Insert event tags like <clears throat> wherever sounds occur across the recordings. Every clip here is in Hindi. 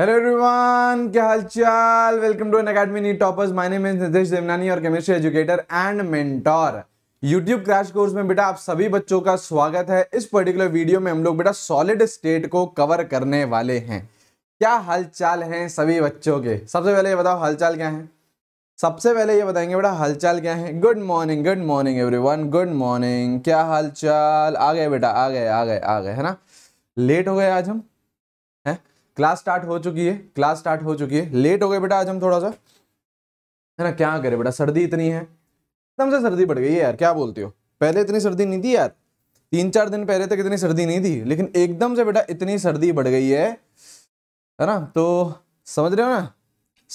हेलो एवरीवन क्या हाल चाल welcome to Unacademy NEET toppers my name is Nitesh Devnani और chemistry educator and mentor YouTube crash course में बेटा आप सभी बच्चों का स्वागत है इस पर्टिकुलर वीडियो में हम लोग बेटा सॉलिड स्टेट को कवर करने वाले हैं क्या हालचाल हैं सभी बच्चों के सबसे पहले ये बताओ हालचाल क्या है सबसे पहले ये बताएंगे बेटा हालचाल क्या है good morning good morning every good morning क्या हालचाल आ गए बेटा आ गए आ गए आ गए है ना लेट हो गए आज हम क्लास स्टार्ट हो चुकी है क्लास स्टार्ट हो चुकी है लेट हो गए बेटा आज हम थोड़ा सा है ना क्या करें बेटा सर्दी इतनी है एकदम से सर्दी बढ़ गई है यार क्या बोलते हो पहले इतनी सर्दी नहीं थी यार तीन चार दिन पहले तक इतनी सर्दी नहीं थी लेकिन एकदम से बेटा इतनी सर्दी बढ़ गई है है ना तो समझ रहे हो ना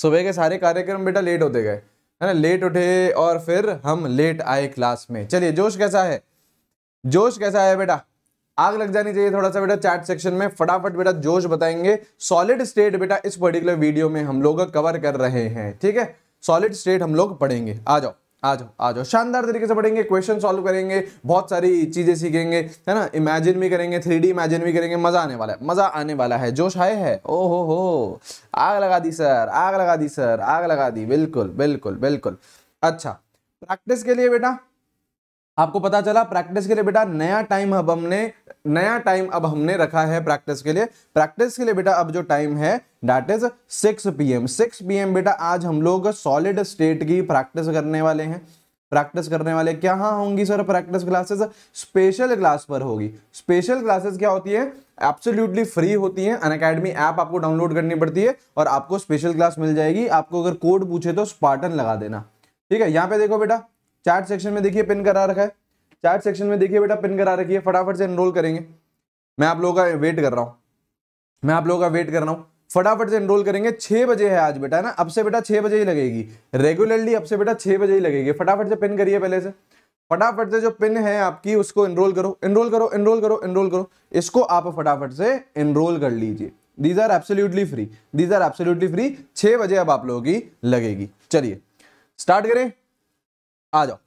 सुबह के सारे कार्यक्रम बेटा लेट होते गए है ना लेट उठे और फिर हम लेट आए क्लास में चलिए जोश कैसा है जोश कैसा है बेटा आग लग जानी चाहिए थोड़ा सा बेटा चैट सेक्शन में फटाफट बेटा जोश बताएंगे सॉलिड स्टेट बेटा इस पर्टिकुलर वीडियो में हम लोग कवर कर रहे हैं ठीक है सॉलिड स्टेट हम लोग पढ़ेंगे आ जाओ आ जाओ आ जाओ शानदार तरीके से पढ़ेंगे क्वेश्चन सॉल्व करेंगे बहुत सारी चीज़ें सीखेंगे है ना इमेजिन भी करेंगे थ्री डी इमेजिन भी करेंगे मज़ा आने वाला है मज़ा आने वाला है जोश आए है ओ हो हो आग लगा दी सर आग लगा दी सर आग लगा दी बिल्कुल बिल्कुल बिल्कुल अच्छा प्रैक्टिस के लिए बेटा आपको पता चला प्रैक्टिस के लिए बेटा नया टाइम अब हमने नया टाइम अब हमने रखा है प्रैक्टिस के लिए प्रैक्टिस के लिए बेटा अब जो टाइम है डेट इज 6 पीएम 6 पीएम बेटा आज हम लोग सॉलिड स्टेट की प्रैक्टिस करने वाले हैं प्रैक्टिस करने वाले क्या हाँ होंगी sir practice classes special class पर होगी स्पेशल क्लासेस क्या होती है एब्सोल्युटली फ्री होती है अन अकेडमी ऐप आपको डाउनलोड करनी पड़ती है और आपको स्पेशल क्लास मिल जाएगी आपको अगर कोड पूछे तो स्पार्टन लगा देना ठीक है यहाँ पे देखो बेटा चार्ट सेक्शन में देखिए पिन करा रखा है चार्ट सेक्शन में देखिए बेटा पिन करा रखी है फटाफट से एनरोल करेंगे मैं आप लोगों का वेट कर रहा हूँ मैं आप लोगों का वेट कर रहा हूँ फटाफट से एनरोल करेंगे छह बजे है आज बेटा है ना अब से बेटा छह बजे ही लगेगी रेगुलरली अब से बेटा छह बजे ही लगेगी फटाफट से पिन करिए पहले से फटाफट से जो पिन है आपकी उसको एनरोल करो एनरोल करो एनरोल करो एनरोल करो इसको आप फटाफट से एनरोल कर लीजिए these are absolutely free these are absolutely free छह बजे अब आप लोगों की लगेगी चलिए स्टार्ट करें आ जाओ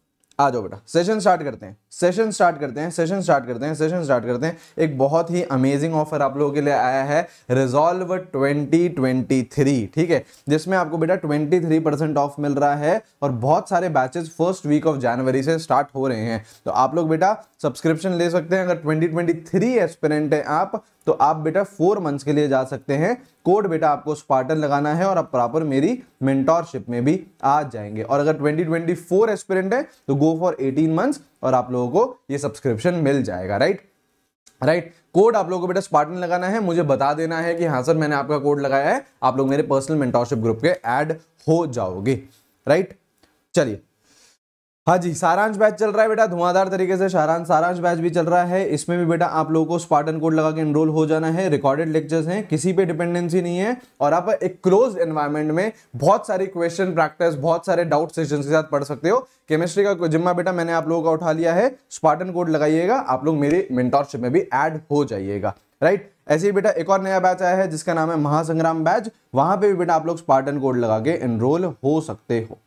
आ जाओ बेटा सेशन स्टार्ट करते हैं सेशन स्टार्ट करते हैं सेशन स्टार्ट करते हैं सेशन स्टार्ट करते हैं एक बहुत ही अमेजिंग ऑफर आप लोगों के लिए आया है रिजॉल्व 2023 ठीक है जिसमें आपको बेटा 23 परसेंट ऑफ मिल रहा है और बहुत सारे batches first week of January से स्टार्ट हो रहे हैं तो आप लोग बेटा सब्सक्रिप्शन ले सकते हैं अगर ट्वेंटी ट्वेंटी हैं आप तो आप बेटा फोर मंथ्स के लिए जा सकते हैं कोड बेटा आपको स्पार्टन लगाना है और आप प्रॉपर मेरी मेंटोरशिप में भी आ जाएंगे और अगर 2024 एस्पिरेंट है तो गो फॉर 18 मंथ्स और आप लोगों को ये सब्सक्रिप्शन मिल जाएगा राइट राइट कोड आप लोगों को बेटा स्पार्टन लगाना है मुझे बता देना है कि हाँ सर मैंने आपका कोड लगाया है आप लोग मेरे पर्सनल मेंटोरशिप ग्रुप के एड हो जाओगे राइट चलिए हाँ जी सारांश बैच चल रहा है बेटा धुआंधार तरीके से सारांश सारांश बैच भी चल रहा है इसमें भी बेटा आप लोगों को स्पार्टन कोड लगा के एनरोल हो जाना है रिकॉर्डेड लेक्चर्स हैं किसी पे डिपेंडेंसी नहीं है और आप एक क्लोज एनवायरमेंट में बहुत सारी क्वेश्चन प्रैक्टिस बहुत सारे डाउट सेशन के साथ पढ़ सकते हो केमिस्ट्री का जिम्मा बेटा मैंने आप लोगों का उठा लिया है स्पार्टन कोड लगाइएगा आप लोग मेरी मिनटॉरशिप में भी एड हो जाइएगा राइट ऐसे ही बेटा एक और नया बैच आया है जिसका नाम है महासंग्राम बैच वहां पर भी बेटा आप लोग स्पार्टन कोड लगा के एनरोल हो सकते हो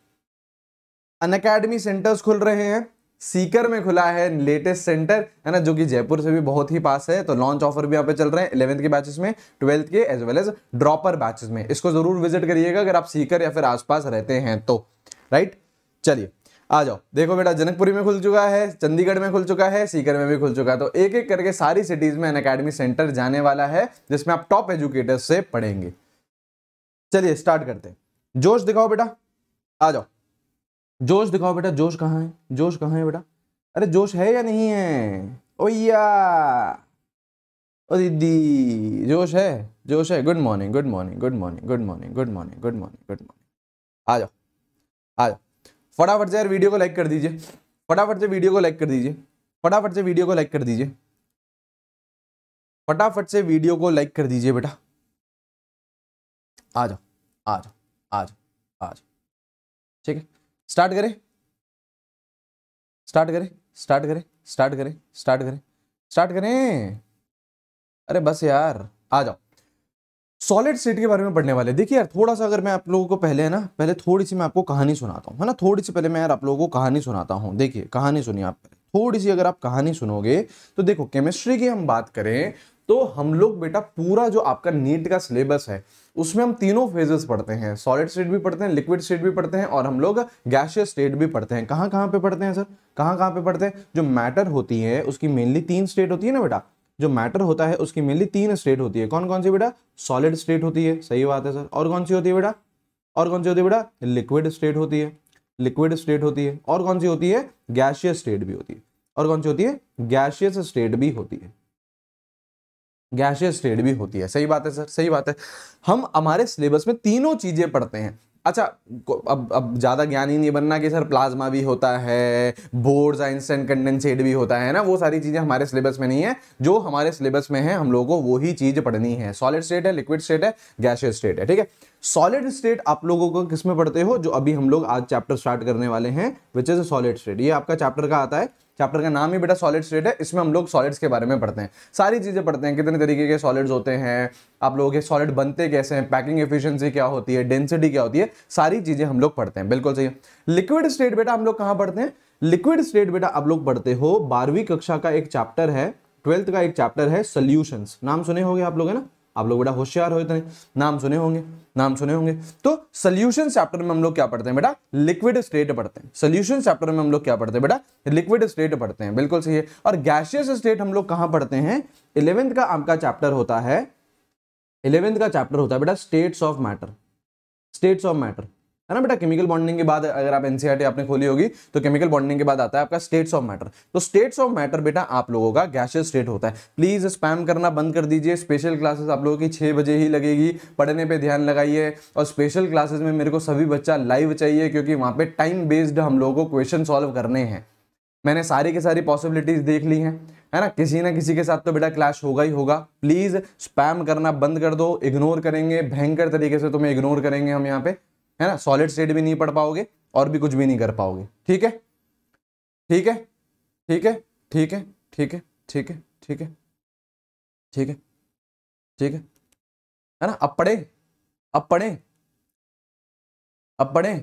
अन अकेडमी सेंटर्स खुल रहे हैं सीकर में खुला है लेटेस्ट सेंटर है ना जो कि जयपुर से भी बहुत ही पास है तो लॉन्च ऑफर भी यहाँ पे चल रहे हैं इलेवंथ के बैचेस में ट्वेल्थ के as well as dropper batches में इसको जरूर विजिट करिएगा अगर आप सीकर या फिर आसपास रहते हैं तो राइट चलिए आ जाओ देखो बेटा जनकपुरी में खुल चुका है चंडीगढ़ में खुल चुका है सीकर में भी खुल चुका है तो एक एक करके सारी सिटीज में अन अकेडमी सेंटर जाने वाला है जिसमें आप टॉप एजुकेटर्स से पढ़ेंगे चलिए स्टार्ट करते हैं जोश दिखाओ बेटा आ जाओ जोश दिखाओ बेटा जोश कहाँ है जोश कहाँ है बेटा अरे जोश है या नहीं है ओया ओ दीदी जोश है जोश है good morning good morning good morning good morning good morning good morning good morning आ जाओ आ जाओ फटाफट से यार वीडियो को लाइक कर दीजिए फटाफट से वीडियो को लाइक कर दीजिए फटाफट से वीडियो को लाइक कर दीजिए फटाफट से वीडियो को लाइक कर दीजिए बेटा आ जाओ आ जाओ आ जाओ आ जाओ ठीक है स्टार्ट करें स्टार्ट करें स्टार्ट करें स्टार्ट करें स्टार्ट करें स्टार्ट करें अरे बस यार आ जाओ सॉलिड स्टेट के बारे में पढ़ने वाले देखिए यार थोड़ा सा अगर मैं आप लोगों को पहले है ना पहले थोड़ी सी मैं आपको कहानी सुनाता हूँ है ना थोड़ी सी पहले मैं यार आप लोगों को कहानी सुनाता हूँ देखिए कहानी सुनिए आप थोड़ी सी अगर आप कहानी सुनोगे तो देखो केमिस्ट्री की हम बात करें तो हम लोग बेटा पूरा जो आपका नीट का सिलेबस है उसमें हम तीनों फेजेस पढ़ते हैं सॉलिड स्टेट भी पढ़ते हैं लिक्विड स्टेट भी पढ़ते हैं और हम लोग गैशियस स्टेट भी पढ़ते हैं कहाँ कहाँ पे पढ़ते हैं सर कहाँ कहाँ पे पढ़ते हैं जो मैटर होती है उसकी मेनली तीन स्टेट होती है ना बेटा जो मैटर होता है उसकी मेनली तीन स्टेट होती है कौन कौन सी बेटा सॉलिड स्टेट होती है सही बात है सर और कौन सी होती है बेटा और कौन सी होती है बेटा लिक्विड स्टेट होती है लिक्विड स्टेट होती है और कौन सी होती है गैशियस स्टेट भी होती है और कौन सी होती है गैशियस स्टेट भी होती है गैशियस स्टेट भी होती है सही बात है सर सही बात है हम हमारे सिलेबस में तीनों चीज़ें पढ़ते हैं अच्छा अब अब ज़्यादा ज्ञान ही नहीं बनना कि सर प्लाज्मा भी होता है बोर्ड आइंस्टाइन कंडेंसेट भी होता है ना वो सारी चीज़ें हमारे सिलेबस में नहीं है जो हमारे सिलेबस में है हम लोगों को वही चीज़ पढ़नी है सॉलिड स्टेट है लिक्विड स्टेट है गैशियस स्टेट है ठीक है सॉलिड स्टेट आप लोगों को किस में पढ़ते हो जो अभी हम लोग आज चैप्टर स्टार्ट करने वाले हैं which is a solid state ये आपका चैप्टर का आता है चैप्टर का नाम ही बेटा सॉलिड स्टेट है इसमें हम लोग सॉलिड्स के बारे में पढ़ते हैं सारी चीज़ें पढ़ते हैं कितने तरीके के सॉलिड्स होते हैं आप लोगों के सॉलिड बनते कैसे हैं पैकिंग एफिशिएंसी क्या होती है डेंसिटी क्या होती है सारी चीज़ें हम लोग पढ़ते हैं बिल्कुल सही लिक्विड स्टेट बेटा हम लोग कहाँ पढ़ते हैं लिक्विड स्टेट बेटा आप लोग पढ़ते हो बारहवीं कक्षा का एक चैप्टर है ट्वेल्थ का एक चैप्टर है सोल्यूशंस नाम सुने हो आप लोग है ना आप लोग बेटा होशियार हो इतने नाम सुने होंगे नाम सुने होंगे तो सोल्यूशन चैप्टर में हम लोग क्या पढ़ते हैं बेटा लिक्विड स्टेट पढ़ते हैं सोल्यूशन चैप्टर में हम लोग क्या पढ़ते हैं बेटा लिक्विड स्टेट पढ़ते हैं बिल्कुल सही है और गैशियस स्टेट हम लोग कहाँ पढ़ते हैं इलेवेंथ का आपका चैप्टर होता है इलेवेंथ का चैप्टर होता है बेटा states of matter states of matter है ना बेटा केमिकल बॉन्डिंग के बाद अगर आप एनसीआरटी e आपने खोली होगी तो केमिकल बॉन्डिंग के बाद आता है आपका स्टेट्स ऑफ मैटर तो स्टेट्स ऑफ मैटर बेटा आप लोगों का गैशियस स्टेट होता है प्लीज स्पैम करना बंद कर दीजिए स्पेशल क्लासेस आप लोगों की छह बजे ही लगेगी पढ़ने पर ध्यान लगाइए और स्पेशल क्लासेस में मेरे को सभी बच्चा लाइव चाहिए क्योंकि वहां पर टाइम बेस्ड हम लोगों को क्वेश्चन सॉल्व करने हैं मैंने सारी की सारी पॉसिबिलिटीज देख ली हैं है ना किसी ना किसी के साथ तो बेटा क्लैश होगा ही होगा प्लीज स्पैम करना बंद कर दो इग्नोर करेंगे भयंकर तरीके से तुम्हें इग्नोर करेंगे हम यहाँ पे है ना सॉलिड स्टेट भी नहीं पढ़ पाओगे और भी कुछ भी नहीं कर पाओगे ठीक है ठीक है ठीक है ठीक है ठीक है ठीक है ठीक है ठीक है ठीक है है ना अब पढ़े अब पढ़े अब पढ़े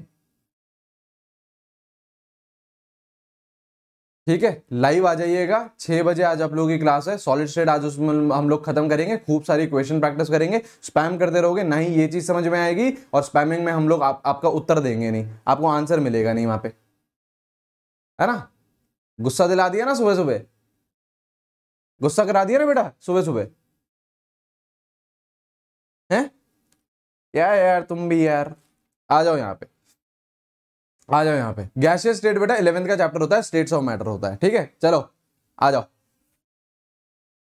ठीक है लाइव आ जाइएगा छह बजे आज आप लोगों की क्लास है सॉलिड स्टेट आज उसमें हम लोग खत्म करेंगे खूब सारी क्वेश्चन प्रैक्टिस करेंगे स्पैम करते रहोगे नहीं ये चीज समझ में आएगी और स्पैमिंग में हम लोग आप, आपका उत्तर देंगे नहीं आपको आंसर मिलेगा नहीं वहां पे है ना गुस्सा दिला दिया ना सुबह सुबह गुस्सा करा दिया ना बेटा सुबह सुबह है यार यार तुम भी यार आ जाओ यहाँ पे आ जाओ यहाँ पे गैसियस स्टेट बेटा इलेवेंथ का चैप्टर होता है स्टेट्स ऑफ मैटर होता है ठीक है चलो आ जाओ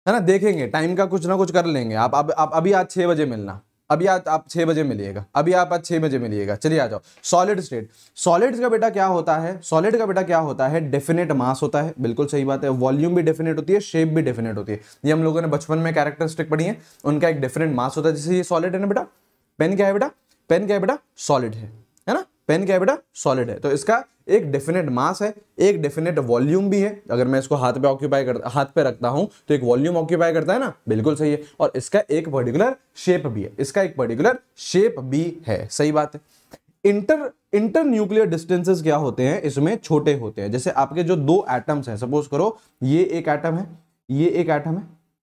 है ना देखेंगे टाइम का कुछ ना कुछ कर लेंगे आप अब आप आप अभी आज छह बजे मिलना अभी आज आप छह बजे मिलिएगा अभी आप आज छह बजे मिलिएगा चलिए आ जाओ सॉलिड स्टेट सॉलिड्स का बेटा क्या होता है सॉलिड का बेटा क्या होता है डेफिनेट मास होता है बिल्कुल सही बात है वॉल्यूम भी डेफिनेट होती है शेप भी डेफिनेट होती है ये हम लोगों ने बचपन में कैरेक्टरिस्टिक पढ़ी है उनका एक डेफिनेट मास होता है जैसे ये सॉलिड है ना बेटा पेन क्या है बेटा पेन क्या है बेटा सॉलिड है पेन क्या है बेटा सॉलिड है तो इसका एक डेफिनेट मास है एक डेफिनेट वॉल्यूम भी है अगर मैं इसको हाथ पे ऑक्यूपाई कर हाथ पे रखता हूं तो एक वॉल्यूम ऑक्यूपाई करता है ना बिल्कुल सही है और इसका एक पर्टिकुलर शेप भी है इसका एक पर्टिकुलर शेप भी है सही बात है इंटर इंटर न्यूक्लियर डिस्टेंसेज क्या होते हैं इसमें छोटे होते हैं जैसे आपके जो दो एटम्स हैं सपोज करो ये एक एटम है ये एक एटम है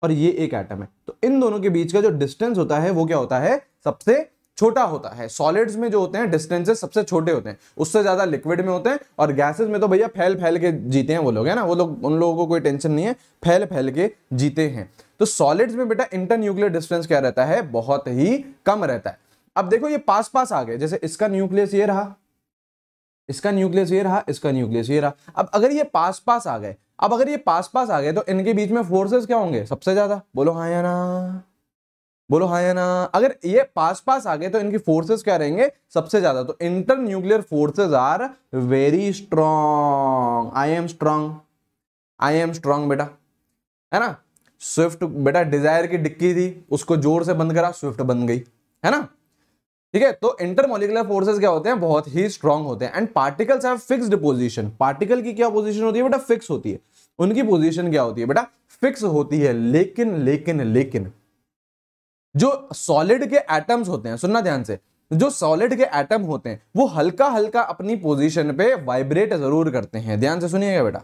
और ये एक एटम है तो इन दोनों के बीच का जो डिस्टेंस होता है वो क्या होता है सबसे छोटा होता है सॉलिड्स में जो होते हैं डिस्टेंसेस सबसे छोटे होते हैं उससे ज्यादा लिक्विड में होते हैं और गैसेस में तो भैया फैल फैल के जीते हैं वो लोग है ना वो लोग उन लोगों को कोई टेंशन नहीं है फैल फैल के जीते हैं तो सॉलिड्स में बेटा इंटरन्यूक्लियर डिस्टेंस क्या रहता है बहुत ही कम रहता है अब देखो ये पास पास आ गए जैसे इसका न्यूक्लियस ये रहा इसका न्यूक्लियस ये रहा इसका न्यूक्लियस ये रहा अब अगर ये पास पास आ गए अब अगर ये पास पास आ गए तो इनके बीच में फोर्सेस क्या होंगे सबसे ज्यादा बोलो हाँ या ना बोलो हाँ या ना अगर ये पास पास आ गए तो इनकी फोर्सेस क्या रहेंगे सबसे ज्यादा तो internuclear forces are very strong I am strong I am strong बेटा है ना स्विफ्ट बेटा डिजायर की डिक्की थी उसको जोर से बंद करा स्विफ्ट बन गई है ना ठीक है तो इंटरमोलिकुलर फोर्सेस क्या होते हैं बहुत ही स्ट्रॉन्ग होते हैं and particles have fixed position particle की क्या पोजीशन होती है बेटा फिक्स होती है उनकी पोजीशन क्या होती है बेटा फिक्स होती है लेकिन लेकिन लेकिन जो सॉलिड के एटम्स होते हैं सुनना ध्यान से जो सॉलिड के एटम होते हैं वो हल्का हल्का अपनी पोजीशन पे वाइब्रेट जरूर करते हैं ध्यान से सुनिएगा बेटा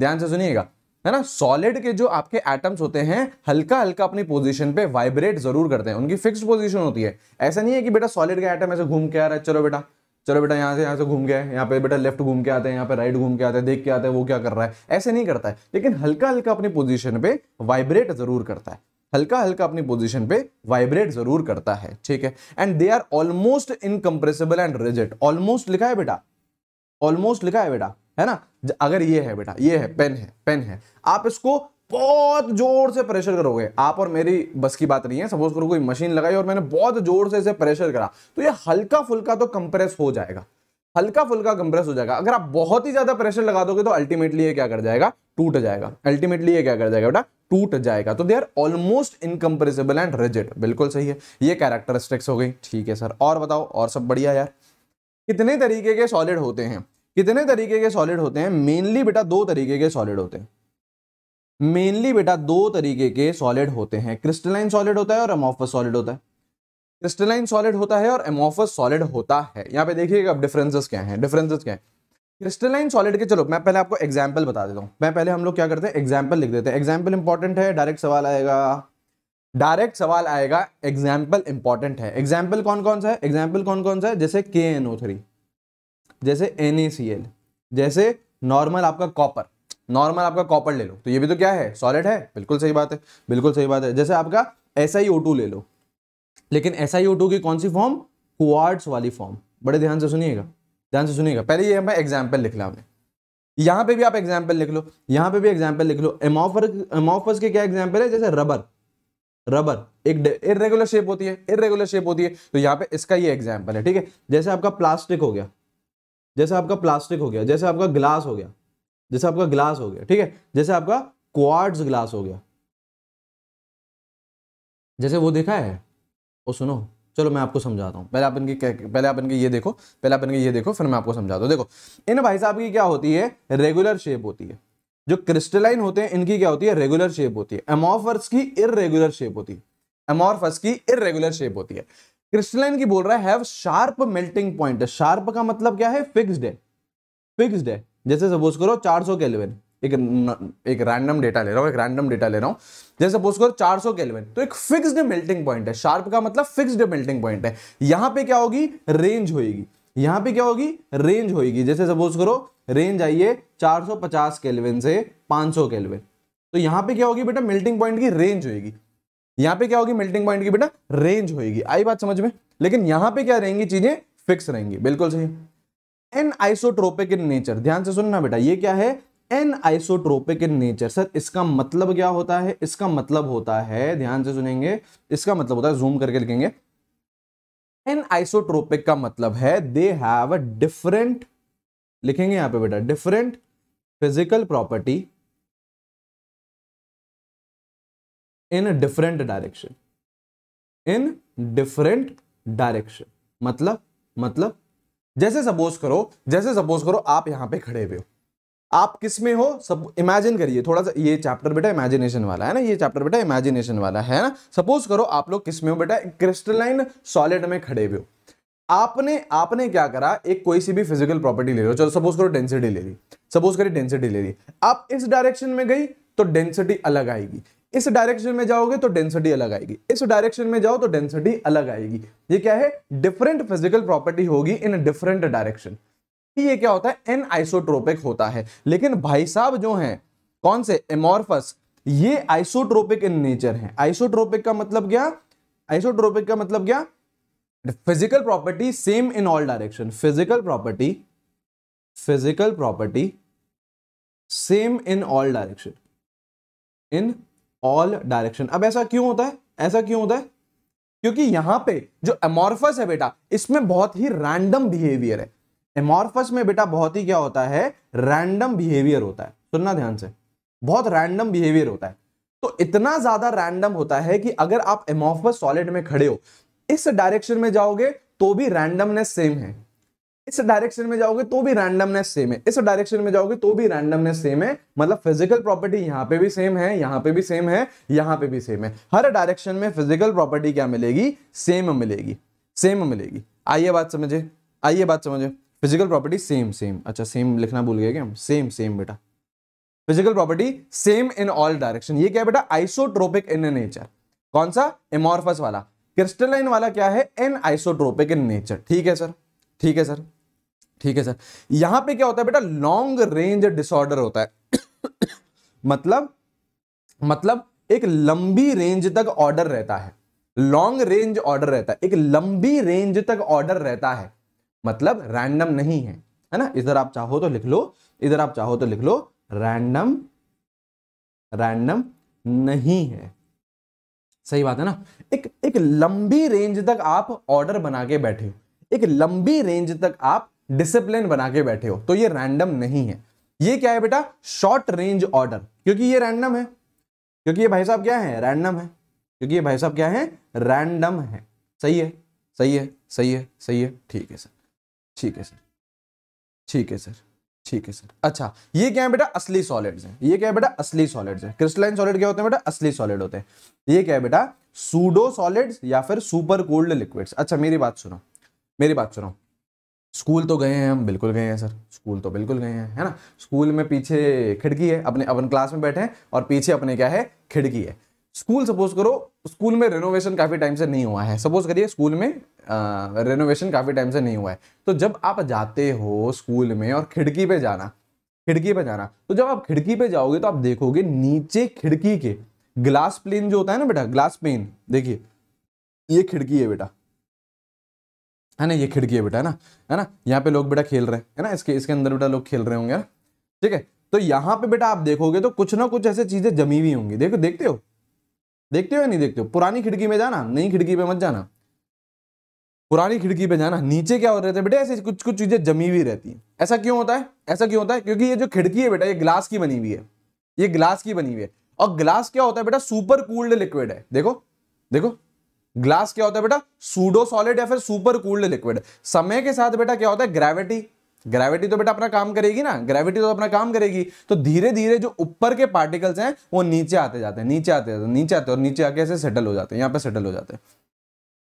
ध्यान से सुनिएगा है ना सॉलिड के जो आपके एटम्स होते हैं हल्का हल्का अपनी पोजीशन पे वाइब्रेट जरूर करते हैं उनकी फिक्स पोजीशन होती है ऐसा नहीं है कि बेटा सॉलिड के एटम ऐसे घूम के आ रहा है चलो बेटा चलो बेटा यहाँ से यहाँ से घूम के आए यहाँ पे बेटा लेफ्ट घूम के आते हैं यहाँ पे राइट घूम के आते हैं देख के आते हैं वो क्या कर रहा है ऐसे नहीं करता है लेकिन हल्का हल्का अपनी पोजीशन पे वाइब्रेट जरूर करता है हल्का हल्का अपनी पोजीशन पे वाइब्रेट जरूर करता है ठीक है and they are almost incompressible and rigid almost लिखा है बेटा ऑलमोस्ट लिखा है बेटा है ना अगर ये है बेटा ये है पेन है पेन है आप इसको बहुत जोर से प्रेशर करोगे आप और मेरी बस की बात नहीं है सपोज करो कोई मशीन लगाई और मैंने बहुत जोर से इसे प्रेशर करा तो ये हल्का फुल्का तो कंप्रेस हो जाएगा हल्का फुल्का कंप्रेस हो जाएगा अगर आप बहुत ही ज्यादा प्रेशर लगा दोगे तो अल्टीमेटली ये क्या कर जाएगा टूट जाएगा अल्टीमेटली ये क्या कर जाएगा बेटा टूट जाएगा तो they are almost incompressible and rigid बिल्कुल सही है ये कैरेक्टरिस्टिक्स हो गई ठीक है सर और बताओ और सब बढ़िया यार कितने तरीके के सॉलिड होते हैं कितने तरीके के सॉलिड होते हैं मेनली बेटा दो तरीके के सॉलिड होते हैं मेनली बेटा दो तरीके के सॉलिड होते हैं क्रिस्टलाइन सॉलिड होता है और एमोफस सॉलिड होता है क्रिस्टलाइन सॉलिड होता है और एमोफस सॉलिड होता है यहाँ पे देखिएगा अब डिफरेंसेस क्या है डिफरेंसेस क्या है क्रिस्टलाइन सॉलिड के चलो मैं पहले आपको एग्जाम्पल बता देता हूँ मैं पहले हम लोग क्या करते हैं एग्जाम्पल लिख देते हैं एग्जाम्पल इंपॉर्टेंट है डायरेक्ट सवाल आएगा डायरेक्ट सवाल आएगा एग्जाम्पल इंपॉर्टेंट है एग्जाम्पल कौन कौन सा है एग्जाम्पल कौन कौन सा है जैसे के एन ओ थ्री जैसे एन ए सी एल जैसे नॉर्मल आपका कॉपर नॉर्मल आपका कॉपर ले लो तो ये भी तो क्या है सॉलिड है बिल्कुल सही बात है बिल्कुल सही बात है जैसे आपका एस आई ओ टू ले लो लेकिन एस आई ओ टू की कौन सी फॉर्म क्वार्ट्स वाली फॉर्म बड़े ध्यान से सुनिएगा ध्यान से सुनिएगा पहले ये हमें एग्जाम्पल लिख लो आपने यहाँ पे भी आप एग्जाम्पल लिख लो यहाँ पे भी एग्जाम्पल लिख लो एमोफर एमोफस के क्या एग्जाम्पल है जैसे रबर रबर एक इरेगुलर शेप होती है इरेगुलर शेप होती है तो यहाँ पे इसका ये एग्जाम्पल है ठीक है जैसे आपका प्लास्टिक हो गया जैसे आपका प्लास्टिक हो गया जैसे आपका ग्लास हो गया जैसे आपका ग्लास हो गया ठीक है जैसे आपका क्वार्ट्स ग्लास हो गया जैसे वो देखा है वो सुनो चलो मैं आपको समझाता हूँ पहले आप इनकी पहले आप इनके ये देखो पहले आप इनके ये देखो फिर मैं आपको समझाता हूँ देखो इन भाई साहब की क्या होती है रेगुलर शेप होती है जो क्रिस्टलाइन होते हैं इनकी क्या होती है रेगुलर शेप होती है एमोफर्स की इरेगुलर शेप होती है एमोफर्स की इरेगुलर शेप होती है क्रिस्टलाइन की बोल रहा है have sharp melting point sharp का मतलब क्या है फिक्स्ड है फिक्स्ड है जैसे सपोज करो 400 केल्विन एक एक रैंडम डेटा ले रहा हूँ एक रैंडम डेटा ले रहा हूँ जैसे सपोज करो 400 सौ केल्विन तो एक फिक्स्ड मेल्टिंग पॉइंट है शार्प का मतलब फिक्स्ड मेल्टिंग पॉइंट है यहाँ पे क्या होगी रेंज होएगी यहाँ पे क्या होगी रेंज होएगी जैसे सपोज करो रेंज आइए चार सौ से पाँच सौ तो यहाँ पे क्या होगी बेटा मेल्टिंग पॉइंट की रेंज होएगी यहाँ पे क्या होगी मेल्टिंग पॉइंट की बेटा रेंज होएगी आई बात समझ में लेकिन यहाँ पे क्या रहेंगी चीजें फिक्स रहेंगी बिल्कुल सही एन आइसोट्रोपिक इन नेचर ध्यान से सुनना बेटा ये क्या है anisotropic in nature sir इसका मतलब क्या होता है इसका मतलब होता है ध्यान से सुनेंगे इसका मतलब होता है जूम करके लिखेंगे एन आइसोट्रोपिक का मतलब है दे हैव अ डिफरेंट लिखेंगे यहां पे बेटा different physical property in different direction in different direction मतलब मतलब जैसे सपोज करो जैसे सपोज करो आप यहां पे खड़े हुए हो आप किस में हो सब इमेजिन करिए थोड़ा सा ये चैप्टर बेटा इमेजिनेशन वाला है ना ये चैप्टर बेटा इमेजिनेशन वाला है ना सपोज करो आप लोग किस में हो बेटा क्रिस्टलाइन सॉलिड में खड़े हुए हो आपने आपने क्या करा एक कोई सी भी फिजिकल प्रॉपर्टी ले लो चलो सपोज करो डेंसिटी ले ली सपोज करिए डेंसिटी ले ली आप इस डायरेक्शन में गई तो डेंसिटी अलग आएगी इस डायरेक्शन में जाओगे तो डेंसिटी अलग आएगी इस डायरेक्शन में जाओ तो डेंसिटी अलग आएगी ये क्या है डिफरेंट फिजिकल प्रॉपर्टी होगी इन डिफरेंट डायरेक्शन ये क्या होता है एन आइसोट्रोपिक होता है लेकिन भाई साहब जो हैं कौन से एमोरफस ये आइसोट्रोपिक इन नेचर है आइसोट्रोपिक का मतलब क्या आइसोट्रोपिक का मतलब क्या physical property same in all direction physical property physical property same in all direction in all direction अब ऐसा क्यों होता है ऐसा क्यों होता है क्योंकि यहां पे जो एमोरफस है बेटा इसमें बहुत ही रैंडम बिहेवियर है एमॉर्फस में बेटा बहुत ही क्या होता है रैंडम बिहेवियर होता है सुनना ध्यान से बहुत रैंडम बिहेवियर होता है तो इतना ज्यादा रैंडम होता है कि अगर आप एमॉर्फस सॉलिड में खड़े हो इस डायरेक्शन में जाओगे तो भी रैंडमनेस सेम है इस डायरेक्शन में जाओगे तो भी रैंडमनेस सेम है इस डायरेक्शन में जाओगे तो भी रैंडमनेस सेम है मतलब फिजिकल प्रॉपर्टी यहां पे भी सेम है यहां पे भी सेम है यहां पे भी सेम है हर डायरेक्शन में फिजिकल प्रॉपर्टी क्या मिलेगी सेम मिलेगी सेम मिलेगी आइए बात समझे आइए बात समझे फिजिकल प्रॉपर्टी सेम सेम अच्छा सेम लिखना भूल गए क्या हम सेम सेम बेटा physical property same in all direction ये क्या बेटा आइसोट्रोपिक इन नेचर कौन सा एमोरफस वाला क्रिस्टलाइन वाला क्या है एन आइसोट्रोपिक इन नेचर ठीक है सर ठीक है सर ठीक है सर यहां पे क्या होता है बेटा लॉन्ग रेंज डिसऑर्डर होता है <coughs> मतलब मतलब एक लंबी रेंज तक ऑर्डर रहता है लॉन्ग रेंज ऑर्डर रहता है एक लंबी रेंज तक ऑर्डर रहता है मतलब रैंडम नहीं है है ना इधर आप चाहो तो लिख लो इधर आप चाहो तो लिख लो रैंडम रैंडम नहीं है सही बात है ना एक एक लंबी रेंज तक आप ऑर्डर बना के बैठे हो एक लंबी रेंज तक आप डिसिप्लिन बना के बैठे हो तो ये रैंडम नहीं है ये क्या है बेटा शॉर्ट रेंज ऑर्डर क्योंकि ये रैंडम है क्योंकि ये भाई साहब क्या है रैंडम है क्योंकि ये भाई साहब क्या है रैंडम है सही है सही है सही है सही है ठीक है सर ठीक है सर ठीक है सर ठीक है सर अच्छा ये क्या है बेटा असली सॉलिड्स हैं ये क्या है बेटा असली सॉलिड्स हैं क्रिस्टलाइन सॉलिड क्या होते हैं बेटा असली सॉलिड होते हैं ये क्या है बेटा सूडो सॉलिड्स या फिर सुपर कोल्ड लिक्विड्स अच्छा मेरी बात सुनो मेरी बात सुनो स्कूल तो गए हैं हम बिल्कुल गए हैं सर स्कूल तो बिल्कुल गए हैं है ना स्कूल में पीछे खिड़की है अपने अपन क्लास में बैठे हैं और पीछे अपने क्या है खिड़की है स्कूल सपोज करो स्कूल में रेनोवेशन काफ़ी टाइम से नहीं हुआ है सपोज करिए स्कूल में रेनोवेशन काफ़ी टाइम से नहीं हुआ है तो जब आप जाते हो स्कूल में और खिड़की पे जाना खिड़की पे जाना तो जब आप खिड़की पे जाओगे तो आप देखोगे नीचे खिड़की के ग्लास प्लेन जो होता है ना बेटा ग्लास प्लेन देखिए ये खिड़की है बेटा है ना ये खिड़की है बेटा है ना है ना यहाँ पे लोग बेटा खेल रहे हैं है ना इसके इसके अंदर बेटा लोग खेल रहे होंगे ना ठीक है तो यहाँ पे बेटा आप देखोगे तो कुछ ना कुछ ऐसे चीजें जमी हुई होंगी देखो देखते हो देखते हो या नहीं देखते हो पुरानी खिड़की में जाना नई खिड़की पे मत जाना पुरानी खिड़की पे जाना नीचे क्या हो रहे थे बेटे ऐसे कुछ कुछ चीजें जमी हुई रहती है ऐसा क्यों होता है ऐसा क्यों होता है क्योंकि ये जो खिड़की है बेटा ये ग्लास की बनी हुई है ये ग्लास की बनी हुई है और ग्लास क्या होता है बेटा सुपर कूल्ड लिक्विड है देखो देखो ग्लास क्या होता है बेटा सूडो सॉलिड या फिर सुपर कूल्ड लिक्विड समय के साथ बेटा क्या होता है ग्रेविटी ग्रेविटी तो बेटा अपना काम करेगी ना ग्रेविटी तो अपना काम करेगी तो धीरे धीरे जो ऊपर के पार्टिकल्स हैं वो नीचे आते जाते हैं नीचे आते जाते हैं नीचे आते हैं और नीचे आके ऐसे सेटल हो जाते हैं यहाँ पे सेटल हो जाते हैं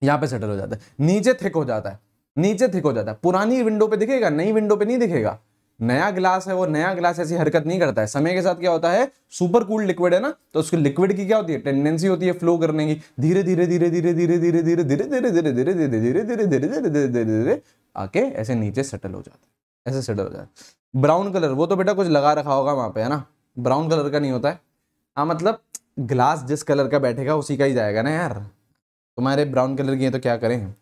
यहाँ पे सेटल हो जाता है नीचे थिक हो जाता है नीचे थिक हो जाता है पुरानी विंडो पे दिखेगा नई विंडो पे नहीं दिखेगा नया ग्लास है वो नया ग्लास ऐसी हरकत नहीं करता है समय के साथ क्या होता है सुपर कूल लिक्विड है ना तो उसकी लिक्विड की क्या होती है टेंडेंसी होती है फ्लो करने की धीरे धीरे धीरे धीरे धीरे धीरे धीरे धीरे धीरे धीरे धीरे धीरे धीरे धीरे धीरे धीरे धीरे धीरे आके ऐसे नीचे सेटल हो जाता है ऐसे सेटल हो जाए ब्राउन कलर वो तो बेटा कुछ लगा रखा होगा वहाँ पे है ना ब्राउन कलर का नहीं होता है हाँ मतलब ग्लास जिस कलर का बैठेगा उसी का ही जाएगा ना यार तुम्हारे ब्राउन कलर की है तो क्या करें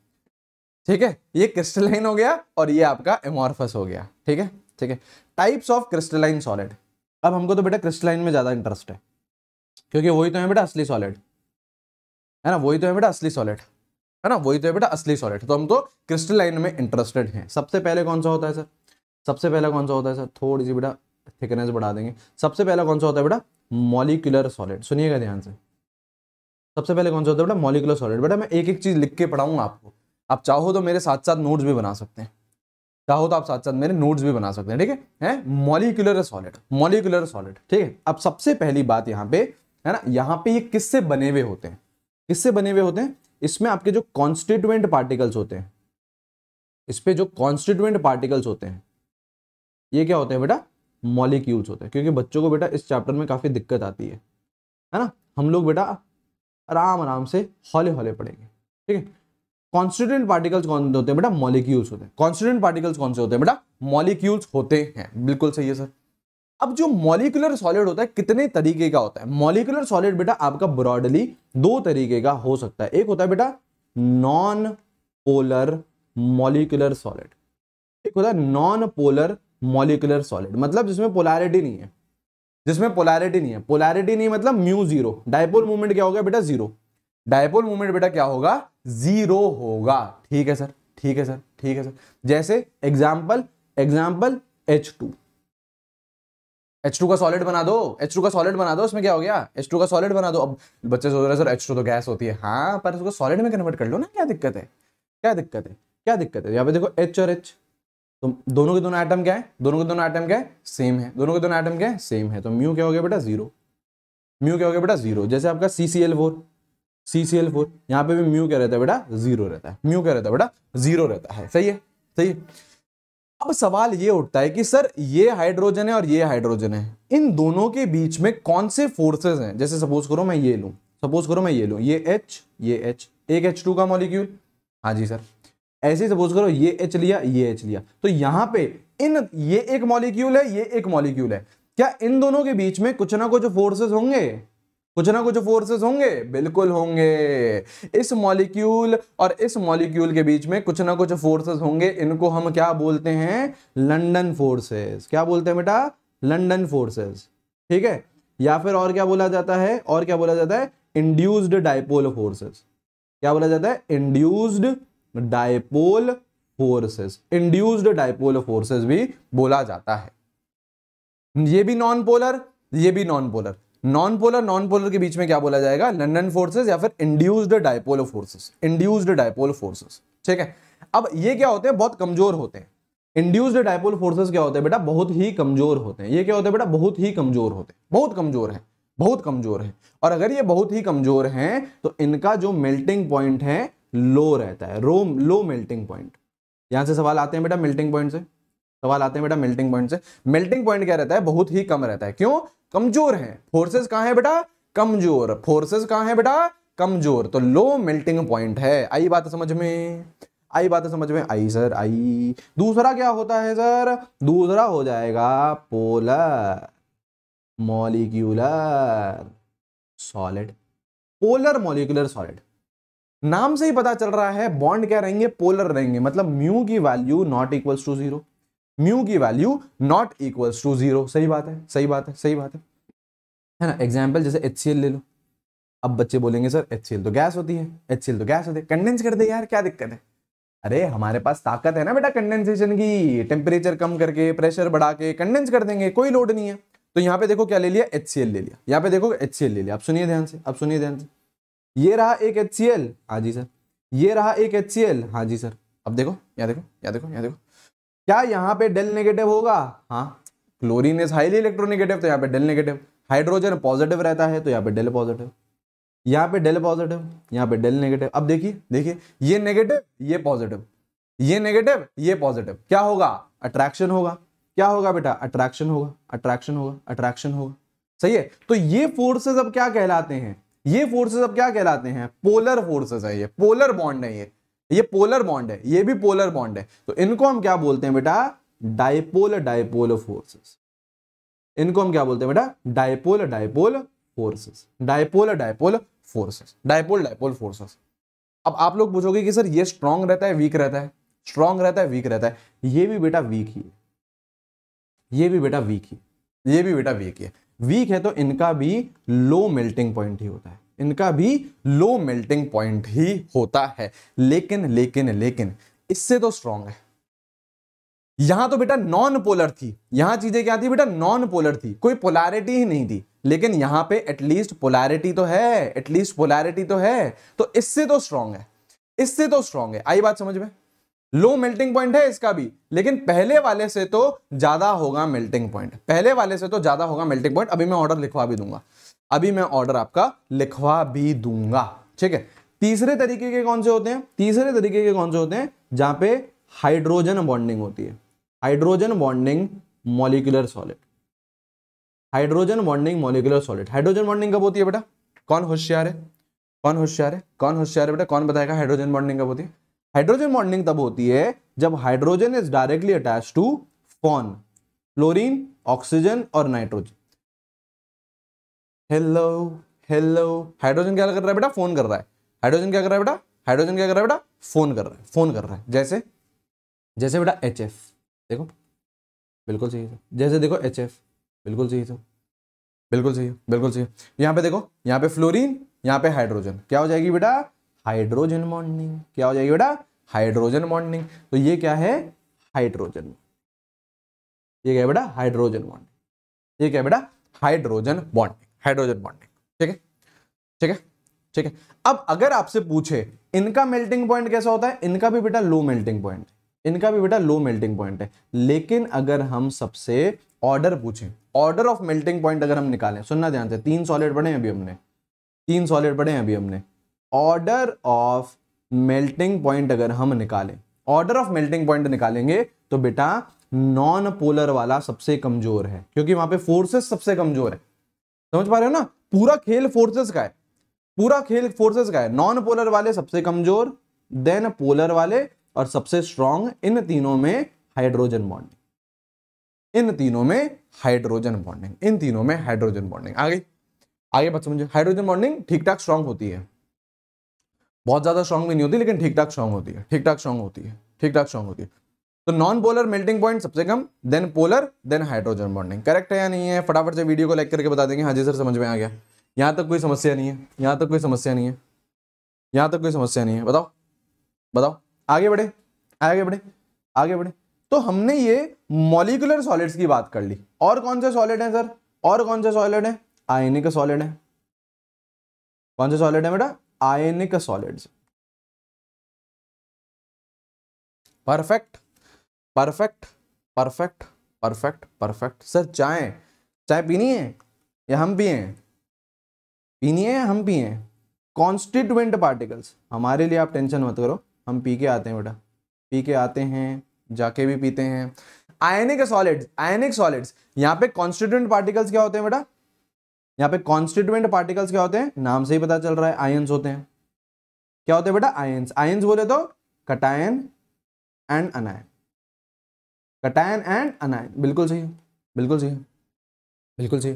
ठीक है ये क्रिस्टलाइन हो गया और ये आपका एमोरफस हो गया ठीक है ठीक है टाइप्स ऑफ क्रिस्टलाइन सॉलिड अब हमको तो बेटा क्रिस्टलाइन में ज़्यादा इंटरेस्ट है क्योंकि वही तो है बेटा असली सॉलिड है ना वही तो है बेटा असली सॉलिड है ना वही तो है बेटा असली सॉलिड तो हम तो क्रिस्टलाइन में इंटरेस्टेड हैं सबसे पहले कौन सा होता है सर सबसे पहला कौन सा होता है सर थोड़ी सी बेटा थिकनेस बढ़ा देंगे सबसे पहला कौन सा होता है बेटा मॉलिकुलर सॉलिड सुनिएगा ध्यान से सबसे पहले कौन सा होता है बेटा मॉलिकुलर सॉलिड बेटा मैं एक एक चीज़ लिख के पढ़ाऊंगा आपको आप चाहो तो मेरे साथ साथ नोट्स भी बना सकते हैं चाहो तो आप साथ साथ मेरे नोट्स भी बना सकते हैं ठीक है मॉलिकुलर सॉलिड मॉलिकुलर सॉलिड ठीक है अब सबसे पहली बात यहाँ पे है ना यहाँ पे ये किससे बने हुए होते हैं किससे बने हुए होते हैं इसमें आपके जो कॉन्स्टिट्यूएंट पार्टिकल्स होते हैं इस पे जो कॉन्स्टिट्यूएंट पार्टिकल्स होते हैं ये क्या होते हैं बेटा मॉलिक्यूल्स होते हैं क्योंकि बच्चों को बेटा इस चैप्टर में काफ़ी दिक्कत आती है है ना हम लोग बेटा आराम आराम से हौले हौले पढ़ेंगे ठीक है कॉन्स्टिटेंट पार्टिकल्स कौन होते हैं बेटा मॉलिक्यूल्स होते हैं कॉन्स्टिटेंट पार्टिकल्स कौन से होते हैं बेटा मॉलिक्यूल्स होते हैं बिल्कुल सही है सर अब जो मॉलिकुलर सॉलिड होता है कितने तरीके का होता है मॉलिकुलर सॉलिड बेटा आपका ब्रॉडली दो तरीके का हो सकता है एक होता है बेटा नॉन पोलर मॉलिकुलर सॉलिड एक होता है नॉन पोलर मोलिकुलर सॉलिड मतलब जिसमें पोलैरिटी नहीं है जिसमें पोलैरिटी नहीं है पोलैरिटी नहीं मतलब म्यू जीरो डायपोल मूवमेंट क्या होगा बेटा जीरो डायपोल मूवमेंट बेटा क्या होगा जीरो होगा ठीक है सर ठीक है सर ठीक है सर जैसे example example H two H two का सॉलिड बना दो एच टू का सॉलिड बना दो इसमें क्या हो गया एच टू का सॉलिड बना दो अब बच्चे सोच रहे सर एच टू तो गैस होती है हाँ पर उसको सॉलिड में कन्वर्ट कर लो ना क्या दिक्कत है क्या दिक्कत है क्या दिक्कत है यहाँ पे देखो एच और एच तो दोनों के दोनों आइटम क्या है दोनों के दोनों आइटम क्या है सेम है दोनों के दोनों आइटम क्या है सेम है तो म्यू क्या हो गया बेटा जीरो म्यू क्या हो गया बेटा जीरो जैसे आपका C C L four C C L four यहाँ पे भी म्यू क्या रहता है बेटा जीरो रहता है म्यू क्या रहता है बेटा जीरो रहता है सही है सही है अब सवाल ये उठता है कि सर ये हाइड्रोजन है और ये हाइड्रोजन है इन दोनों के बीच में कौन से फोर्सेस हैं जैसे सपोज करो मैं ये लू सपोज करो मैं ये लू ये एच ये एच एक एच टू का मॉलिक्यूल हाँ जी सर ऐसे सपोज करो ये एच लिया ये एच लिया तो यहां पे इन ये एक मॉलिक्यूल है ये एक मॉलिक्यूल है क्या इन दोनों के बीच में कुछ ना कुछ फोर्सेस होंगे कुछ ना कुछ फोर्सेस होंगे बिल्कुल होंगे इस मॉलिक्यूल और इस मॉलिक्यूल के बीच में कुछ ना कुछ फोर्सेस होंगे इनको हम क्या बोलते हैं लंडन फोर्सेस क्या बोलते हैं बेटा लंडन फोर्सेस ठीक है या फिर और क्या बोला जाता है और क्या बोला जाता है इंड्यूस्ड डाइपोल फोर्सेस क्या बोला जाता है induced dipole forces induced dipole forces भी बोला जाता है ये भी नॉन पोलर ये भी non polar non polar non polar के बीच में क्या बोला जाएगा लंडन फोर्सेस या फिर induced dipole forces induced dipole forces ठीक है अब ये क्या होते हैं बहुत कमजोर होते हैं इंड्यूस्ड डायपोल फोर्सेस क्या होते हैं बेटा बहुत ही कमजोर होते हैं ये क्या होते हैं बेटा बहुत ही कमजोर होते हैं बहुत कमजोर है बहुत कमजोर है और अगर ये बहुत ही कमजोर हैं तो इनका जो मेल्टिंग पॉइंट है लो रहता है रो लो मेल्टिंग पॉइंट यहाँ से सवाल आते हैं बेटा मेल्टिंग पॉइंट से सवाल आते हैं बेटा मेल्टिंग पॉइंट से मेल्टिंग पॉइंट क्या रहता है बहुत ही कम रहता है क्यों कमजोर है फोर्सेस कहाँ है बेटा कमजोर फोर्सेस कहाँ है बेटा कमजोर तो लो मेल्टिंग पॉइंट है आई बात समझ में आई बात समझ में आई सर आई दूसरा क्या होता है सर दूसरा हो जाएगा polar molecular solid polar molecular solid नाम से ही पता चल रहा है बॉन्ड क्या रहेंगे पोलर रहेंगे मतलब म्यू की value not equals to zero mu की value not equals to zero सही बात है सही बात है सही बात है है ना एग्जाम्पल जैसे एच ले लो अब बच्चे बोलेंगे सर एच तो गैस होती है एच तो गैस होती है कंडेंस कर दे यार क्या दिक्कत है अरे हमारे पास ताकत है ना बेटा कंडेंसेशन की टेम्परेचर कम करके प्रेशर बढ़ा के कंडेंस कर देंगे कोई लोड नहीं है तो यहाँ पे देखो क्या ले लिया एच ले लिया यहाँ पे देखो एच ले लिया अब सुनिए ध्यान से अब सुनिए ध्यान से ये रहा एक एच सी एल हाँ जी सर ये रहा एक एच सी एल हाँ जी सर अब देखो या देखो या देखो या देखो क्या यहाँ पे डेल नेगेटिव होगा हाँ क्लोरीन इज हाईली इलेक्ट्रोनिगेटिव तो यहाँ पे डेल नेगेटिव हाइड्रोजन पॉजिटिव रहता है तो यहाँ पे डेल पॉजिटिव यहाँ पे डेल पॉजिटिव यहाँ पे डेल नेगेटिव अब देखिए देखिए ये नेगेटिव ये पॉजिटिव ये नेगेटिव ये पॉजिटिव क्या होगा अट्रैक्शन होगा क्या होगा बेटा अट्रैक्शन होगा अट्रैक्शन होगा अट्रैक्शन होगा सही है तो ये फोर्सेस अब क्या कहलाते हैं ये फोर्सेस अब क्या कहलाते हैं पोलर फोर्सेस है ये पोलर बॉन्ड है ये ये पोलर बॉन्ड है ये भी पोलर बॉन्ड है तो इनको हम क्या बोलते हैं बेटा डायपोल डायपोल फोर्सेस इनको हम क्या बोलते हैं बेटा dipole dipole forces dipole dipole forces dipole dipole forces अब आप लोग पूछोगे कि सर ये स्ट्रांग रहता है वीक रहता है स्ट्रांग रहता है वीक रहता है ये भी बेटा वीक ही है ये भी बेटा वीक ही ये भी बेटा वीक ही है वीक है तो इनका भी लो मेल्टिंग पॉइंट ही होता है इनका भी लो मेल्टिंग पॉइंट ही होता है लेकिन लेकिन लेकिन इससे तो स्ट्रांग है यहां तो बेटा नॉन पोलर थी यहां चीजें क्या थी बेटा नॉन पोलर थी कोई पोलैरिटी ही नहीं थी लेकिन यहां पे एटलीस्ट पोलैरिटी तो है एटलीस्ट पोलैरिटी तो है तो इससे तो स्ट्रांग है इससे तो स्ट्रांग है आई बात समझ में लो मेल्टिंग पॉइंट है इसका भी लेकिन पहले वाले से तो ज्यादा होगा मेल्टिंग पॉइंट पहले वाले से तो ज्यादा होगा मेल्टिंग पॉइंट अभी मैं ऑर्डर लिखवा भी दूंगा अभी मैं ऑर्डर आपका लिखवा भी दूंगा ठीक है तीसरे तरीके के कौन से होते हैं तीसरे तरीके के कौन से होते हैं जहां पे हाइड्रोजन बॉन्डिंग होती है hydrogen bonding molecular solid hydrogen bonding molecular solid hydrogen bonding कब होती है बेटा कौन होशियार है कौन होशियार है कौन होशियार है बेटा कौन बताएगा हाइड्रोजन बॉन्डिंग कब होती है हाइड्रोजन बॉन्डिंग तब होती है जब hydrogen is directly attach to FON fluorine oxygen और नाइट्रोजन हेलो हेलो हाइड्रोजन क्या कर रहा है बेटा फोन कर रहा है हाइड्रोजन क्या कर रहा है बेटा हाइड्रोजन क्या कर रहा है बेटा फोन कर रहा है फोन कर रहा है जैसे जैसे बेटा एच एफ देखो बिल्कुल सही है जैसे देखो एच एफ बिल्कुल सही है बिल्कुल सही बिल्कुल सही यहाँ पे देखो यहाँ पे फ्लोरीन यहाँ पे हाइड्रोजन क्या हो जाएगी बेटा हाइड्रोजन बॉन्डिंग क्या हो जाएगी बेटा हाइड्रोजन बॉन्डिंग तो ये क्या है हाइड्रोजन ये क्या बेटा हाइड्रोजन बॉन्डिंग ये क्या बेटा हाइड्रोजन बॉन्डिंग हाइड्रोजन बॉन्डिंग ठीक है ठीक है ठीक है अब अगर आपसे पूछे इनका मेल्टिंग पॉइंट कैसा होता है इनका भी बेटा लो मेल्टिंग पॉइंट इनका भी बेटा लो मेल्टिंग पॉइंट है लेकिन अगर हम सबसे ऑर्डर पूछें ऑर्डर ऑफ मेल्टिंग पॉइंट अगर हम निकालें सुनना ध्यान से तीन सॉलिड पढ़े अभी हमने तीन सॉलिड पढ़े अभी हमने ऑर्डर ऑफ मेल्टिंग पॉइंट अगर हम निकालें ऑर्डर ऑफ मेल्टिंग पॉइंट निकालेंगे तो बेटा नॉन पोलर वाला सबसे कमजोर है क्योंकि वहां पे फोर्सेस सबसे कमजोर है समझ पा रहे हो ना पूरा खेल फोर्सेस का है पूरा खेल फोर्सेस का है नॉन पोलर वाले सबसे कमजोर देन पोलर वाले और सबसे स्ट्रांग इन तीनों में हाइड्रोजन बॉन्डिंग इन तीनों में हाइड्रोजन बॉन्डिंग इन तीनों में हाइड्रोजन बॉन्डिंग आगे आगे बात समझो हाइड्रोजन बॉन्डिंग ठीक ठाक स्ट्रांग होती है बहुत ज़्यादा स्ट्रॉन्ग भी नहीं होती लेकिन ठीक ठाक स्ट्रॉन्ग होती है ठीक ठाक स्ट्रॉन्ग होती है ठीक ठाक स्ट्रॉन्ग होती है तो नॉन पोलर मेल्टिंग पॉइंट सबसे कम then polar then hydrogen bonding correct है या नहीं है फटाफट से वीडियो को लाइक करके बता देंगे हाँ जी सर समझ में आ गया यहाँ तक कोई समस्या नहीं है यहाँ तक कोई समस्या नहीं है यहाँ तक कोई समस्या नहीं है बताओ बताओ आगे बढ़े आगे बढ़े आगे बढ़े तो हमने ये मॉलिकुलर सॉलिड्स की बात कर ली और कौन से सॉलिड हैं सर और कौन से सॉलिड हैं आयनिक सॉलिड है कौन से सॉलिड है बेटा ionic solids perfect perfect perfect perfect perfect sir चाय चाय पीनी है या हम पिए पीनी है हम पिए कॉन्स्टिट्यूएंट पार्टिकल्स हमारे लिए आप टेंशन मत करो हम पी के आते हैं बेटा पी के आते हैं जाके भी पीते हैं आयनिक सॉलिड्स आयनिक सॉलिड्स यहाँ पे कॉन्स्टिट्यूएंट पार्टिकल्स क्या होते हैं बेटा यहाँ पे कॉन्स्टिट्यूएंट पार्टिकल्स क्या होते हैं नाम से ही पता चल रहा है आयन होते हैं क्या होते हैं बेटा आयन आयंस बोले तो cation and anion cation and anion बिल्कुल सही बिल्कुल सही बिल्कुल सही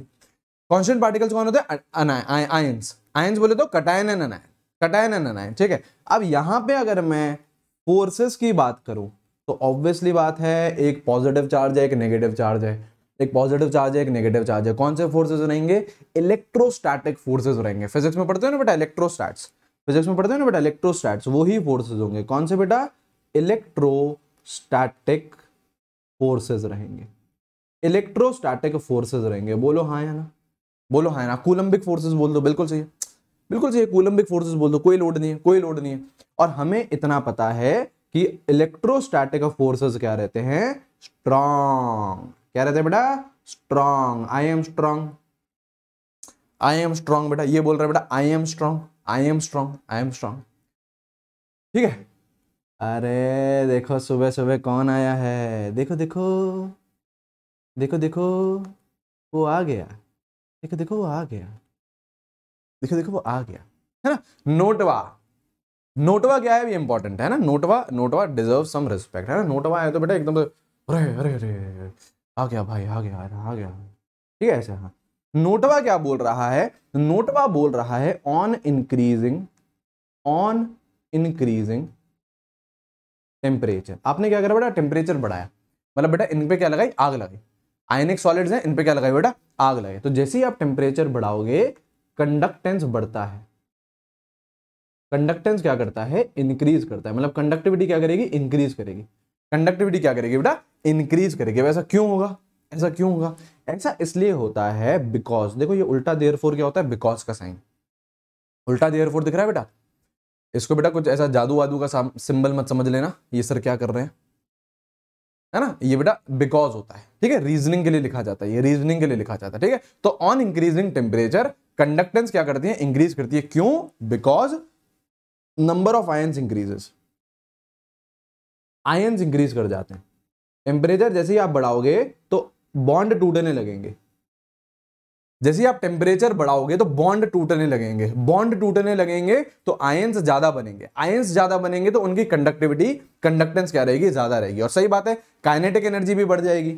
कॉन्स्टेंट पार्टिकल्स कौन होते हैं अनायन आयंस बोले तो cation and anion cation and anion ठीक है अब यहां पे अगर मैं फोर्सेस की बात करूं तो ऑब्वियसली बात है एक पॉजिटिव चार्ज है एक नेगेटिव चार्ज है एक पॉजिटिव चार्ज है एक नेगेटिव चार्ज है कौन से फोर्सेज रहेंगे इलेक्ट्रोस्टैटिक फोर्सेज रहेंगे फिजिक्स में पढ़ते हो ना बेटा इलेक्ट्रोस्टैट्स फिजिक्स में पढ़ते हो ना बेटा इलेक्ट्रोस्टैट्स वही फोर्सेज होंगे कौन से बेटा इलेक्ट्रोस्टैटिक फोर्सेज रहेंगे इलेक्ट्रोस्टैटिक फोर्सेज रहेंगे बोलो हाँ या ना बोलो हाँ ना कूलम्बिक फोर्सेज बोल दो बिल्कुल सही बिल्कुल सही कूलम्बिक फोर्सेज बोल दो कोई लोड नहीं है कोई लोड नहीं है और हमें इतना पता है कि इलेक्ट्रोस्टैटिक फोर्सेज क्या रहते हैं स्ट्रांग क्या रहते हैं बेटा strong I am strong I am strong बेटा ये बोल रहा है बेटा I am strong I am strong I am strong ठीक है अरे देखो सुबह सुबह कौन आया है देखो देखो देखो देखो वो आ गया देखो देखो वो आ गया देखो देखो वो आ गया है ना नोटवा नोटवा क्या है भी इंपॉर्टेंट है ना नोटवा नोटवा डिजर्व सम रिस्पेक्ट है ना नोटवा आया तो बेटा एकदम अरे अरे अरे आ गया भाई आ गया आ गया ठीक है ऐसा हाँ नोटवा क्या बोल रहा है नोटवा बोल रहा है on increasing on increasing temperature आपने क्या करा बेटा टेम्परेचर बढ़ाया मतलब बेटा इन पे क्या लगाई आग लगाई आयनिक सॉलिड्स हैं इन पे क्या लगाई बेटा आग लगाई तो जैसे ही आप टेम्परेचर बढ़ाओगे कंडक्टेंस बढ़ता है कंडक्टेंस क्या करता है इंक्रीज करता है मतलब कंडक्टिविटी क्या करेगी इंक्रीज करेगी कंडक्टिविटी क्या करेगी बेटा इंक्रीज करेगी वैसा क्यों होगा ऐसा क्यों होगा ऐसा इसलिए होता है बिकॉज देखो ये उल्टा देर फोर क्या होता है बिकॉज का साइन उल्टा देर फोर दिख रहा है बेटा इसको बेटा कुछ ऐसा जादू वादू का सिंबल मत समझ लेना ये सर क्या कर रहे हैं है ना ये बेटा बिकॉज होता है ठीक है रीजनिंग के लिए लिखा जाता है ये रीजनिंग के लिए लिखा जाता है ठीक है तो ऑन इंक्रीजिंग टेम्परेचर कंडक्टेंस क्या करती है इंक्रीज करती है क्यों because number of ion increases ions increase कर जाते हैं टेम्परेचर जैसे ही आप बढ़ाओगे तो बॉन्ड टूटने लगेंगे जैसे ही आप टेम्परेचर बढ़ाओगे तो बॉन्ड टूटने लगेंगे बॉन्ड टूटने लगेंगे तो आयन्स ज्यादा बनेंगे आयन्स ज्यादा बनेंगे तो उनकी कंडक्टिविटी कंडक्टेंस क्या रहेगी ज्यादा रहेगी और सही बात है काइनेटिक एनर्जी भी बढ़ जाएगी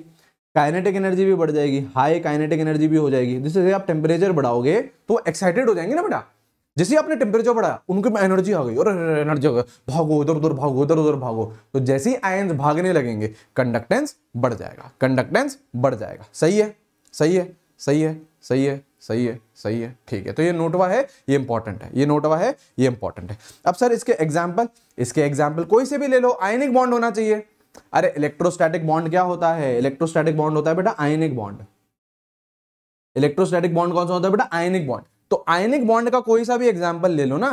काइनेटिक एनर्जी भी बढ़ जाएगी हाई काइनेटिक एनर्जी भी हो जाएगी जिससे आप टेम्परेचर बढ़ाओगे तो एक्साइटेड हो जाएंगे ना बेटा जैसे आपने टेम्परेचर बढ़ाया उनके में एनर्जी आ गई और एनर्जी आ गई भागो इधर उधर भागो इधर उधर भागो तो जैसे ही आयन भागने लगेंगे कंडक्टेंस बढ़ जाएगा कंडक्टेंस बढ़ जाएगा सही है सही है सही है सही है सही है सही है ठीक है तो ये नोटवा है ये इंपॉर्टेंट है ये नोटवा है ये इंपॉर्टेंट है अब सर इसके एग्जाम्पल इसके एग्जाम्पल कोई से भी ले लो आयनिक बॉन्ड होना चाहिए अरे इलेक्ट्रोस्टैटिक बॉन्ड क्या होता है इलेक्ट्रोस्टैटिक बॉन्ड होता है बेटा आयनिक बॉन्ड इलेक्ट्रोस्टैटिक बॉन्ड कौन सा होता है बेटा आयनिक बॉन्ड तो आयनिक बॉन्ड का कोई सा भी एग्जाम्पल ले लो ना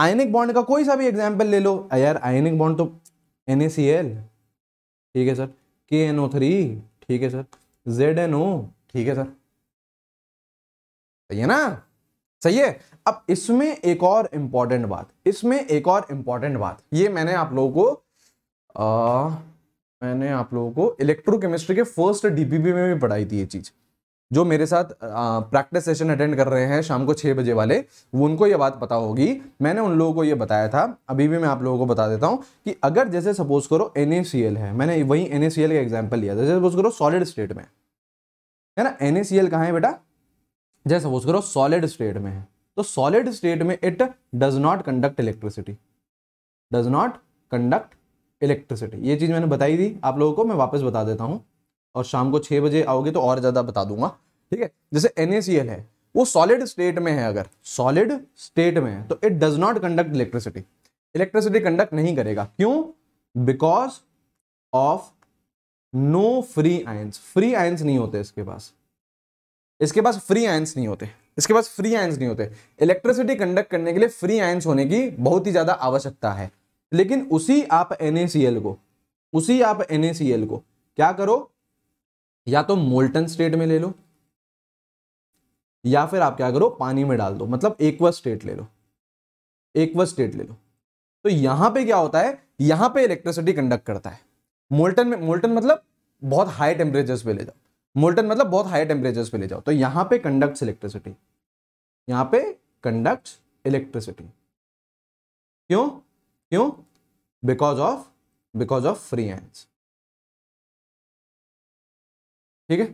आयनिक बॉन्ड का कोई सा भी एग्जाम्पल ले लो यार आयनिक बॉन्ड तो एन ठीक है सर के एन ओ थ्री ठीक है सर जेड एन ओ ठीक है सर सही है ना सही है अब इसमें एक और इंपॉर्टेंट बात इसमें एक और इंपॉर्टेंट बात ये मैंने आप लोगों को आ, मैंने आप लोगों को इलेक्ट्रोकेमिस्ट्री के फर्स्ट डीपीबी में भी पढ़ाई थी ये चीज़ जो मेरे साथ प्रैक्टिस सेशन अटेंड कर रहे हैं शाम को छः बजे वाले वो उनको ये बात पता होगी मैंने उन लोगों को ये बताया था अभी भी मैं आप लोगों को बता देता हूँ कि अगर जैसे सपोज करो एन है मैंने वही एन का एग्जाम्पल लिया था जैसे सपोज करो सॉलिड स्टेट में है ना एन ए कहाँ है बेटा जैसे सपोज करो सॉलिड स्टेट में है तो सॉलिड स्टेट में it does not conduct electricity does not conduct electricity ये चीज़ मैंने बताई थी आप लोगों को मैं वापस बता देता हूँ और शाम को छह बजे आओगे तो और ज़्यादा बता दूंगा ठीक है जैसे एन है वो सॉलिड स्टेट में है अगर सॉलिड स्टेट में है तो it does not conduct electricity electricity conduct नहीं करेगा क्यों because of no free ions free ions नहीं होते इसके पास इसके पास फ्री आयंस नहीं होते इसके पास फ्री आयंस नहीं होते इलेक्ट्रिसिटी कंडक्ट करने के लिए फ्री आयंस होने की बहुत ही ज्यादा आवश्यकता है लेकिन उसी आप एन को उसी आप एन को क्या करो या तो मोल्टन स्टेट में ले लो या फिर आप क्या करो पानी में डाल दो मतलब एक स्टेट ले लो एक स्टेट ले लो तो यहां पे क्या होता है यहां पे इलेक्ट्रिसिटी कंडक्ट करता है मोल्टन में मोल्टन मतलब बहुत हाई टेम्परेचर्स पे ले जाओ मोल्टन मतलब बहुत हाई टेम्परेचर्स पे ले जाओ तो यहां पे कंडक्ट्स इलेक्ट्रिसिटी यहां पे कंडक्ट्स इलेक्ट्रिसिटी क्यों क्यों because of because of free and ठीक है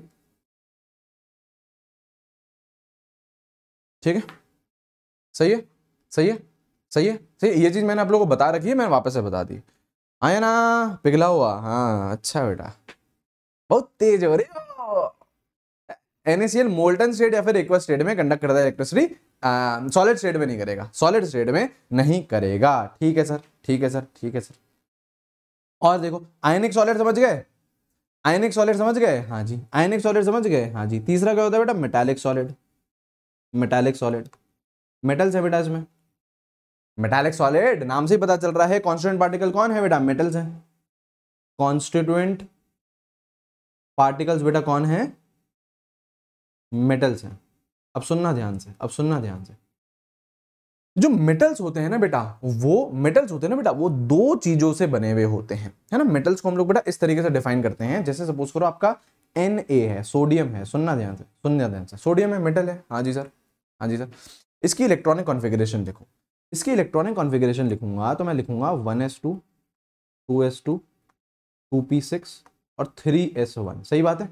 ठीक है सही है सही है सही है सही है? ये चीज़ मैंने आप लोगों को बता रखी है मैंने वापस से बता दी आया हाँ ना पिघला हुआ हाँ अच्छा बेटा बहुत तेज हो रही एनएसएल मोल्टन स्टेट या फिर एक्वा स्टेट में कंडक्ट करता है इलेक्ट्रिसिटी सॉलिड स्टेट में नहीं करेगा सॉलिड स्टेट में नहीं करेगा ठीक है सर ठीक है सर ठीक है सर और देखो आयनिक सॉलिड समझ गए आयनिक सॉलिड समझ गए हाँ जी आयनिक सॉलिड समझ गए हाँ जी तीसरा क्या होता है बेटा metallic solid metallic solid metals है बेटा इसमें मेटालिक सॉलिड नाम से ही पता चल रहा है कॉन्स्टेंट पार्टिकल कौन है बेटा मेटल्स है कॉन्स्टिट्यूएंट पार्टिकल्स बेटा कौन है मेटल्स हैं अब सुनना ध्यान से अब सुनना ध्यान से जो मेटल्स होते हैं ना बेटा वो मेटल्स होते हैं ना बेटा वो दो चीजों से बने हुए होते हैं है ना मेटल्स को हम लोग बेटा इस तरीके से डिफाइन करते हैं जैसे सपोज करो आपका एन ए है सोडियम है सुनना ध्यान से सुनना ध्यान से सोडियम है मेटल है हाँ जी सर हाँ जी सर इसकी इलेक्ट्रॉनिक कॉन्फिग्रेशन देखो इसकी इलेक्ट्रॉनिक कॉन्फिग्रेशन लिखूंगा तो मैं लिखूंगा one S two two S two two P six और थ्री एस वन सही बात है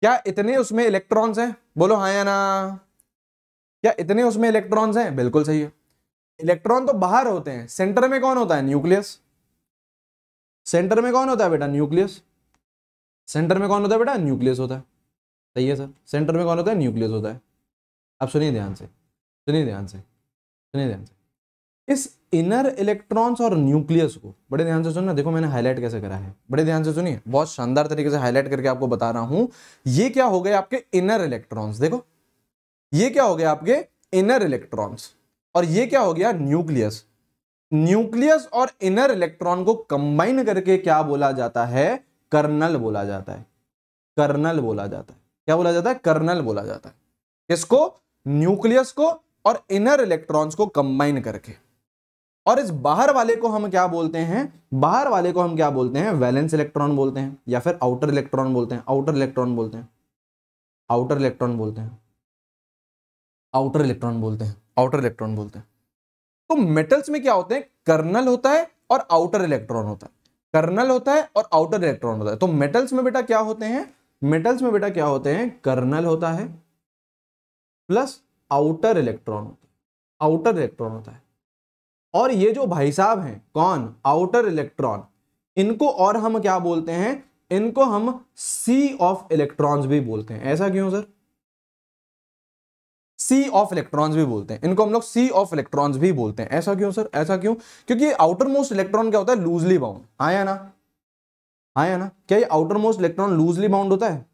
क्या इतने उसमें इलेक्ट्रॉन्स हैं बोलो हाँ या ना क्या इतने उसमें इलेक्ट्रॉन्स हैं बिल्कुल सही है इलेक्ट्रॉन तो बाहर होते हैं सेंटर में कौन होता है न्यूक्लियस सेंटर में कौन होता है बेटा न्यूक्लियस सेंटर में कौन होता है बेटा न्यूक्लियस होता है सही है सर सेंटर में कौन होता है न्यूक्लियस होता है अब सुनिए ध्यान से सुनिए ध्यान से सुनिए ध्यान से इस इनर इलेक्ट्रॉन्स और न्यूक्लियस को बड़े ध्यान से सुनना देखो मैंने हाईलाइट कैसे करा है बड़े ध्यान से सुनिए बहुत शानदार तरीके से हाईलाइट करके आपको बता रहा हूं ये क्या हो गए आपके इनर इलेक्ट्रॉन्स देखो ये क्या हो गया आपके इनर इलेक्ट्रॉन्स और ये क्या हो गया न्यूक्लियस न्यूक्लियस और इनर इलेक्ट्रॉन को कंबाइन करके क्या बोला जाता है कर्नल बोला जाता है कर्नल बोला जाता है क्या बोला जाता है कर्नल बोला जाता है किसको न्यूक्लियस को और इनर इलेक्ट्रॉन्स को कंबाइन करके और इस बाहर वाले को हम क्या बोलते हैं बाहर वाले को हम क्या बोलते हैं वैलेंस इलेक्ट्रॉन बोलते हैं या फिर आउटर इलेक्ट्रॉन बोलते हैं आउटर इलेक्ट्रॉन बोलते हैं आउटर इलेक्ट्रॉन बोलते हैं आउटर इलेक्ट्रॉन बोलते हैं आउटर इलेक्ट्रॉन बोलते हैं तो मेटल्स में क्या होते हैं कर्नल होता है और आउटर इलेक्ट्रॉन होता है कर्नल होता है और आउटर इलेक्ट्रॉन होता है तो मेटल्स में बेटा क्या होते हैं मेटल्स में बेटा क्या होते हैं कर्नल होता है प्लस आउटर इलेक्ट्रॉन होता है आउटर इलेक्ट्रॉन होता है और ये जो भाई साहब हैं कौन आउटर इलेक्ट्रॉन इनको और हम क्या बोलते हैं इनको हम सी ऑफ इलेक्ट्रॉन्स भी बोलते हैं ऐसा क्यों सर सी ऑफ इलेक्ट्रॉन्स भी बोलते हैं इनको हम लोग सी ऑफ इलेक्ट्रॉन्स भी बोलते हैं ऐसा क्यों सर ऐसा क्यों क्योंकि आउटर मोस्ट इलेक्ट्रॉन क्या होता है लूजली बाउंड आया ना आया हाँ ना क्या ये outermost electron loosely bound होता है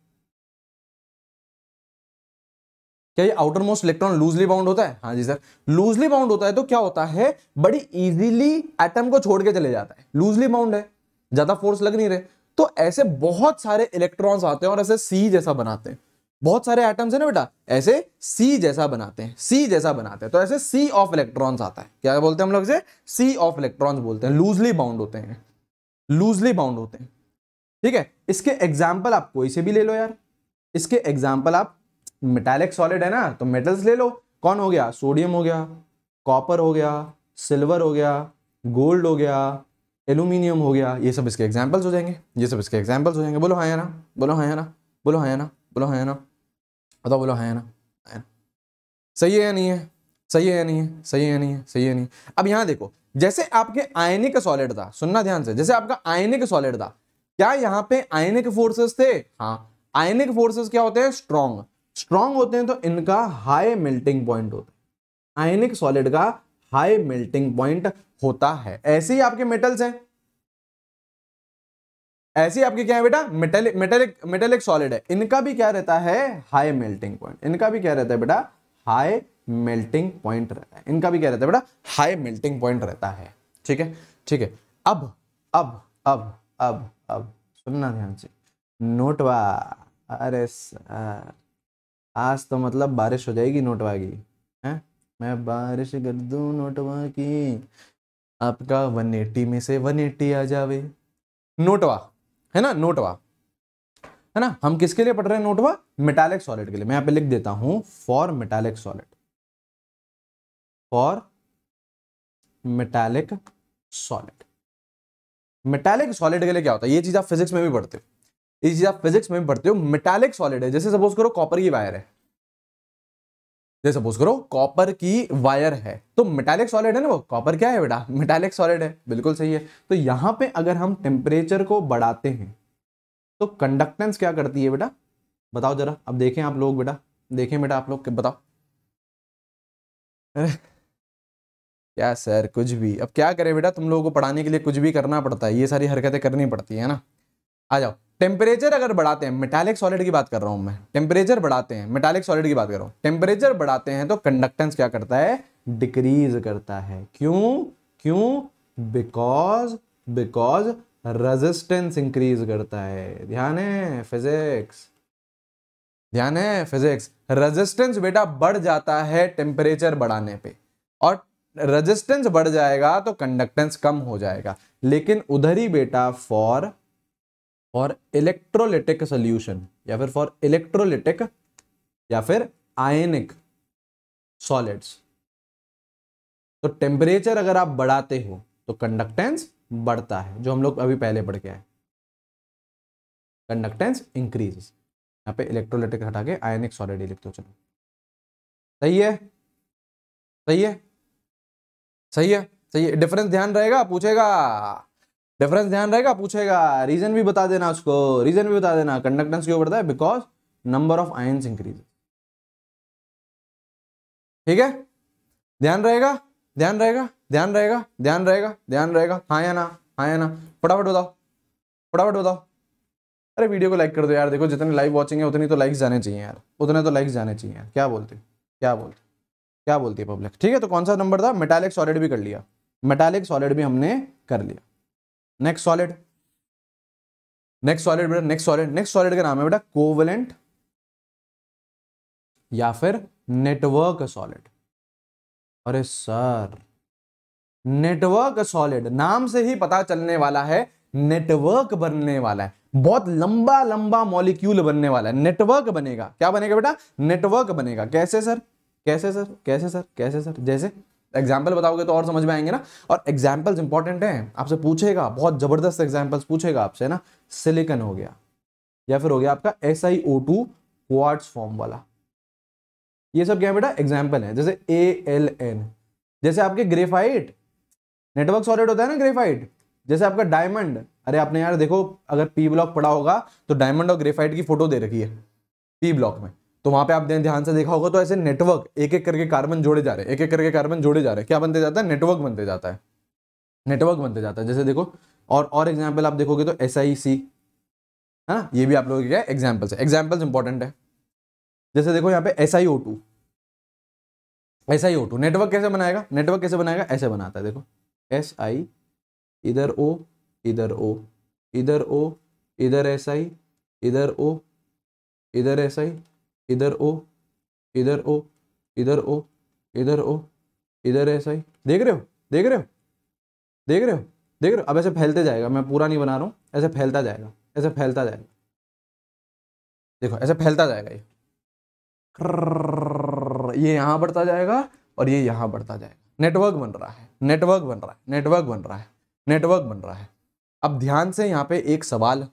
क्या ये outermost electron loosely bound होता है हाँ जी सर लूजली बाउंड होता है तो क्या होता है बड़ी इजीली एटम को छोड़ के चले जाता है लूजली बाउंड है ज्यादा फोर्स लग नहीं रहे तो ऐसे बहुत सारे इलेक्ट्रॉन्स आते हैं और ऐसे सी जैसा बनाते हैं बहुत सारे एटम्स है ना बेटा ऐसे सी जैसा बनाते हैं सी जैसा बनाते हैं तो ऐसे सी ऑफ इलेक्ट्रॉन्स आता है क्या बोलते हैं हम लोग इसे सी ऑफ इलेक्ट्रॉन्स बोलते हैं लूजली बाउंड होते हैं लूजली बाउंड होते हैं ठीक है इसके एग्जाम्पल आप कोई से भी ले लो यार इसके एग्जाम्पल आप मेटेलिक सॉलिड है ना तो मेटल्स ले लो कौन हो गया सोडियम हो गया कॉपर हो गया सिल्वर हो गया गोल्ड हो गया एल्यूमिनियम हो गया ये सब इसके एग्जाम्पल्स हो जाएंगे ये सब इसके एग्जाम्पल्स हो जाएंगे बोलो हाँ ना बोलो हाँ ना बोलो हाँ ना बोलो हाँ ना बताओ बोलो हाँ, है ना है ना सही है या नहीं है सही है या नहीं है सही है या नहीं है सही है नहीं अब यहाँ देखो जैसे आपके आयनिक सॉलिड था सुनना ध्यान से जैसे आपका आयनिक सॉलिड था क्या यहाँ पे आयनिक फोर्सेस थे हाँ आयनिक फोर्सेस क्या होते हैं स्ट्रॉन्ग स्ट्रॉन्ग होते हैं तो इनका हाई मेल्टिंग पॉइंट होता है आयनिक सॉलिड का हाई मेल्टिंग पॉइंट होता है ऐसे ही आपके मेटल्स हैं ऐसी आपके क्या है बेटा मेटेलिक मेटेलिक मेटेलिक सॉलिड है इनका भी क्या रहता है हाई मेल्टिंग पॉइंट इनका भी क्या रहता है बेटा हाई मेल्टिंग पॉइंट रहता है इनका भी क्या रहता है बेटा हाई मेल्टिंग पॉइंट रहता है ठीक है ठीक है अब अब अब अब अब सुनना ध्यान से नोटवा अरे आज तो मतलब बारिश हो जाएगी नोटवा की है मैं बारिश कर दू नोटवा की आपका 180 में से 180 आ जावे नोटवा है ना नोटवा है ना हम किसके लिए पढ़ रहे हैं नोटवा मेटालिक सॉलिड के लिए मैं यहां पे लिख देता हूं for metallic solid for metallic solid metallic solid के लिए क्या होता है ये चीज आप फिजिक्स में भी पढ़ते हो ये चीज आप फिजिक्स में भी पढ़ते हो मेटालिक सॉलिड है जैसे सपोज करो कॉपर की वायर है जैसे सपोज करो कॉपर की वायर है तो मेटालिक सॉलिड है ना वो कॉपर क्या है बेटा मेटालिक सॉलिड है बिल्कुल सही है तो यहां पे अगर हम टेम्परेचर को बढ़ाते हैं तो कंडक्टेंस क्या करती है बेटा बताओ जरा अब देखें आप लोग बेटा देखें बेटा आप लोग बताओ अरे क्या सर कुछ भी अब क्या करें बेटा तुम लोगों को पढ़ाने के लिए कुछ भी करना पड़ता है ये सारी हरकतें करनी पड़ती है ना आ जाओ टेम्परेचर अगर बढ़ाते हैं मेटालिक सॉलिड की बात कर रहा हूं मैं टेम्परेचर बढ़ाते हैं मेटालिक सॉलिड की बात कर रहा हूं टेम्परेचर बढ़ाते हैं तो कंडक्टेंस क्या करता है डिक्रीज करता है क्यों क्यों बिकॉज बिकॉज रेजिस्टेंस इंक्रीज करता है ध्यान है फिजिक्स ध्यान है फिजिक्स रेजिस्टेंस बेटा बढ़ जाता है टेम्परेचर बढ़ाने पे और रेजिस्टेंस बढ़ जाएगा तो कंडक्टेंस कम हो जाएगा लेकिन उधर ही बेटा फॉर फॉर इलेक्ट्रोलिटिक सोल्यूशन या फिर फॉर इलेक्ट्रोलिटिक या फिर आयनिक सॉलिड्स तो टेम्परेचर अगर आप बढ़ाते हो तो कंडक्टेंस बढ़ता है जो हम लोग अभी पहले बढ़ गया है कंडक्टेंस इंक्रीज यहाँ पे इलेक्ट्रोलिटिक हटा के आयनिक सॉलिड ही लिखते हो चलो सही है सही है सही है सही है डिफरेंस ध्यान रहेगा पूछेगा डिफरेंस ध्यान रहेगा पूछेगा रीजन भी बता देना उसको रीजन भी बता देना कंडक्टेंस क्यों बढ़ता है because number of ions increase ठीक है ध्यान रहेगा ध्यान रहेगा ध्यान रहेगा ध्यान रहेगा ध्यान रहेगा हाँ या ना हाँ या ना फटाफट बताओ फटाफट बताओ अरे वीडियो को लाइक कर दो यार देखो जितने लाइव वॉचिंग है उतनी तो लाइक्स जाने चाहिए यार उतने तो लाइक्स जाने चाहिए यार क्या बोलते क्या बोलते क्या बोलती है पब्लिक ठीक है तो कौन सा नंबर था मेटालिक सॉलिड भी कर लिया मेटालिक सॉलिड भी हमने कर लिया नेक्स्ट सॉलिड नेक्स्ट सॉलिड बेटा नेक्स्ट सॉलिड नेक्स्ट सॉलिड का नाम है बेटा कोवलेंट या फिर नेटवर्क सॉलिड अरे सर नेटवर्क सॉलिड नाम से ही पता चलने वाला है नेटवर्क बनने वाला है बहुत लंबा लंबा मॉलिक्यूल बनने वाला है नेटवर्क बनेगा क्या बनेगा बेटा नेटवर्क बनेगा कैसे सर कैसे सर कैसे सर कैसे सर जैसे एग्जाम्पल बताओगे तो और समझ में आएंगे ना और एग्जाम्पल्स इंपॉर्टेंट हैं आपसे पूछेगा बहुत ज़बरदस्त एग्जाम्पल्स पूछेगा आपसे ना सिलिकन हो गया या फिर हो गया आपका S I O two quartz form वाला ये सब क्या बेटा एग्जाम्पल है जैसे ए एल एन जैसे आपके ग्रेफाइट नेटवर्क सॉलिड होता है ना ग्रेफाइट जैसे आपका डायमंड अरे आपने यार देखो अगर पी ब्लॉक पड़ा होगा तो डायमंड और ग्रेफाइट की फोटो दे रखी है पी ब्लॉक में तो वहां पे आपने ध्यान से देखा होगा तो ऐसे नेटवर्क एक एक करके कार्बन जोड़े जा रहे हैं एक एक करके कार्बन जोड़े जा रहे हैं क्या बनते जाता है नेटवर्क बनते जाता है नेटवर्क बनते जाता है जैसे देखो और और एग्जाम्पल आप देखोगे तो एस आई सी है ना ये भी आप लोगों के क्या एग्जाम्पल्स है एग्जाम्पल्स इंपॉर्टेंट है जैसे देखो यहाँ पे S I O two S I O two network कैसे बनाएगा नेटवर्क कैसे बनाएगा ऐसे बनाता है देखो एस आई इधर ओ इधर ओ इधर ओ इधर एस आई इधर ओ इधर एस आई इधर ओ इधर ओ इधर ओ इधर ओ इधर ऐसा ही देख रहे हो देख रहे हो देख रहे हो देख रहे हो अब ऐसे फैलते जाएगा मैं पूरा नहीं बना रहा हूँ ऐसे फैलता जाएगा ऐसे फैलता जाएगा देखो ऐसे फैलता जाएगा ये ये यहाँ बढ़ता जाएगा और ये यहाँ बढ़ता जाएगा नेटवर्क बन रहा है नेटवर्क बन रहा है नेटवर्क बन रहा है नेटवर्क बन रहा है अब ध्यान से यहाँ पे एक सवाल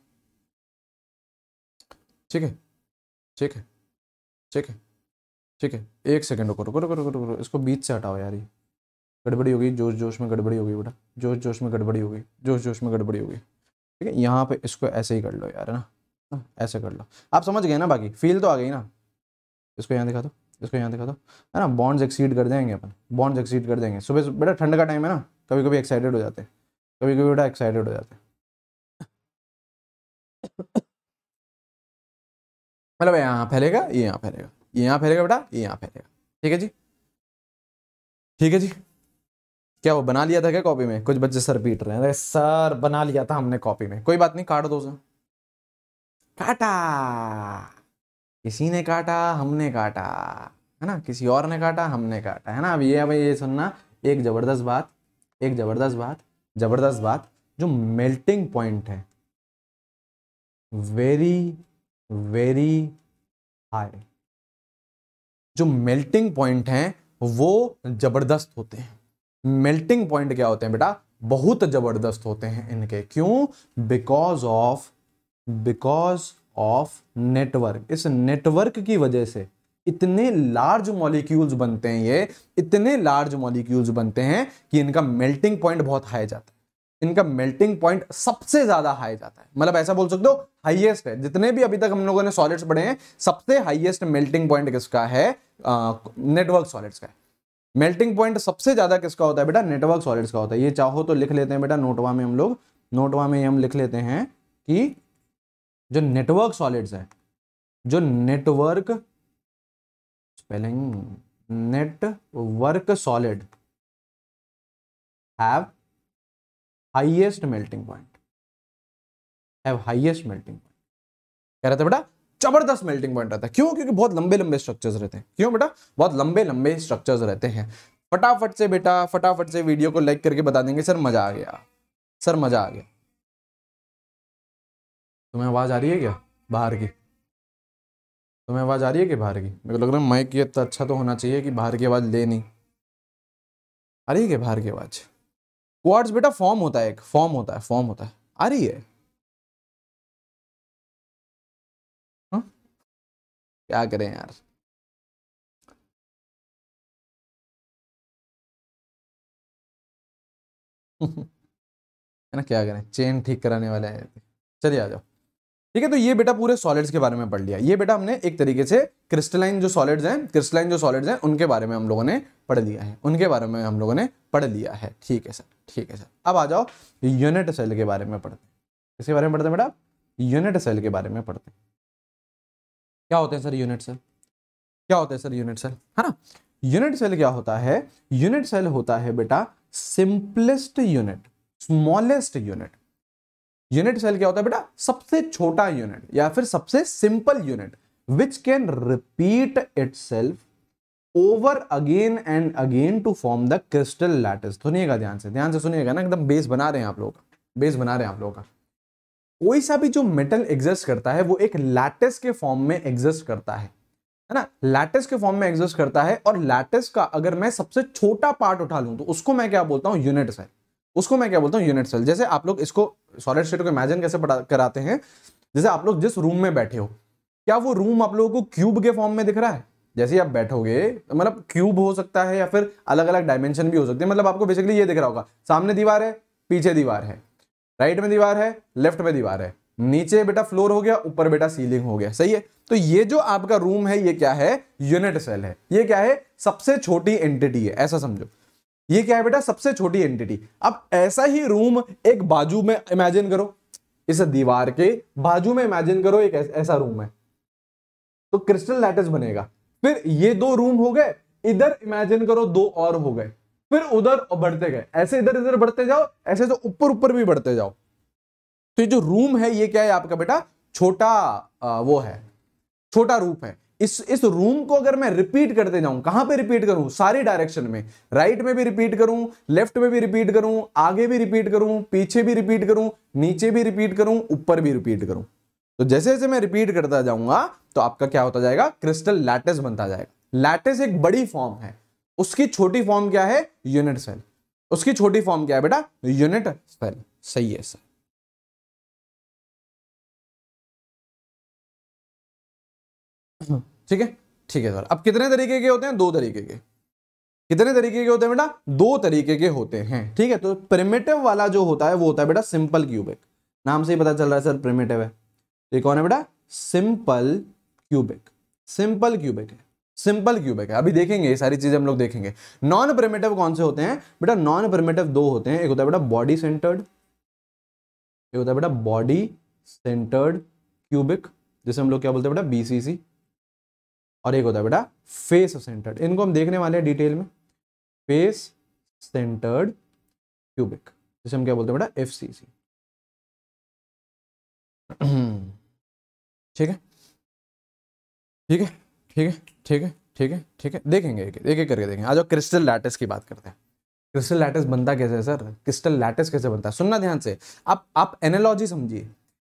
ठीक है ठीक है ठीक है ठीक है एक सेकेंड रुको रुको रुको रुको रुको इसको बीच से हटाओ यार ये गड़बड़ी होगी जोश जोश में गड़बड़ी होगी बेटा जोश जोश में गड़बड़ी होगी जोश जोश में गड़बड़ी होगी ठीक है यहाँ पे इसको ऐसे ही कर लो यार है ना हाँ, ऐसे कर लो आप समझ गए ना बाकी फील तो आ गई ना इसको यहाँ दिखा दो इसको यहाँ दिखा दो है ना बॉन्ड्स एक्सीड कर देंगे अपन बॉन्ड्स एक्सीड कर देंगे सुबह बेटा ठंड का टाइम है ना कभी कभी एक्साइटेड हो जाते हैं कभी कभी बेटा एक्साइटेड हो जाते हैं मतलब यहाँ फैलेगा ये यहाँ फैलेगा ये यहाँ फैलेगा बेटा ये यहाँ फैलेगा ठीक है जी ठीक है जी क्या वो बना लिया था क्या कॉपी में कुछ बच्चे सर पीट रहे हैं अरे सर बना लिया था हमने कॉपी में कोई बात नहीं काट दो काटा किसी ने काटा हमने काटा है ना किसी और ने काटा हमने काटा है ना अब ये अब ये सुनना एक ज़बरदस्त बात एक ज़बरदस्त बात ज़बरदस्त बात जो मेल्टिंग पॉइंट है वेरी वेरी हाई जो मेल्टिंग पॉइंट हैं वो जबरदस्त होते हैं मेल्टिंग पॉइंट क्या होते हैं बेटा बहुत जबरदस्त होते हैं इनके क्यों because of because of network इस नेटवर्क की वजह से इतने लार्ज मॉलिक्यूल्स बनते हैं ये इतने लार्ज मॉलिक्यूल्स बनते हैं कि इनका मेल्टिंग पॉइंट बहुत हाई जाता है इनका मेल्टिंग पॉइंट सबसे ज्यादा हाई जाता है मतलब ऐसा बोल सकते हो हाईएस्ट है जितने भी अभी तक हम लोगों ने सॉलिड्स पढ़े हैं सबसे हाईएस्ट मेल्टिंग पॉइंट किसका है नेटवर्क सॉलिड्स का मेल्टिंग पॉइंट सबसे ज्यादा किसका होता है बेटा नेटवर्क सॉलिड्स का होता है ये चाहो तो लिख लेते हैं बेटा नोटवा में हम लोग नोटवा में हम लिख लेते हैं कि जो नेटवर्क सॉलिड्स है जो network spelling network solid have highest melting point have melting point कह रहे थे बेटा जबरदस्त मेल्टिंग पॉइंट रहता है क्यों क्योंकि बहुत लंबे लंबे स्ट्रक्चर्स रहते हैं क्यों बेटा बहुत लंबे लंबे स्ट्रक्चर्स रहते हैं फटाफट से बेटा फटाफट से वीडियो को लाइक करके बता देंगे सर मजा आ गया सर मजा आ गया तुम्हें आवाज आ रही है क्या बाहर की तुम्हें आवाज आ रही है कि बाहर की मेरे को लग रहा है माइक ये तो अच्छा तो होना चाहिए कि बाहर की आवाज ले नहीं आ रही है क्या बाहर की आवाज़ क्वार्ट्स बेटा फॉर्म होता है एक फॉर्म होता है फॉर्म होता है आ रही है हाँ? क्या करें यार <laughs> है ना क्या करें चेन ठीक कराने वाले हैं चलिए आ जाओ ठीक है तो ये बेटा पूरे सॉलिड्स के बारे में पढ़ लिया ये बेटा हमने एक तरीके से क्रिस्टलाइन जो सॉलिड्स हैं क्रिस्टलाइन जो सॉलिड्स हैं उनके बारे में हम लोगों ने पढ़ लिया है उनके बारे में हम लोगों ने पढ़ लिया है ठीक है सर ठीक है सर अब आ जाओ यूनिट सेल के बारे में पढ़ते इसके बारे में पढ़ते बेटा यूनिट सेल के बारे में पढ़ते क्या होते हैं सर यूनिट सेल क्या होते हैं सर यूनिट सेल है ना यूनिट सेल क्या होता है यूनिट सेल होता है बेटा simplest unit smallest unit unit cell क्या होता है बेटा सबसे छोटा यूनिट या फिर सबसे simple unit which can repeat itself over again and again to form the crystal lattice सुनिएगा ध्यान से ध्यान से सुनिएगा ना एकदम बेस बना रहे हैं आप लोग का बेस बना रहे हैं आप लोगों का कोई सा भी जो मेटल एग्जिस्ट करता है वो एक लैटिस के फॉर्म में एग्जिस्ट करता है है ना लैटिस के फॉर्म में एग्जिस्ट करता है और लैटिस का अगर मैं सबसे छोटा पार्ट उठा लूं तो उसको मैं क्या बोलता हूं यूनिट सेल उसको मैं क्या बोलता हूँ यूनिट सेल जैसे आप लोग इसको सॉलिड स्टेट को इमेजिन कैसे कराते हैं जैसे आप लोग जिस रूम में बैठे हो क्या वो रूम आप लोगों को क्यूब के फॉर्म में दिख रहा है जैसे ही आप बैठोगे तो मतलब क्यूब हो सकता है या फिर अलग अलग डायमेंशन भी हो सकते हैं मतलब आपको बेसिकली ये दिख रहा होगा सामने दीवार है पीछे दीवार है राइट में दीवार है लेफ्ट में दीवार है नीचे बेटा फ्लोर हो गया ऊपर बेटा सीलिंग हो गया सही है तो ये जो आपका रूम है ये क्या है यूनिट सेल है ये क्या है सबसे छोटी एंटिटी है ऐसा समझो ये क्या है बेटा सबसे छोटी एंटिटी अब ऐसा ही रूम एक बाजू में इमेजिन करो इस दीवार के बाजू में इमेजिन करो एक ऐसा रूम है तो क्रिस्टल लैटिस बनेगा फिर ये दो रूम हो गए इधर इमेजिन करो दो और हो गए फिर उधर बढ़ते गए ऐसे इधर इधर बढ़ते जाओ ऐसे तो ऊपर ऊपर भी बढ़ते जाओ तो ये जो रूम है ये क्या है आपका बेटा छोटा वो है छोटा रूप है इस इस रूम को अगर मैं रिपीट करते जाऊं कहां पे रिपीट करूं सारी डायरेक्शन में राइट में भी रिपीट करूं लेफ्ट में भी रिपीट करूं आगे भी रिपीट करूं पीछे भी रिपीट करूं नीचे भी रिपीट करूं ऊपर भी रिपीट करूं तो जैसे जैसे मैं रिपीट करता जाऊंगा तो आपका क्या होता जाएगा क्रिस्टल लैटेस बनता जाएगा लैटेस एक बड़ी फॉर्म है उसकी छोटी फॉर्म क्या है यूनिट सेल उसकी छोटी फॉर्म क्या है बेटा यूनिट सेल सही है सर हम्म, ठीक है ठीक है सर अब कितने तरीके के होते हैं दो तरीके के कितने तरीके के होते हैं बेटा दो तरीके के होते हैं ठीक है तो प्रिमेटिव वाला जो होता है वो होता है बेटा सिंपल क्यूबिक नाम से ही पता चल रहा है सर प्रिमेटिव है तो ये कौन है बेटा सिंपल क्यूबिक सिंपल क्यूबिक है सिंपल क्यूबिक है अभी देखेंगे ये सारी चीजें हम लोग देखेंगे नॉन प्रिमेटिव कौन से होते हैं बेटा नॉन प्रिमेटिव दो होते हैं एक होता है बेटा बॉडी सेंटर्ड एक होता है बेटा बॉडी सेंटर्ड क्यूबिक जिसे हम लोग क्या बोलते हैं बेटा बीसीसी और एक होता है बेटा फेस सेंटर्ड इनको हम देखने वाले हैं डिटेल में फेस सेंटर्ड क्यूबिक जिसे हम क्या बोलते हैं बेटा एफ सी सी ठीक है ठीक है ठीक है ठीक है ठीक है ठीक है देखेंगे एक एक करके देखेंगे आज क्रिस्टल लैटिस की बात करते हैं क्रिस्टल लैटिस बनता कैसे है सर क्रिस्टल लैटिस कैसे बनता है सुनना ध्यान से आप आप एनालॉजी समझिए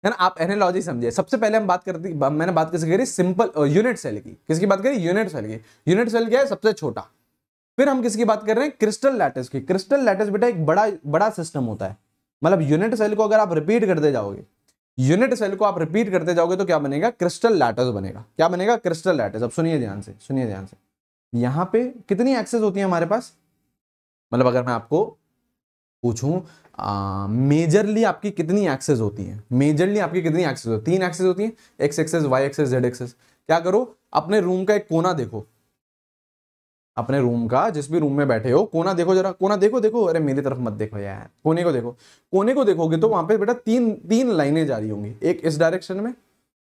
है ना आप एनालॉजी समझे सबसे पहले हम बात करते मैंने बात किसकी करी सिंपल यूनिट सेल की किसकी बात करी यूनिट सेल की यूनिट सेल क्या है सबसे छोटा फिर हम किसकी बात कर रहे हैं क्रिस्टल लैटिस की क्रिस्टल लैटिस बेटा एक बड़ा बड़ा सिस्टम होता है मतलब यूनिट सेल को अगर आप रिपीट करते जाओगे यूनिट सेल को आप रिपीट करते जाओगे तो क्या बनेगा क्रिस्टल लैटिस बनेगा क्या बनेगा क्रिस्टल लैटिस अब सुनिए ध्यान से सुनिए ध्यान से यहाँ पे कितनी एक्सेस होती है हमारे पास मतलब अगर मैं आपको पूछूं मेजरली uh, आपकी कितनी एक्सेस होती है मेजरली आपकी कितनी एक्सेस होती है तीन एक्सेस होती है X axes Y axes Z axes क्या करो अपने रूम का एक कोना देखो अपने रूम का जिस भी रूम में बैठे हो कोना देखो जरा कोना देखो देखो अरे मेरी तरफ मत देखो यार कोने को देखो कोने को देखोगे तो वहां पे बेटा तीन तीन लाइनें जा रही होंगी एक इस डायरेक्शन में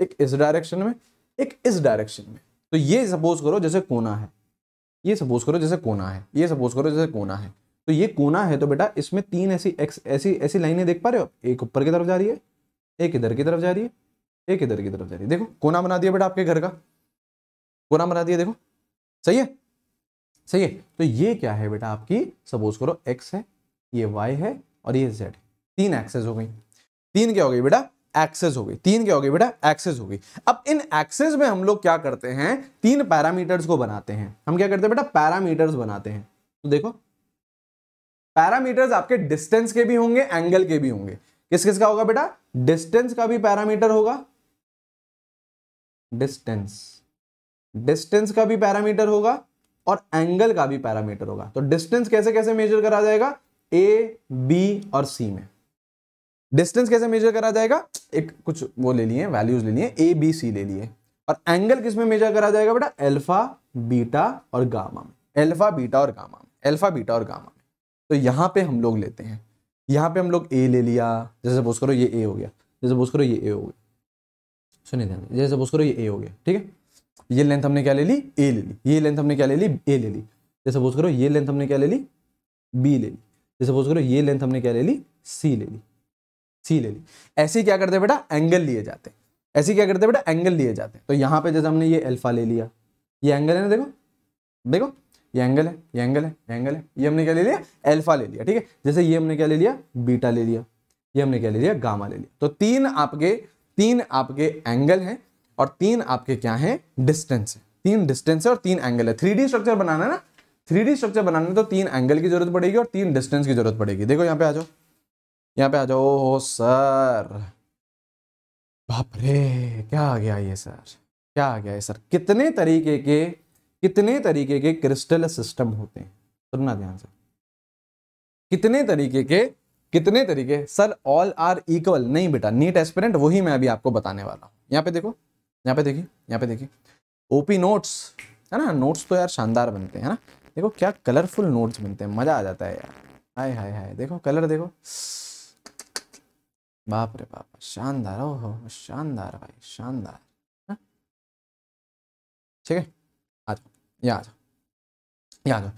एक इस डायरेक्शन में एक इस डायरेक्शन में तो ये सपोज करो जैसे कोना है ये सपोज करो जैसे कोना है ये सपोज करो जैसे कोना है तो ये कोना है तो बेटा इसमें तीन ऐसी एक्स ऐसी ऐसी लाइनें देख पा रहे हो एक ऊपर की तरफ जा रही है एक इधर की तरफ जा रही है एक इधर की तरफ जा रही है देखो कोना बना दिया बेटा आपके घर का कोना बना दिया देखो सही है सही है तो ये क्या है बेटा आपकी सपोज करो एक्स है ये वाई है और ये जेड तीन एक्सेस हो गई तीन क्या हो गई बेटा एक्सेस हो गई तीन क्या हो गई बेटा एक्सेस हो गई अब इन एक्सेस में हम लोग क्या करते हैं तीन पैरामीटर्स को बनाते हैं हम क्या करते हैं बेटा पैरामीटर्स बनाते हैं तो देखो पैरामीटर्स आपके डिस्टेंस के भी होंगे एंगल के भी होंगे किस किस का होगा बेटा डिस्टेंस का भी पैरामीटर होगा डिस्टेंस डिस्टेंस का भी पैरामीटर होगा और एंगल का भी पैरामीटर होगा तो डिस्टेंस कैसे कैसे मेजर करा जाएगा ए बी और सी में डिस्टेंस कैसे मेजर करा जाएगा एक कुछ वो ले लिए वैल्यूज ले लिए ए बी सी ले लिए और एंगल किस में मेजर करा जाएगा बेटा एल्फा बीटा और गामा में एल्फा बीटा और गामा एल्फा बीटा और गामा तो यहाँ पे हम लोग लेते हैं यहाँ पे हम लोग ए ले लिया जैसे सपोज करो ये ए हो गया जैसे सपोज करो ये ए हो गया सुनिए ध्यान जैसे सपोज करो ये ए हो गया ठीक है ये लेंथ हमने क्या ले ली ए ले ली ये लेंथ हमने क्या ले ली ए ले ली जैसे सपोज करो ये लेंथ हमने क्या ले ली बी ले ली जैसे सपोज करो ये लेंथ हमने क्या ले ली सी ले ली सी ले ली ऐसे क्या करते हैं बेटा एंगल लिए जाते हैं ऐसे क्या करते हैं बेटा एंगल लिए जाते हैं तो यहाँ पे जैसे हमने ये अल्फा ले लिया ये एंगल है ना देखो देखो ये एंगल है ये एंगल है ये एंगल है ये हमने क्या ले लिया एल्फा ले लिया ठीक है जैसे ये हमने क्या ले लिया बीटा ले लिया ये हमने क्या ले लिया गामा ले लिया तो तीन आपके तीन आपके एंगल हैं और तीन आपके क्या हैं डिस्टेंस है तीन डिस्टेंस है और तीन एंगल है थ्री स्ट्रक्चर बनाना है ना थ्री स्ट्रक्चर बनाना है तो तीन एंगल की जरूरत पड़ेगी और तीन डिस्टेंस की जरूरत पड़ेगी देखो यहाँ पे आ जाओ यहाँ पे आ जाओ ओ सर बापरे क्या आ गया ये सर क्या आ गया ये सर कितने तरीके के कितने तरीके के क्रिस्टल सिस्टम होते हैं सुनना ध्यान से कितने तरीके के कितने तरीके सर ऑल आर इक्वल नहीं बेटा नीट एस्पिरेंट वही मैं अभी आपको बताने वाला हूँ यहाँ पे देखो यहाँ पे देखिए यहाँ पे देखिए ओपी नोट्स है ना नोट्स तो यार शानदार बनते हैं ना देखो क्या कलरफुल नोट्स बनते हैं मज़ा आ जाता है यार हाय हाय हाय देखो कलर देखो बाप रे बाप शानदार ओहो शानदार भाई शानदार हाँ? ठीक है याद याद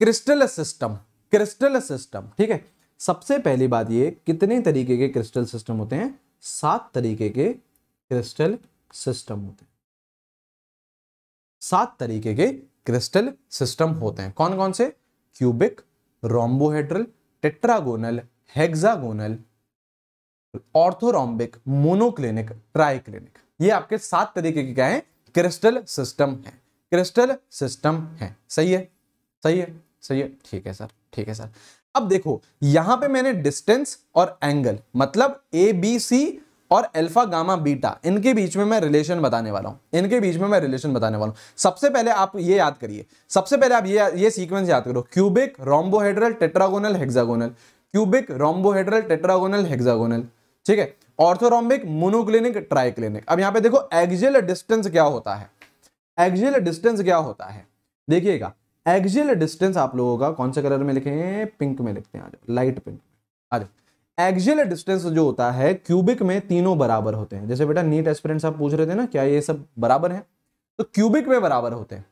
क्रिस्टल सिस्टम क्रिस्टल सिस्टम ठीक है सबसे पहली बात ये कितने तरीके के क्रिस्टल सिस्टम होते हैं सात तरीके के क्रिस्टल सिस्टम होते हैं सात तरीके के क्रिस्टल सिस्टम होते हैं कौन कौन से cubic rhombohedral tetragonal hexagonal orthorhombic monoclinic triclinic ये आपके सात तरीके के क्या है क्रिस्टल सिस्टम है क्रिस्टल सिस्टम है सही है सही है सही है ठीक है सर ठीक है सर अब देखो यहां पे मैंने डिस्टेंस और एंगल मतलब ए बी सी और अल्फा गामा बीटा इनके बीच में मैं रिलेशन बताने वाला हूं इनके बीच में मैं रिलेशन बताने वाला हूं सबसे पहले आप ये याद करिए सबसे पहले आप ये ये सीक्वेंस याद करो cubic rhombohedral tetragonal hexagonal cubic rhombohedral tetragonal hexagonal ठीक है ऑर्थोरोम्बिक मोनोक्लिनिक ट्राइक्लिनिक अब यहां पे देखो एक्जियल डिस्टेंस क्या होता है एक्जियल डिस्टेंस क्या होता है देखिएगा एक्जियल डिस्टेंस आप लोगों का कौन से कलर में लिखे हैं पिंक में लिखते हैं आ जाओ लाइट पिंक आ जाओ एक्जियल डिस्टेंस जो होता है क्यूबिक में तीनों बराबर होते हैं जैसे बेटा नीट एस्पिरेंट्स आप पूछ रहे थे ना क्या ये सब बराबर है तो क्यूबिक में बराबर होते हैं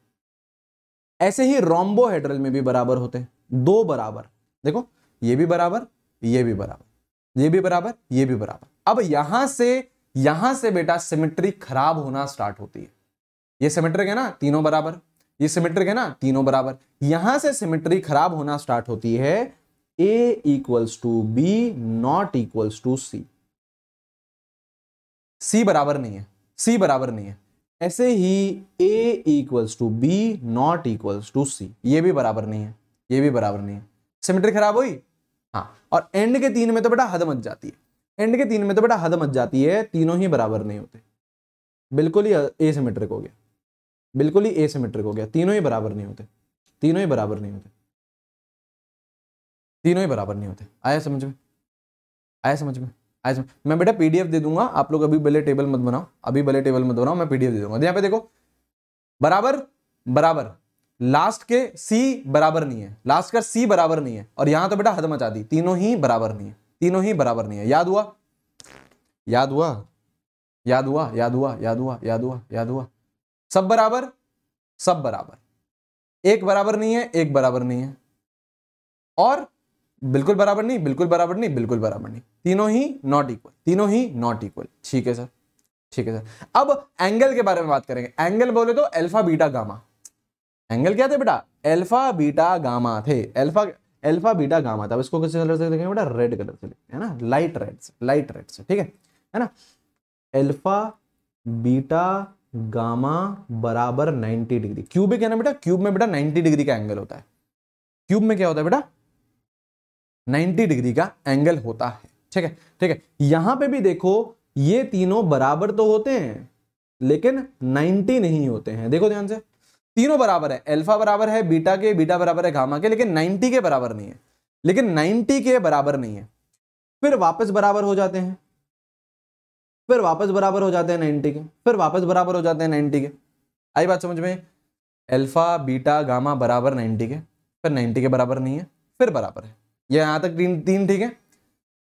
ऐसे ही रोम्बोहेड्रल में भी बराबर होते हैं दो बराबर देखो ये भी बराबर ये भी बराबर ये भी बराबर ये भी बराबर अब यहां से यहां से बेटा सिमेट्री खराब होना स्टार्ट होती है ये सिमेट्रिक है ना तीनों बराबर ये सिमेट्रिक है ना तीनों बराबर यहां से सिमेट्री खराब होना स्टार्ट होती है A equals to B not equals to C C बराबर नहीं है सी बराबर नहीं है ऐसे ही A equals to B not equals to C ये भी बराबर नहीं है ये भी बराबर नहीं है सिमेट्री खराब हुई हाँ और एंड के तीन में तो बेटा हद मच जाती है एंड के तीन में तो बेटा हद मच जाती है तीनों ही बराबर नहीं होते बिल्कुल ही एसिमेट्रिक हो गया बिल्कुल ही एसिमेट्रिक हो गया तीनों ही बराबर नहीं होते तीनों ही बराबर नहीं होते तीनों ही बराबर नहीं होते आया समझ में आया समझ में आया समझ मैं बेटा पीडीएफ दे दूंगा आप लोग अभी भले टेबल मत बनाओ अभी भले टेबल मत बनाओ मैं पीडीएफ दे दूंगा यहाँ पे देखो बराबर बराबर लास्ट के सी बराबर नहीं है लास्ट का सी बराबर नहीं है और यहां तो बेटा हद मचा दी तीनों ही बराबर नहीं है तीनों ही बराबर नहीं है याद हुआ याद हुआ याद हुआ याद हुआ याद हुआ याद हुआ याद हुआ सब बराबर सब बराबर एक बराबर नहीं है एक बराबर नहीं है और बिल्कुल बराबर नहीं बिल्कुल बराबर नहीं बिल्कुल बराबर नहीं तीनों ही नॉट इक्वल तीनों ही नॉट इक्वल ठीक है सर ठीक है सर अब एंगल के बारे में बात करेंगे एंगल बोले तो एल्फा बीटा गामा एंगल क्या थे बेटा एल्फा बीटा गामा थे एल्फा एल्फा बीटा गामा था इसको किसी कलर से देखेंगे बेटा रेड कलर से है ना लाइट रेड से लाइट रेड से ठीक है है ना एल्फा बीटा गामा बराबर 90 डिग्री क्यूबिक क्या ना बेटा क्यूब में बेटा 90 डिग्री का एंगल होता है क्यूब में क्या होता है बेटा 90 डिग्री का एंगल होता है ठीक है ठीक है यहां पे भी देखो ये तीनों बराबर तो होते हैं लेकिन 90 नहीं होते हैं देखो ध्यान से तीनों बराबर है एल्फा बराबर है बीटा के बीटा बराबर है घामा के लेकिन नाइन्टी के बराबर नहीं है लेकिन नाइनटी के बराबर नहीं है फिर वापस बराबर हो जाते हैं फिर वापस बराबर हो जाते हैं नाइन्टी के फिर वापस बराबर हो जाते हैं नाइन्टी के आई बात समझ में अल्फा बीटा गामा बराबर नाइन्टी के फिर नाइनटी के बराबर नहीं है फिर बराबर है ये यहाँ तक तीन तीन ठीक है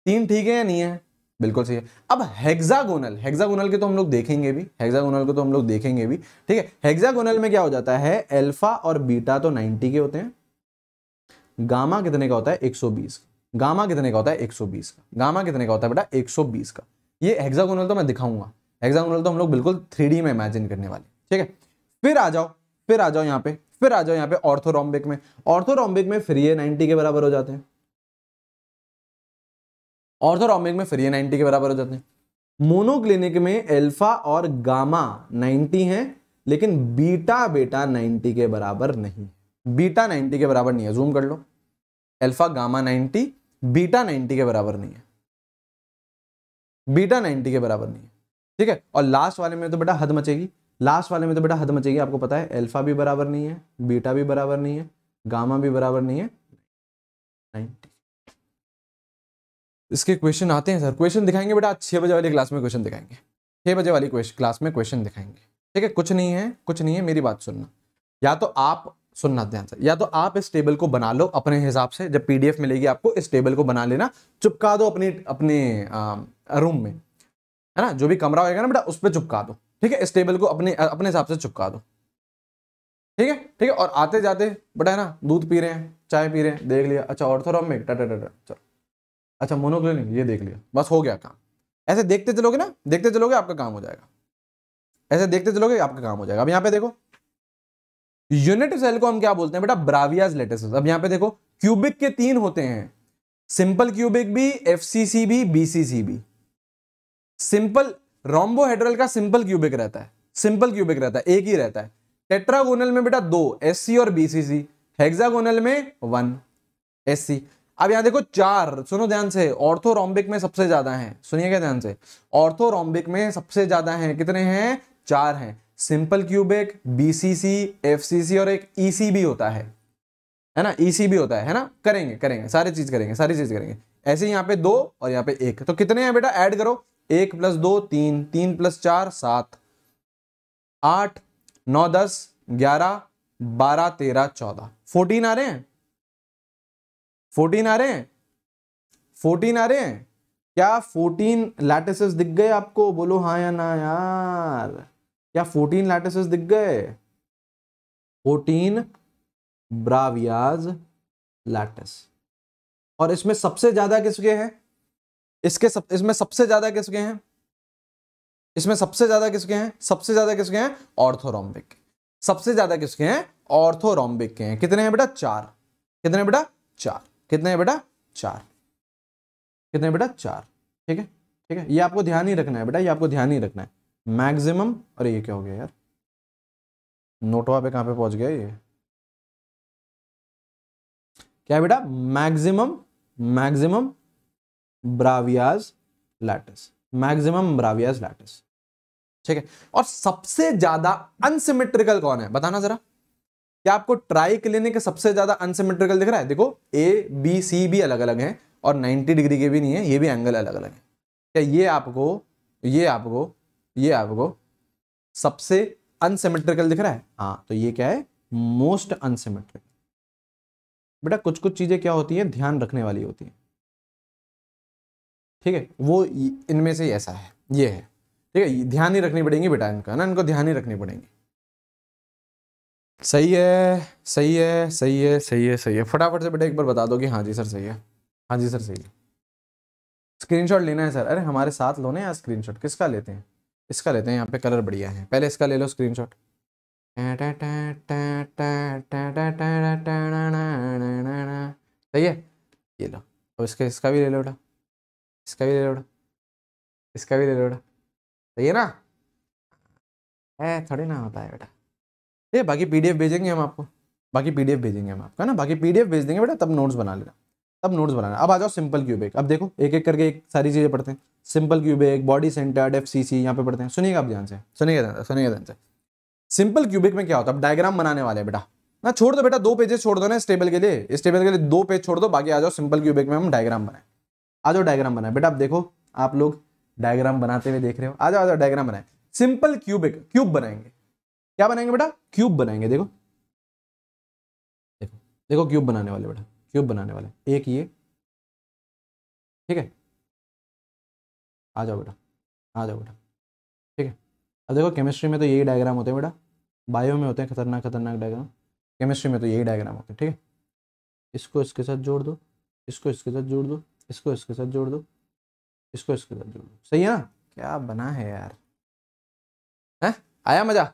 तीन ठीक है या नहीं है बिल्कुल सही है अब हेक्सागोनल हेक्सागोनल के तो हम लोग देखेंगे भी हेक्सागोनल को तो हम लोग देखेंगे भी ठीक है हेक्सागोनल में क्या हो जाता है एल्फा और बीटा तो नाइनटी के होते हैं गामा कितने का होता है बीस गामा कितने का होता है बीस का गामा कितने का होता है बेटा बीस का ये हेक्सागोनल तो मैं दिखाऊंगा हेक्सागोनल तो हम लोग बिल्कुल थ्री में इमेजिन करने वाले ठीक है फिर आ जाओ फिर आ जाओ यहाँ पे फिर आ जाओ यहाँ पे ऑर्थोरॉम्बिक में ऑर्थोरॉम्बिक में फिर ये नाइनटी के बराबर हो जाते हैं ऑर्थोरॉम्बिक में फिर ये नाइनटी के बराबर हो जाते हैं मोनोक्लिनिक में एल्फा और गामा नाइनटी है लेकिन बीटा बेटा नाइनटी के बराबर नहीं बीटा नाइनटी के बराबर नहीं है जूम कर लो alpha gamma ninety beta ninety के बराबर नहीं है बीटा नाइनटी के बराबर नहीं है ठीक है और लास्ट वाले में तो बेटा हद मचेगी लास्ट वाले में तो बेटा हद मचेगी आपको पता है एल्फा भी बराबर नहीं है बीटा भी बराबर नहीं है गामा भी बराबर नहीं है नाइनटी इसके क्वेश्चन आते हैं सर क्वेश्चन दिखाएंगे बेटा छह बजे वाली क्लास में क्वेश्चन दिखाएंगे छह बजे वाली क्लास में क्वेश्चन दिखाएंगे ठीक है कुछ नहीं है कुछ नहीं है मेरी बात सुनना या तो आप सुनना ध्यान से या तो आप इस टेबल को बना लो अपने हिसाब से जब पीडीएफ मिलेगी आपको इस टेबल को बना लेना चुपका दो अपने अपने रूम में है ना जो भी कमरा होगा ना बेटा उस पर चुपका दो ठीक है इस टेबल को अपने अपने हिसाब से चुपका दो ठीक है ठीक है और आते जाते बेटा है ना दूध पी रहे हैं चाय पी रहे हैं देख लिया अच्छा में टाटा टा चलो अच्छा मोनोक्लिन ये देख लिया बस हो गया काम ऐसे देखते चलोगे ना देखते चलोगे आपका काम हो जाएगा ऐसे देखते चलोगे आपका काम हो जाएगा अब यहाँ पे देखो यूनिट सेल को हम क्या बोलते हैं बेटा ब्रावियाज लेटेसेस अब यहां पे देखो क्यूबिक के तीन होते हैं सिंपल क्यूबिक भी एफ भी बीसीसी भी सिंपल रोम्बोहेड्रल का सिंपल क्यूबिक रहता है सिंपल क्यूबिक रहता है एक ही रहता है टेट्रागोनल में बेटा दो एस और बीसीसी हेक्सागोनल में वन एस अब यहां देखो चार सुनो ध्यान से ऑर्थोरोम्बिक में सबसे ज्यादा है सुनिए क्या ध्यान से ऑर्थोरोम्बिक में सबसे ज्यादा है कितने हैं चार हैं सिंपल क्यूब एक बीसीसी एफसीसी और एक ईसीबी e होता है है ना ईसीबी e होता है है ना करेंगे करेंगे सारी चीज करेंगे सारी चीज करेंगे ऐसे यहाँ पे दो और यहाँ पे एक तो कितने हैं बेटा ऐड करो एक प्लस दो तीन तीन प्लस चार सात आठ नौ दस ग्यारह बारह तेरह चौदह फोर्टीन आ रहे हैं फोर्टीन आ रहे हैं फोर्टीन आ रहे हैं क्या फोर्टीन लैटेस दिख गए आपको बोलो हाँ या ना यार क्या फोर्टीन लैटिसेस दिख गए फोर्टीन ब्रावियाज लैटिस और इसमें सबसे ज्यादा किसके हैं इसके सब इसमें सबसे ज्यादा किसके हैं इसमें सबसे ज्यादा किसके हैं सबसे ज्यादा किसके हैं ऑर्थोरोम्बिक सबसे ज्यादा किसके हैं ऑर्थोरोम्बिक के हैं कितने हैं बेटा चार कितने बेटा चार कितने हैं बेटा चार कितने बेटा चार ठीक है ठीक है ये आपको ध्यान ही रखना है बेटा ये आपको ध्यान ही रखना है मैक्सिमम अरे ये क्या हो गया यार नोटवा पे कहां पे पहुंच गया ये क्या बेटा maximum maximum Bravais lattice maximum Bravais lattice ठीक है और सबसे ज्यादा अनसिमेट्रिकल कौन है बताना जरा क्या आपको ट्राई क्लिनिक के सबसे ज्यादा अनसिमेट्रिकल दिख रहा है देखो ए बी सी भी अलग अलग हैं और 90 डिग्री के भी नहीं है ये भी एंगल अलग अलग है क्या ये आपको ये आपको ये आपको सबसे अनसिमेट्रिकल दिख रहा है हाँ तो ये क्या है मोस्ट अनसिमेट्रिक बेटा कुछ कुछ चीज़ें क्या होती हैं ध्यान रखने वाली होती हैं ठीक है वो इनमें से ऐसा है ये है ठीक है ध्यान ही रखनी पड़ेगी बेटा इनका ना इनको ध्यान ही रखनी पड़ेगी सही है सही है सही है सही है सही है फटाफट से बेटा एक बार बता दो कि हाँ जी सर सही है हाँ जी सर सही है स्क्रीनशॉट लेना है सर अरे हमारे साथ लो ना यार स्क्रीनशॉट किसका लेते हैं इसका लेते हैं यहाँ पे कलर बढ़िया है पहले इसका ले लो स्क्रीन शॉट सही है ये लो अब इसका इसका भी ले लो बेटा इसका भी ले लो बेटा इसका भी ले लो बेटा सही है ना है थोड़ी ना होता है बेटा ये बाकी पीडीएफ भेजेंगे हम आपको बाकी पीडीएफ भेजेंगे हम आपको है ना बाकी पीडीएफ भेज देंगे बेटा तब नोट्स बना लेना तब नोट्स बनाना अब आ जाओ सिंपल क्यूब अब देखो एक एक करके एक सारी चीज़ें पढ़ते हैं simple cubic body centred F C C यहाँ पे पढ़ते हैं सुनिएगा आप ध्यान से सुनिएगा सुनिएगा ध्यान से सिंपल क्यूबिक में क्या होता है आप डायग्राम बनाने वाले हैं बेटा ना छोड़ दो बेटा दो पेजेस छोड़ दो ना इस टेबल के लिए इस टेबल के लिए दो पेज छोड़ दो बाकी आ जाओ सिंपल क्यूबिक में हम डायग्राम बनाए आ जाओ डायग्राम बनाए बेटा आप देखो आप लोग डायग्राम बनाते हुए देख रहे हो आ जाओ आ जाओ डायग्राम बनाए सिंपल क्यूबिक क्यूब बनाएंगे क्या बनाएंगे बेटा क्यूब बनाएंगे देखो देखो देखो क्यूब बनाने वाले बेटा क्यूब बनाने वाले एक ये ठीक है आ जाओ बेटा आ जाओ बेटा ठीक है अब देखो केमिस्ट्री में तो यही डायग्राम होते हैं बेटा बायो में होते हैं खतरनाक खतरनाक डायग्राम केमिस्ट्री में तो यही डायग्राम होते हैं ठीक है इसको इसके साथ जोड़ दो इसको इसके साथ जोड़ दो इसको इसके साथ जोड़ दो इसको इसके साथ जोड़ दो सही है ना क्या बना है यार है आया मजा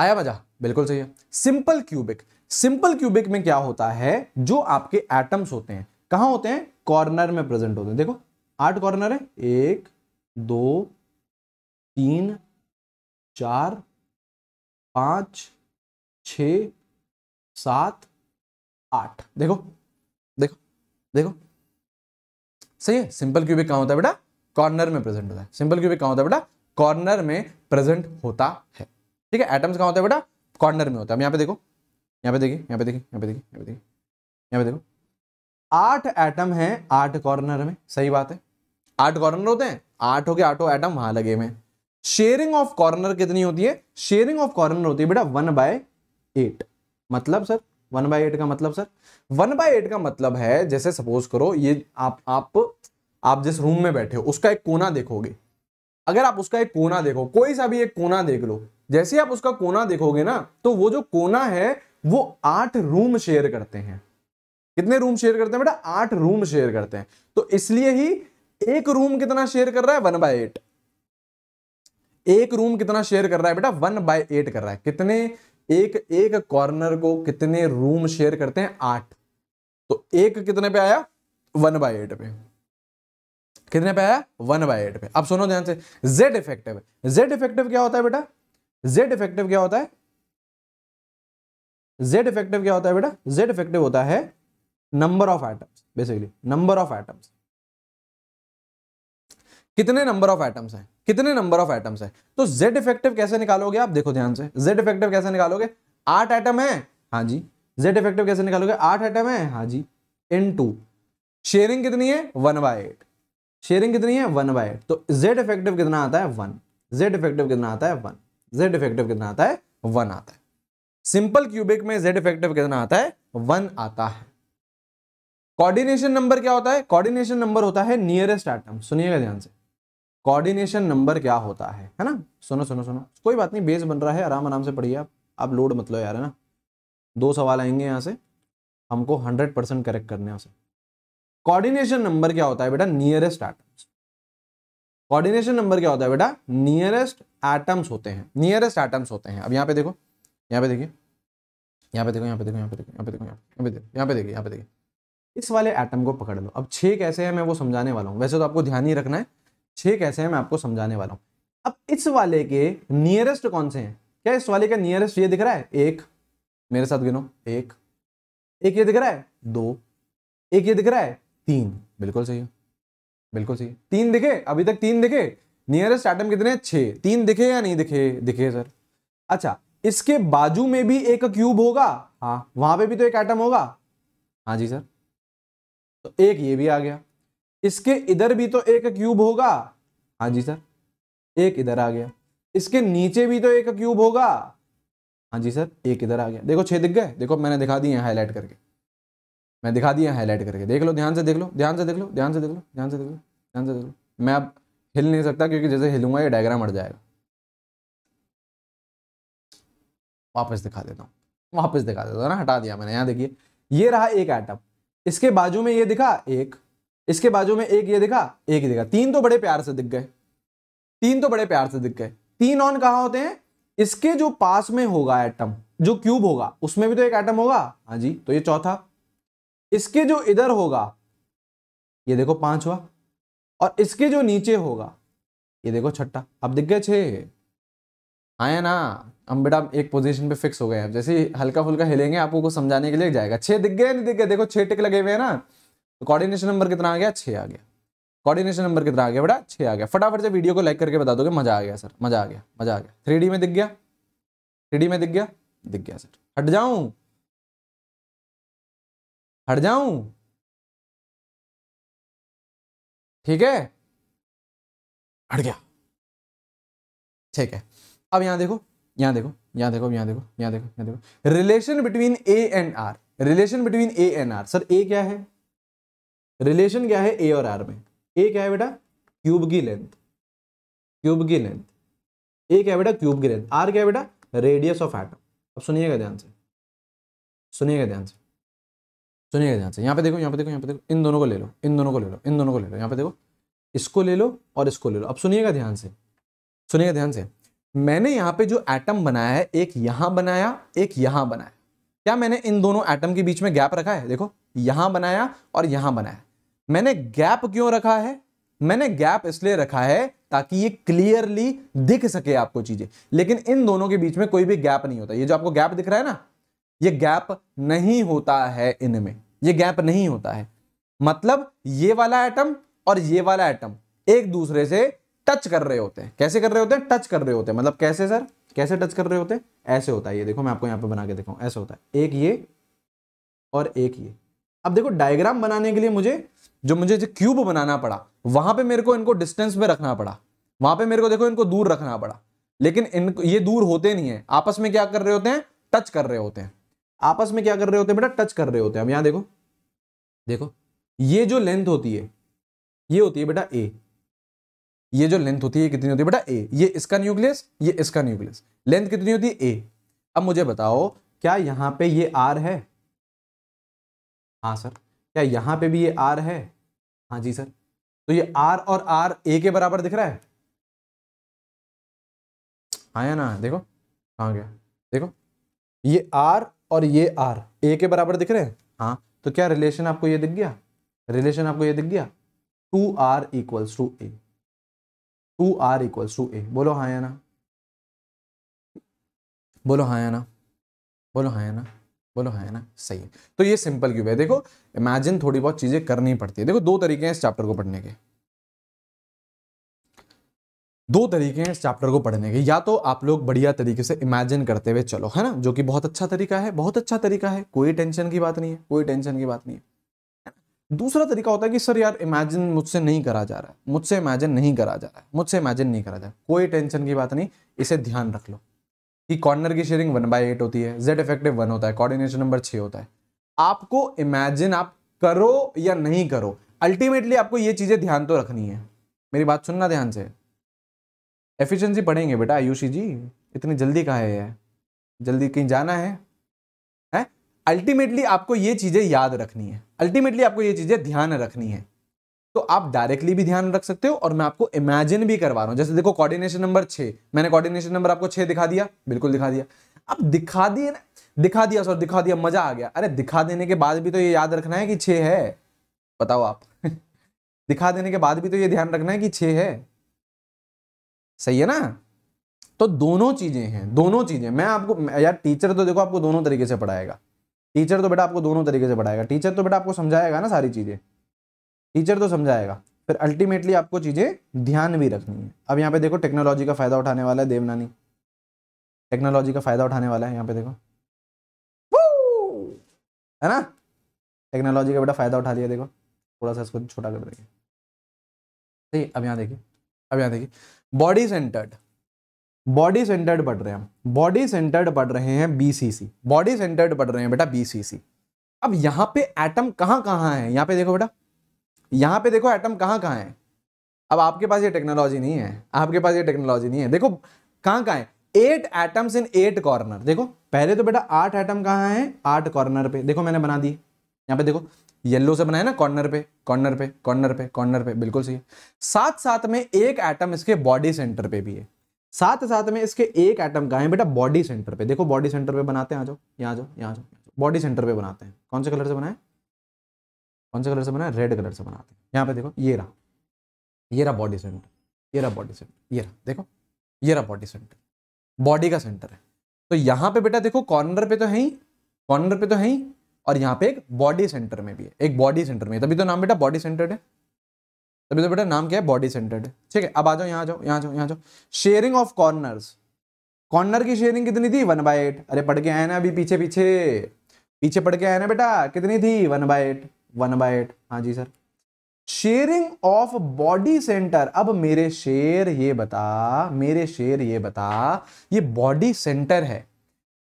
आया मजा बिल्कुल सही है सिंपल क्यूबिक सिंपल क्यूबिक में क्या होता है जो आपके एटम्स होते हैं कहां होते हैं कॉर्नर में प्रेजेंट होते हैं देखो आठ कॉर्नर है एक दो तीन चार पांच छ सात आठ देखो देखो देखो सही है सिंपल क्यूबिक कहाँ होता है बेटा कॉर्नर में प्रेजेंट होता है सिंपल क्यूबिक कहां होता है बेटा कॉर्नर में प्रेजेंट होता है ठीक है एटम्स कहाँ होता है बेटा कॉर्नर में होता है यहां पे देखो यहां पे देखिए यहां पे देखिए यहां पे देखिए यहाँ पे देखिए यहां पे देखो आठ एटम हैं आठ कॉर्नर में सही बात है आठ कॉर्नर होते हैं आठ के आठो आठों एटम वहां लगे हुए शेयरिंग ऑफ कॉर्नर कितनी होती है शेयरिंग ऑफ कॉर्नर होती है बेटा वन बाय एट मतलब सर वन बाय एट का मतलब सर वन बाय एट का मतलब है जैसे सपोज करो ये आप आप आप जिस रूम में बैठे हो उसका एक कोना देखोगे अगर आप उसका एक कोना देखो कोई सा भी एक कोना देख लो जैसे आप उसका कोना देखोगे ना तो वो जो कोना है वो आठ रूम शेयर करते हैं कितने रूम शेयर करते हैं बेटा आठ रूम शेयर करते हैं तो इसलिए ही एक रूम कितना शेयर कर रहा है वन बाय एट एक रूम कितना शेयर कर रहा है बेटा वन बाय एट कर रहा है कितने एक एक कॉर्नर को कितने रूम शेयर करते हैं आठ तो एक कितने पे आया वन बाय एट पे कितने पे आया वन बाय एट पे अब सुनो ध्यान से जेड इफेक्टिव जेड इफेक्टिव क्या होता है बेटा जेड इफेक्टिव क्या होता है जेड इफेक्टिव क्या होता है बेटा जेड इफेक्टिव होता है number of atoms basically number of atoms कितने नंबर ऑफ एटम्स हैं कितने नंबर ऑफ एटम्स हैं तो जेड इफेक्टिव कैसे निकालोगे आप देखो ध्यान से जेड इफेक्टिव कैसे निकालोगे आठ एटम है हाँ जी जेड इफेक्टिव कैसे निकालोगे आठ एटम है हाँ जी इन टू शेयरिंग कितनी है वन बाय एट शेयरिंग कितनी है वन बाय एट तो जेड इफेक्टिव कितना आता है वन जेड इफेक्टिव कितना आता है वन जेड इफेक्टिव कितना आता है वन आता है सिंपल क्यूबिक में जेड इफेक्टिव कितना आता है वन आता है कोऑर्डिनेशन नंबर क्या होता है कोऑर्डिनेशन नंबर होता है नियरेस्ट एटम सुनिएगा ध्यान से कोऑर्डिनेशन नंबर क्या होता है है ना सुनो सुनो सुनो कोई बात नहीं बेस बन रहा है आराम आराम से पढ़िए आप आप लोड मत लो यार है ना दो सवाल आएंगे यहाँ से हमको हंड्रेड परसेंट करेक्ट करने उसे कोऑर्डिनेशन नंबर क्या होता है बेटा नियरेस्ट एटम्स कोऑर्डिनेशन नंबर क्या होता है बेटा नियरेस्ट एटम्स होते हैं नियरेस्ट एटम्स होते हैं अब यहाँ पे देखो यहाँ पे देखिए यहाँ पे देखो यहाँ पे देखो यहाँ पे देखो यहाँ पे देखो यहाँ पे देखो यहाँ पे देखिए यहाँ पे देखिए इस वाले एटम को पकड़ लो अब छः कैसे है मैं वो समझाने वाला हूँ वैसे तो आपको ध्यान ही रखना है छः कैसे है मैं आपको समझाने वाला हूँ अब इस वाले के नियरेस्ट कौन से हैं क्या इस वाले का नियरेस्ट ये दिख रहा है एक मेरे साथ गिनो एक एक ये दिख रहा है दो एक ये दिख रहा है तीन बिल्कुल सही है बिल्कुल सही है तीन दिखे अभी तक तीन दिखे नियरेस्ट एटम कितने छः तीन दिखे या नहीं दिखे दिखे सर अच्छा इसके बाजू में भी एक क्यूब होगा हाँ वहां पे भी तो एक एटम होगा हाँ जी सर तो एक ये भी आ गया इसके इधर भी तो एक क्यूब होगा हाँ जी सर एक इधर आ गया इसके नीचे भी तो एक क्यूब होगा हाँ जी सर एक इधर आ गया देखो छः दिख गए देखो मैंने दिखा दिए हाईलाइट करके मैं दिखा दिया हाईलाइट करके देख लो ध्यान से देख लो ध्यान से देख लो ध्यान से देख लो ध्यान से देख लो ध्यान से देख लो मैं अब हिल नहीं सकता क्योंकि जैसे हिलूंगा ये डायग्राम अट जाएगा वापस दिखा देता हूँ वापस दिखा देता हूँ ना हटा दिया मैंने यहाँ देखिए ये रहा एक एटम इसके बाजू में ये दिखा एक इसके बाजू में एक ये दिखा एक ही दिखा तीन तो बड़े प्यार से दिख गए तीन तो बड़े प्यार से दिख गए तीन ऑन कहा होते हैं इसके जो पास में होगा एटम जो क्यूब होगा उसमें भी तो एक एटम होगा हाँ जी तो ये चौथा इसके जो इधर होगा ये देखो पांचवा और इसके जो नीचे होगा ये देखो छठा अब दिख गए छः आया हाँ ना हम बेटा एक पोजीशन पे फिक्स हो गए हैं जैसे हल्का फुल्का हिलेंगे आपको को समझाने के लिए जाएगा छः दिख गए नहीं दिख गए देखो छः टिक लगे हुए हैं ना तो कोऑर्डिनेशन नंबर कितना आ गया छः आ गया कोऑर्डिनेशन नंबर कितना आ गया बेटा छः आ गया फटाफट से वीडियो को लाइक करके बता दोगे मजा आ गया सर मजा आ गया मजा आ गया थ्री में दिख गया थ्री में दिख गया दिख गया सर हट जाऊ हट जाऊ ठीक है हट गया ठीक है अब यहां देखो यहां देखो यहां देखो यहां देखो यहां देखो यहां देखो relation between A and R relation between A and R sir A क्या है रिलेशन क्या है ए और आर में ए क्या है बेटा क्यूब की लेंथ क्यूब की लेंथ ए क्या है बेटा क्यूब की लेंथ आर क्या है बेटा रेडियस ऑफ एटम अब सुनिएगा ध्यान से सुनिएगा ध्यान से सुनिएगा ध्यान से यहां पे देखो यहां पे देखो यहां पे देखो इन दोनों को ले लो इन दोनों को ले लो इन दोनों को ले लो यहां पे देखो इसको ले लो और इसको ले लो अब सुनिएगा ध्यान से सुनिएगा ध्यान से मैंने यहाँ पे जो एटम बनाया है एक यहाँ बनाया एक यहाँ बनाया क्या मैंने इन दोनों एटम के बीच में गैप रखा है देखो यहाँ बनाया और यहाँ बनाया मैंने गैप क्यों रखा है मैंने गैप इसलिए रखा है ताकि ये क्लियरली दिख सके आपको चीजें लेकिन इन दोनों के बीच में कोई भी गैप नहीं होता ये जो आपको गैप दिख रहा है ना ये गैप नहीं होता है इनमें ये गैप नहीं होता है मतलब ये वाला एटम और ये वाला एटम एक दूसरे से टच कर रहे होते हैं कैसे कर रहे होते हैं टच कर रहे होते हैं मतलब कैसे सर कैसे टच कर रहे होते हैं ऐसे होता है ये देखो मैं आपको यहाँ पे बना के दिखाऊँ ऐसे होता है एक ये और एक ये अब देखो डायग्राम बनाने के लिए मुझे जो मुझे जो क्यूब बनाना पड़ा वहां पे मेरे को इनको डिस्टेंस में रखना पड़ा वहां पे मेरे को देखो इनको दूर रखना पड़ा लेकिन इनको ये दूर होते नहीं है आपस में क्या कर रहे होते हैं टच कर रहे होते हैं आपस में क्या कर रहे होते हैं बेटा टच कर रहे होते हैं अब यहां देखो देखो ये जो लेंथ होती है ये होती है बेटा ए ये जो लेंथ होती है कितनी होती है बेटा ए ये इसका न्यूक्लियस ये इसका न्यूक्लियस लेंथ कितनी होती है ए अब मुझे बताओ क्या यहां पे ये आर है हाँ सर क्या यहां पे भी ये आर है हाँ जी सर तो ये आर और आर ए के बराबर दिख रहा है आया हाँ ना देखो हाँ गया देखो ये आर और ये आर ए के बराबर दिख रहे हैं हाँ तो क्या रिलेशन आपको ये दिख गया रिलेशन आपको ये दिख गया two R equals to A two R equals to A बोलो हाँ या ना बोलो हाँ या ना बोलो हाँ या ना बोलो हाँ या ना सही है तो ये सिंपल क्यूब है देखो इमेजिन थोड़ी बहुत चीजें करनी पड़ती है देखो दो तरीके हैं इस चैप्टर को पढ़ने के दो तरीके हैं इस चैप्टर को पढ़ने के या तो आप लोग बढ़िया तरीके से इमेजिन करते हुए चलो है ना जो कि बहुत अच्छा तरीका है बहुत अच्छा तरीका है कोई टेंशन की बात नहीं है कोई टेंशन की बात नहीं है दूसरा तरीका होता है कि सर यार इमेजिन मुझसे नहीं करा जा रहा है मुझसे इमेजिन नहीं करा जा रहा है मुझसे इमेजिन नहीं करा जा रहा कोई टेंशन की बात नहीं इसे ध्यान रख लो कि कॉर्नर की शेयरिंग वन बाई एट होती है जेड इफेक्टिव वन होता है कोऑर्डिनेशन नंबर छः होता है आपको इमेजिन आप करो या नहीं करो अल्टीमेटली आपको ये चीज़ें ध्यान तो रखनी है मेरी बात सुनना ध्यान से एफिशिएंसी पढ़ेंगे बेटा आयुषी जी इतनी जल्दी कहा है जल्दी कहीं जाना है अल्टीमेटली आपको ये चीज़ें याद रखनी है अल्टीमेटली आपको ये चीज़ें ध्यान रखनी है तो आप डायरेक्टली भी ध्यान रख सकते हो और मैं आपको इमेजिन भी करवा रहा हूं जैसे देखो कोऑर्डिनेशन नंबर छः मैंने कोऑर्डिनेशन नंबर आपको छः दिखा दिया बिल्कुल दिखा दिया अब दिखा दिए ना दिखा दिया सर दिखा दिया मजा आ गया अरे दिखा देने के बाद भी तो ये याद रखना है कि छे है बताओ आप <laughs> दिखा देने के बाद भी तो ये ध्यान रखना है कि छे है सही है ना तो दोनों चीजें हैं दोनों चीजें मैं आपको यार टीचर तो देखो आपको दोनों तरीके से पढ़ाएगा टीचर तो बेटा आपको दोनों तरीके से पढ़ाएगा टीचर तो बेटा आपको समझाएगा ना सारी चीज़ें टीचर तो समझाएगा फिर अल्टीमेटली आपको चीज़ें ध्यान भी रखनी है अब यहाँ पे देखो टेक्नोलॉजी का फ़ायदा उठाने वाला है देवनानी टेक्नोलॉजी का फ़ायदा उठाने वाला है यहाँ पे देखो है ना टेक्नोलॉजी का बेटा फ़ायदा उठा लिया देखो थोड़ा सा इसको छोटा कर देंगे अब यहाँ देखिए अब यहाँ देखिए बॉडी सेंटर्ड बॉडी सेंटर्ड पढ़ रहे हैं हम बॉडी सेंटर्ड पढ़ रहे हैं बीसीसी बॉडी सेंटर्ड पढ़ रहे हैं बेटा बीसीसी अब यहां पे एटम कहां कहां है यहां पे देखो बेटा यहां पे देखो एटम कहां कहां है अब आपके पास ये टेक्नोलॉजी नहीं है आपके पास ये टेक्नोलॉजी नहीं है देखो कहां कहां है eight atoms in eight corner देखो पहले तो बेटा आठ एटम कहां है आठ कॉर्नर पे देखो मैंने बना दिए यहां पर देखो येल्लो से बनाया ना कॉर्नर पे कॉर्नर पे कॉर्नर पे कॉर्नर पे बिल्कुल सही है साथ साथ में एक एटम इसके बॉडी सेंटर पे भी है साथ साथ में इसके एक एटम का है बेटा बॉडी सेंटर पे देखो बॉडी सेंटर पे बनाते हैं आ जाओ यहाँ जाओ यहाँ जाओ बॉडी सेंटर पे बनाते हैं कौन से कलर से बनाए कौन से कलर से बनाए रेड कलर से बनाते हैं यहाँ पे देखो ये रहा ये रहा बॉडी सेंटर ये रहा बॉडी सेंटर ये रहा देखो ये रहा बॉडी सेंटर बॉडी का सेंटर है तो यहाँ पे बेटा देखो कॉर्नर पे तो है ही कॉर्नर पे तो है ही और यहाँ पे एक बॉडी सेंटर में भी है एक बॉडी सेंटर में तभी तो नाम बेटा बॉडी सेंटर है तो बेटा बेटा नाम क्या है बॉडी सेंटर्ड ठीक है अब आ जाओ यहाँ जाओ यहाँ जाओ यहाँ जाओ शेयरिंग ऑफ कॉर्नर्स कॉर्नर की शेयरिंग कितनी थी वन बाई एट अरे पढ़ के आए ना अभी पीछे पीछे पीछे पढ़ के आए ना बेटा कितनी थी one by eight one by eight हाँ जी sir sharing of body centre अब मेरे शेयर ये बता मेरे शेयर ये बता ये बॉडी सेंटर है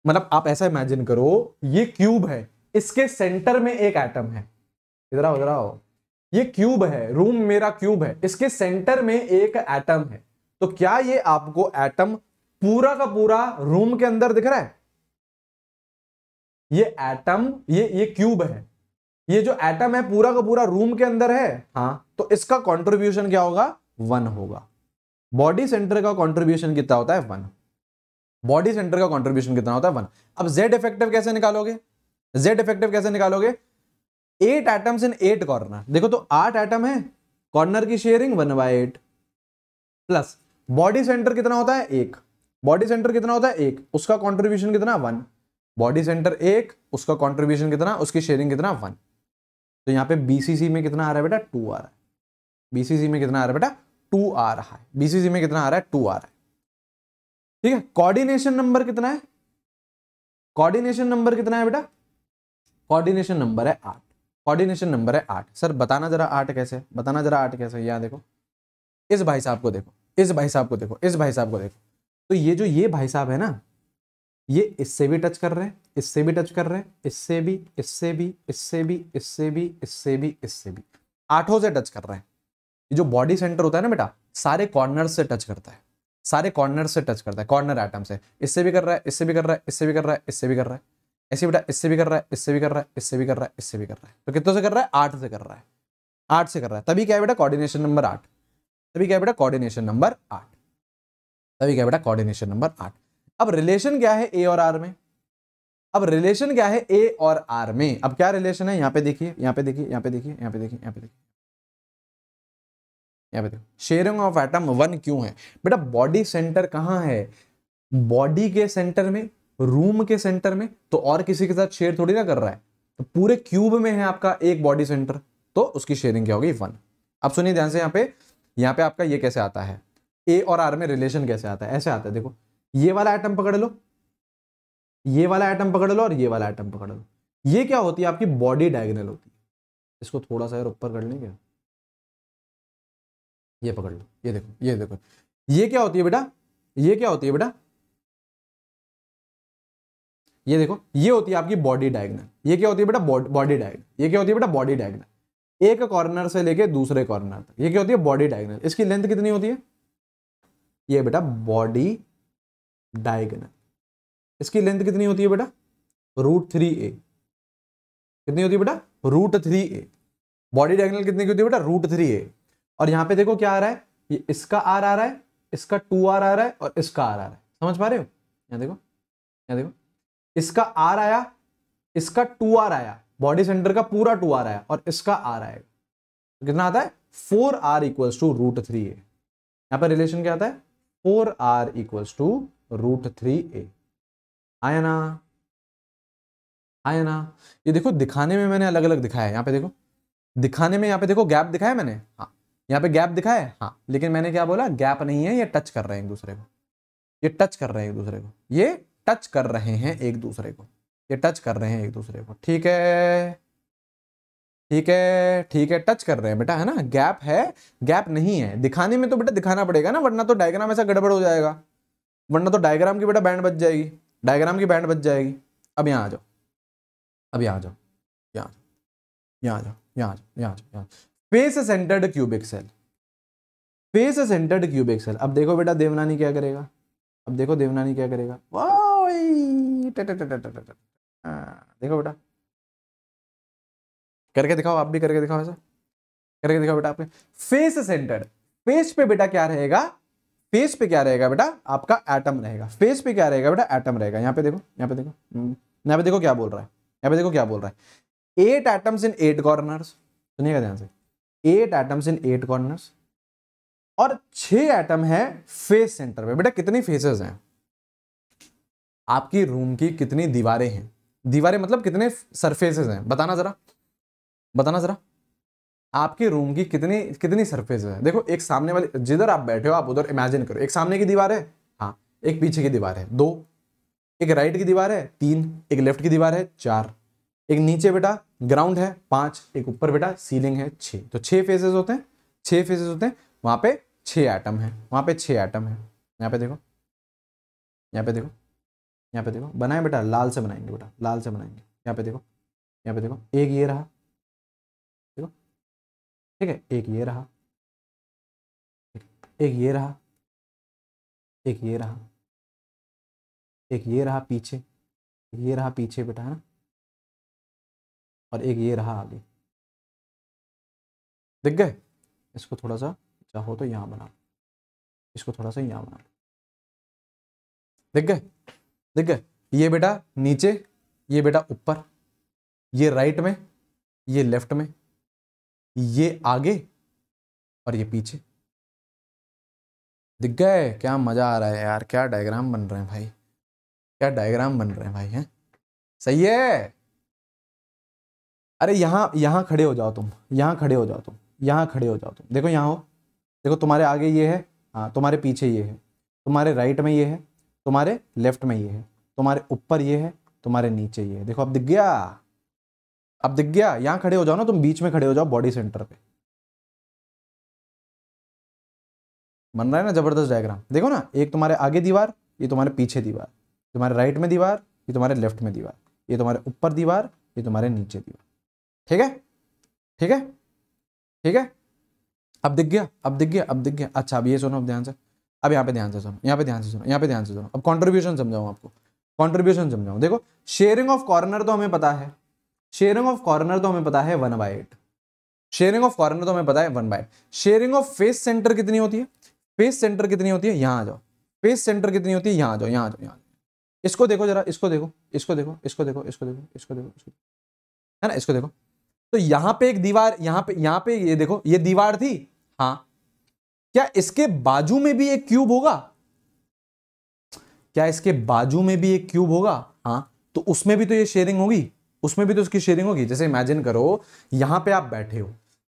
मतलब आप ऐसा इमेजिन करो ये क्यूब है इसके सेंटर में एक एटम है इधर आओ इधर आओ ये क्यूब है रूम मेरा क्यूब है इसके सेंटर में एक एटम है तो क्या ये आपको एटम पूरा का पूरा रूम के अंदर दिख रहा है ये एटम ये ये क्यूब है ये जो एटम है पूरा का पूरा रूम के अंदर है हाँ तो इसका कंट्रीब्यूशन क्या होगा वन होगा बॉडी सेंटर का कंट्रीब्यूशन कितना होता है वन बॉडी सेंटर का कंट्रीब्यूशन कितना होता है वन अब जेड इफेक्टिव कैसे निकालोगे जेड इफेक्टिव कैसे निकालोगे eight atoms in eight corner देखो तो आठ एटम है कॉर्नर की sharing one by eight plus body centre कितना होता है एक बॉडी सेंटर कितना होता है एक उसका कॉन्ट्रीब्यूशन कितना वन बॉडी सेंटर एक उसका कॉन्ट्रीब्यूशन कितना उसकी शेयरिंग कितना वन तो यहाँ पे बीसीसी में कितना आ रहा है बेटा टू आ रहा है बीसीसी में कितना आ रहा है बेटा टू आ रहा है बीसीसी में कितना आ रहा है टू आ रहा है ठीक है कॉर्डिनेशन नंबर कितना है कॉर्डिनेशन नंबर कितना है बेटा कॉर्डिनेशन नंबर है आठ कोऑर्डिनेशन नंबर है आठ सर बताना जरा आठ कैसे बताना जरा आठ कैसे यहाँ देखो इस भाई साहब को देखो इस भाई साहब को देखो इस भाई साहब को देखो तो ये जो ये भाई साहब है ना ये इससे भी टच कर रहे हैं इससे भी टच कर रहे हैं इससे भी इससे भी इससे भी इससे भी इससे भी इससे भी आठों से टच कर रहे हैं ये जो बॉडी सेंटर होता है ना बेटा सारे कॉर्नर से टच करता है सारे कॉर्नर से टच करता है कॉर्नर आइटम से इससे भी कर रहा है इससे भी कर रहा है इससे भी कर रहा है इससे भी कर रहा है ऐसे बेटा इससे भी कर रहा है इससे भी कर रहा है इससे भी कर रहा है इससे भी कर रहा है तो कितनों से कर रहा है आठ से कर रहा है आठ से कर रहा है तभी क्या है बेटा कोऑर्डिनेशन नंबर आठ तभी क्या बेटा कोऑर्डिनेशन नंबर आठ तभी क्या बेटा कोऑर्डिनेशन नंबर आठ अब रिलेशन क्या है ए और आर में अब रिलेशन क्या है ए और आर में अब क्या रिलेशन है यहाँ पे देखिए यहाँ पे देखिए यहाँ पे देखिए यहाँ पे देखिए यहाँ पे देखिए यहाँ पे देखो शेयरिंग ऑफ एटम वन क्यों है बेटा बॉडी सेंटर कहाँ है बॉडी के सेंटर में रूम के सेंटर में तो और किसी के साथ शेयर थोड़ी ना कर रहा है तो पूरे क्यूब में है आपका एक बॉडी सेंटर तो उसकी शेयरिंग क्या होगी वन अब सुनिए ध्यान से यहाँ पे यहाँ पे आपका ये कैसे आता है ए और आर में रिलेशन कैसे आता है ऐसे आता है देखो ये वाला आइटम पकड़ लो ये वाला आइटम पकड़ लो और ये वाला आइटम पकड़ लो ये क्या होती है आपकी बॉडी डायगनल होती है इसको थोड़ा सा यार ऊपर कर लेंगे ये पकड़ लो ये देखो ये देखो ये क्या होती है बेटा ये क्या होती है बेटा ये देखो ये होती है आपकी बॉडी डायगनल ये क्या होती है बेटा बॉडी डायगनल ये क्या होती है बेटा बॉडी डायगनल एक कॉर्नर से लेके दूसरे कॉर्नर तक ये क्या होती है बॉडी डायगनल इसकी लेंथ कितनी होती है ये बेटा बॉडी डायगनल इसकी लेंथ कितनी होती है बेटा रूट थ्री ए कितनी होती है बेटा root three A body diagonal कितनी की होती है बेटा रूट थ्री ए और यहाँ पे देखो क्या आ रहा है ये इसका आर आ रहा है इसका टू आर आ रहा है और इसका आर आ रहा है समझ पा रहे हो यहां देखो यहाँ देखो इसका आर आया इसका टू आर आया बॉडी सेंटर का पूरा टू आर आया और इसका आर आएगा तो कितना आता है four R equals to root three A यहां पर रिलेशन क्या आता है four R equals to root three A आया ना आया ना ये देखो दिखाने में मैंने अलग अलग दिखाया है यहाँ पे देखो दिखाने में यहाँ पे देखो गैप दिखाया मैंने हाँ यहाँ पे गैप दिखाया है हाँ लेकिन मैंने क्या बोला गैप नहीं है ये टच कर रहे हैं एक दूसरे को ये टच कर रहे हैं एक दूसरे को ये टच कर रहे हैं एक दूसरे को ये टच कर रहे हैं एक दूसरे को ठीक है ठीक है ठीक है टच कर रहे हैं बेटा है ना गैप है गैप नहीं है दिखाने में तो बेटा दिखाना पड़ेगा ना वरना तो डायग्राम ऐसा गड़बड़ हो जाएगा वरना तो डायग्राम की बेटा बैंड बच जाएगी डायग्राम की बैंड बच जाएगी अब यहाँ आ जाओ अब यहाँ आ जाओ यहाँ आ जाओ यहाँ आ जाओ यहाँ आ जाओ यहाँ आ जाओ यहाँ face centred cubic cell face centred cubic cell अब देखो बेटा देवनानी क्या करेगा अब देखो देवनानी क्या करेगा वाह हाँ, देखो बेटा करके दिखाओ आप भी करके दिखाओ ऐसा करके दिखाओ बेटा आपके फेस सेंटर्ड फेस पे बेटा क्या रहेगा फेस पे क्या रहेगा बेटा आपका एटम रहेगा फेस पे क्या रहेगा बेटा एटम रहेगा यहाँ पे देखो यहाँ पे देखो हम्म, यहाँ पे देखो क्या बोल रहा है यहाँ पे देखो क्या बोल रहा है eight atoms in eight corner सुनिएगा ध्यान से eight atoms in eight corner और छह एटम है फेस सेंटर पे बेटा कितनी फेसेस हैं आपकी रूम की कितनी दीवारें हैं दीवारें मतलब कितने सरफेसेस हैं बताना ज़रा बताना ज़रा आपके रूम की कितनी कितनी सरफेस है देखो एक सामने वाली जिधर आप बैठे हो आप उधर इमेजिन करो एक सामने की दीवार है हाँ एक पीछे की दीवार है दो एक राइट की दीवार है तीन एक लेफ्ट की दीवार है चार एक नीचे बेटा ग्राउंड है पांच एक ऊपर बेटा सीलिंग है छः तो छः फेसेस होते हैं छः फेसेस होते हैं वहाँ पे छः आइटम है वहाँ पे छः आइटम है यहाँ पे देखो यहाँ पे देखो यहाँ पे देखो बनाए बेटा लाल से बनाएंगे बेटा लाल से बनाएंगे यहाँ पे देखो यहाँ पे देखो एक ये रहा देखो ठीक है एक ये रहा एक ये रहा एक ये रहा एक ये रहा पीछे ये रहा पीछे बेटा है ना और एक ये रहा आगे दिख गए इसको थोड़ा सा चाहो तो यहाँ बना इसको थोड़ा सा यहाँ बना दिख गए ठीक है ये बेटा नीचे ये बेटा ऊपर ये राइट में ये लेफ्ट में ये आगे और ये पीछे दिख गए क्या मज़ा आ रहा है यार क्या डायग्राम बन रहे हैं भाई क्या डायग्राम बन रहे हैं भाई हैं सही है अरे यहाँ यहाँ खड़े हो जाओ तुम यहाँ खड़े हो जाओ तुम यहाँ खड़े हो जाओ तुम देखो यहाँ हो देखो तुम्हारे आगे ये है हाँ तुम्हारे पीछे ये है तुम्हारे राइट में ये है तुम्हारे लेफ्ट में ये है तुम्हारे ऊपर ये है तुम्हारे नीचे ये है देखो अब दिख गया अब दिख गया यहां खड़े हो जाओ ना तुम बीच में खड़े हो जाओ बॉडी सेंटर पे बन रहा है ना जबरदस्त डायग्राम देखो ना एक तुम्हारे आगे दीवार ये तुम्हारे पीछे दीवार तुम्हारे राइट में दीवार ये तुम्हारे लेफ्ट में दीवार ये तुम्हारे ऊपर दीवार ये तुम्हारे नीचे दीवार ठीक है ठीक है ठीक है अब दिख गया अब दिख गया अब दिख गया अच्छा अब ये सुनो अब ध्यान से अब यहाँ पे ध्यान से सुनो यहाँ पे ध्यान से सुनो यहाँ पे ध्यान से सुनो अब कॉन्ट्रीब्यूशन समझाऊ आपको कॉन्ट्रीब्यूशन समझाऊ देखो शेयरिंग ऑफ कॉर्नर तो हमें पता है शेयरिंग ऑफ कॉर्नर तो हमें पता है one by eight sharing of corner तो हमें पता है one by eight sharing of face centre कितनी होती है फेस सेंटर कितनी होती है यहाँ आ जाओ फेस सेंटर कितनी होती है यहाँ आ जाओ यहाँ आ जाओ यहाँ इसको देखो जरा इसको देखो इसको देखो इसको देखो इसको देखो इसको देखो इसको है ना इसको देखो तो यहाँ पे एक दीवार यहाँ पे यहाँ पे ये देखो ये दीवार थी हाँ क्या इसके बाजू में भी एक क्यूब होगा क्या इसके बाजू में भी एक क्यूब होगा हाँ तो उसमें भी तो ये शेयरिंग होगी उसमें भी तो उसकी शेयरिंग होगी जैसे इमेजिन करो यहां पे आप बैठे हो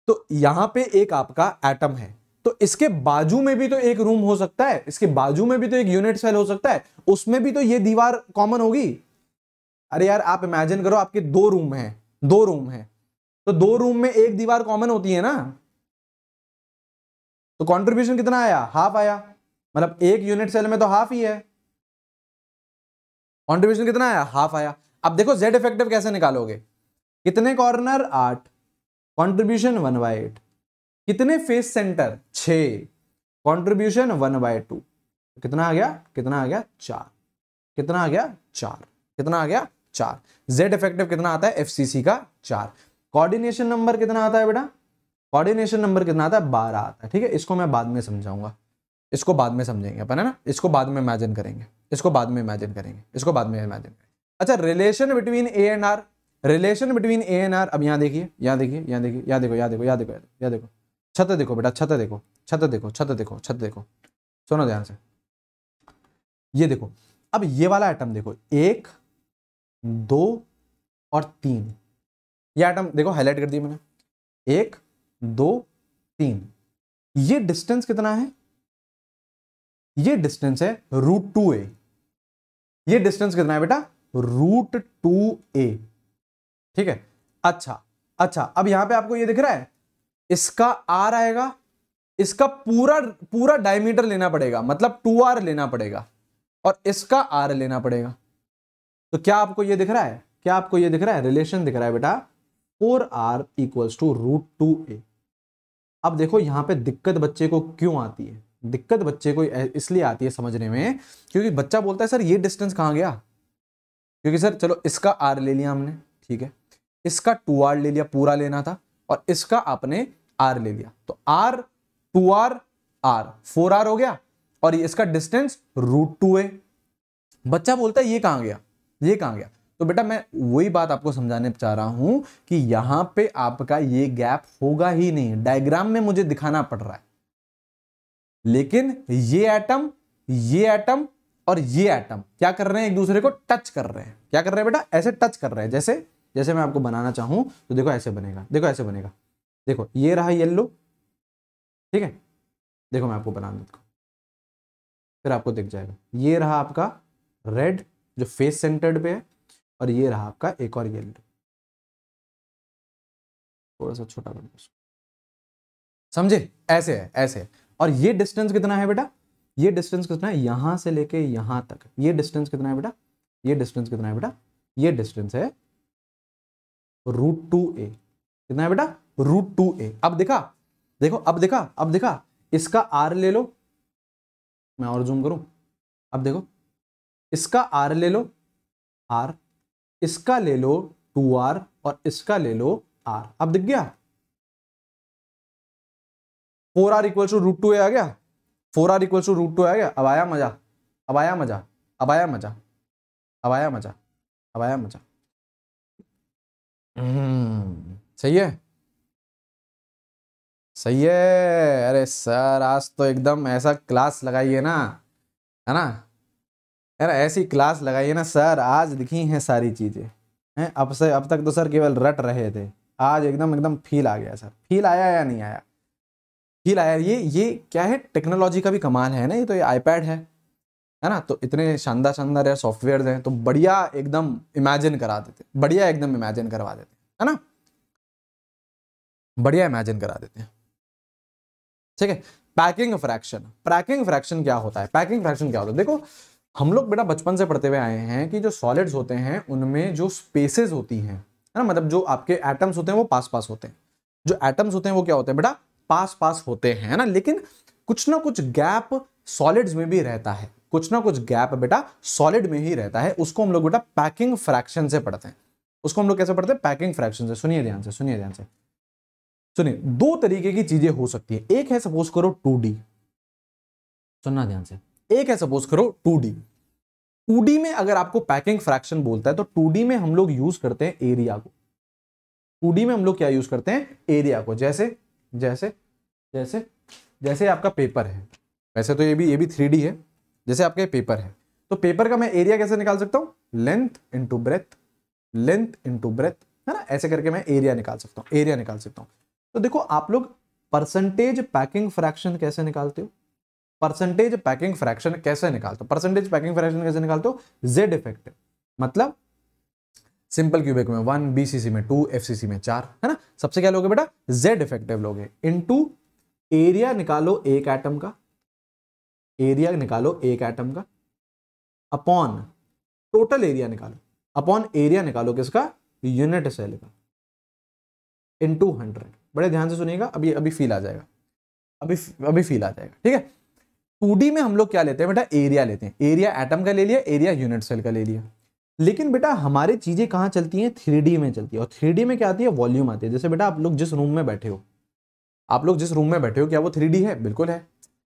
तो यहां पे एक आपका एटम है तो इसके बाजू में भी तो एक रूम हो सकता है इसके बाजू में भी तो एक यूनिट सेल हो सकता है उसमें भी तो ये दीवार कॉमन होगी अरे यार आप इमेजिन करो आपके दो रूम है दो रूम है तो दो रूम में एक दीवार कॉमन होती है ना तो कंट्रीब्यूशन कितना आया हाफ आया मतलब एक यूनिट सेल में तो हाफ ही है कंट्रीब्यूशन कितना आया हाफ आया अब देखो जेड इफेक्टिव कैसे निकालोगे कितने कॉर्नर आठ कॉन्ट्रीब्यूशन वन बाय एट कितने फेस सेंटर छ वन बाय टू कितना आ गया कितना आ गया चार कितना आ गया चार कितना आ गया चार जेड इफेक्टिव कितना आता है एफसीसी का चार कोऑर्डिनेशन नंबर कितना आता है बेटा कोऑर्डिनेशन नंबर कितना आता है बारह आता है ठीक है इसको मैं बाद में समझाऊंगा इसको बाद में समझेंगे अपन है ना इसको बाद में इमेजिन करेंगे इसको बाद में इमेजिन करेंगे इसको बाद में इमेजिन करेंगे अच्छा relation between A and R relation between A and R अब यहाँ देखिए यहाँ देखिए यहाँ देखिए यहाँ देखो यहाँ देखो यहाँ देखो यहाँ देखो छत देखो बेटा छत देखो छत देखो छत देखो छत देखो सुनो ध्यान से ये देखो अब ये वाला आइटम देखो एक दो और तीन ये आइटम देखो हाईलाइट कर दिया मैंने एक दो तीन ये डिस्टेंस कितना है ये डिस्टेंस है रूट टू ए ये डिस्टेंस कितना है बेटा रूट टू ए ठीक है अच्छा अच्छा अब यहां पे आपको ये दिख रहा है इसका आर आएगा इसका पूरा पूरा डायमीटर लेना पड़ेगा मतलब टू आर लेना पड़ेगा और इसका आर लेना पड़ेगा तो क्या आपको ये दिख रहा है क्या आपको ये दिख रहा है रिलेशन दिख रहा है बेटा four R equals to root two A अब देखो यहाँ पे दिक्कत बच्चे को क्यों आती है दिक्कत बच्चे को इसलिए आती है समझने में क्योंकि बच्चा बोलता है सर ये डिस्टेंस कहाँ गया क्योंकि सर चलो इसका आर ले लिया हमने ठीक है इसका टू आर ले लिया पूरा लेना था और इसका आपने आर ले लिया तो R two R R four R हो गया और इसका डिस्टेंस रूट टू ए बच्चा बोलता है ये कहाँ गया ये कहाँ गया तो बेटा मैं वही बात आपको समझाने चाह रहा हूं कि यहां पे आपका ये गैप होगा ही नहीं डायग्राम में मुझे दिखाना पड़ रहा है लेकिन ये एटम ये एटम और ये एटम क्या कर रहे हैं एक दूसरे को टच कर रहे हैं क्या कर रहे हैं बेटा ऐसे टच कर रहे हैं जैसे जैसे मैं आपको बनाना चाहूं तो देखो ऐसे बनेगा देखो ऐसे बनेगा देखो ये रहा येल्लो ठीक है देखो मैं आपको बना देता फिर आपको दिख जाएगा ये रहा आपका रेड जो फेस सेंटर्ड पे है और ये रहा आपका एक और वैल्यू थोड़ा सा छोटा कर समझे ऐसे है ऐसे है और ये डिस्टेंस कितना है बेटा ये डिस्टेंस कितना है यहां से लेके यहां तक ये डिस्टेंस कितना है बेटा ये डिस्टेंस कितना है बेटा ये डिस्टेंस है रूट टू ए कितना है बेटा रूट टू ए अब देखा देखो अब देखा अब देखा इसका आर ले लो मैं और जूम करूं अब देखो इसका आर ले लो आर इसका ले लो टू आर और इसका ले लो आर अब दिख गया four R equal to root two आ गया four R equal to root two आ गया अब आया मजा अब आया मजा अब आया मजा अब आया मजा अब आया मजा हम्म। सही है सही है अरे सर आज तो एकदम ऐसा क्लास लगाई है ना है ना है ना ऐसी क्लास लगाइए ना सर आज दिखी हैं सारी चीज़ें हैं अब से अब तक तो सर केवल रट रहे थे आज एकदम एकदम फील आ गया सर फील आया या नहीं आया फील आया ये ये क्या है टेक्नोलॉजी का भी कमाल है ना ये तो ये आईपैड है है ना तो इतने शानदार शानदार यार सॉफ्टवेयर हैं तो बढ़िया एकदम इमेजिन करा देते बढ़िया एकदम इमेजिन करवा देते है ना बढ़िया इमेजिन करा देते हैं ठीक है पैकिंग फ्रैक्शन पैकिंग फ्रैक्शन क्या होता है पैकिंग फ्रैक्शन क्या होता है देखो हम लोग बेटा बचपन से पढ़ते हुए आए हैं कि जो सॉलिड्स होते हैं उनमें जो स्पेसेस होती हैं है ना मतलब जो आपके एटम्स होते हैं वो पास पास होते हैं जो एटम्स होते हैं वो क्या होते हैं बेटा पास पास होते हैं ना लेकिन कुछ ना कुछ गैप सॉलिड्स में भी रहता है कुछ ना कुछ गैप बेटा सॉलिड में ही रहता है उसको हम लोग बेटा पैकिंग फ्रैक्शन से पढ़ते हैं उसको हम लोग कैसे पढ़ते हैं पैकिंग फ्रैक्शन से सुनिए ध्यान से सुनिए ध्यान से सुनिए दो तरीके की चीजें हो सकती है एक है सपोज करो टू सुनना ध्यान से एक है सपोज करो टू डी टू डी में अगर आपको पैकिंग फ्रैक्शन बोलता है तो टू डी में हम लोग यूज करते हैं एरिया को टू डी में हम लोग क्या यूज करते हैं एरिया को जैसे जैसे जैसे जैसे आपका पेपर है वैसे तो ये भी ये भी थ्री डी है जैसे आपका पेपर है तो पेपर का मैं एरिया कैसे निकाल सकता हूँ length into breadth length into breadth है ना ऐसे करके मैं एरिया निकाल सकता हूँ एरिया निकाल सकता हूँ तो देखो आप लोग परसेंटेज पैकिंग फ्रैक्शन कैसे निकालते हो परसेंटेज पैकिंग फ्रैक्शन कैसे निकालते हो परसेंटेज पैकिंग फ्रैक्शन कैसे निकालते हो जेड इफेक्टिव मतलब सिंपल क्यूबिक में वन बीसीसी में टू एफसीसी में चार है ना सबसे क्या लोगे बेटा जेड इफेक्टिव लोगे इनटू एरिया निकालो एक एटम का एरिया निकालो एक एटम का अपॉन टोटल एरिया निकालो अपॉन एरिया निकालो किसका यूनिट सेल का इनटू हंड्रेड बड़े ध्यान से सुनिएगा अभी अभी फील आ जाएगा अभी अभी फील आ जाएगा ठीक है टू में हम लोग क्या लेते हैं बेटा एरिया लेते हैं एरिया एटम का ले लिया एरिया यूनिट सेल का ले लिया लेकिन बेटा हमारे चीज़ें कहाँ चलती हैं थ्री में चलती है और थ्री में क्या आती है वॉल्यूम आती है जैसे बेटा आप लोग जिस रूम में बैठे हो आप लोग जिस रूम में बैठे हो क्या वो थ्री है बिल्कुल है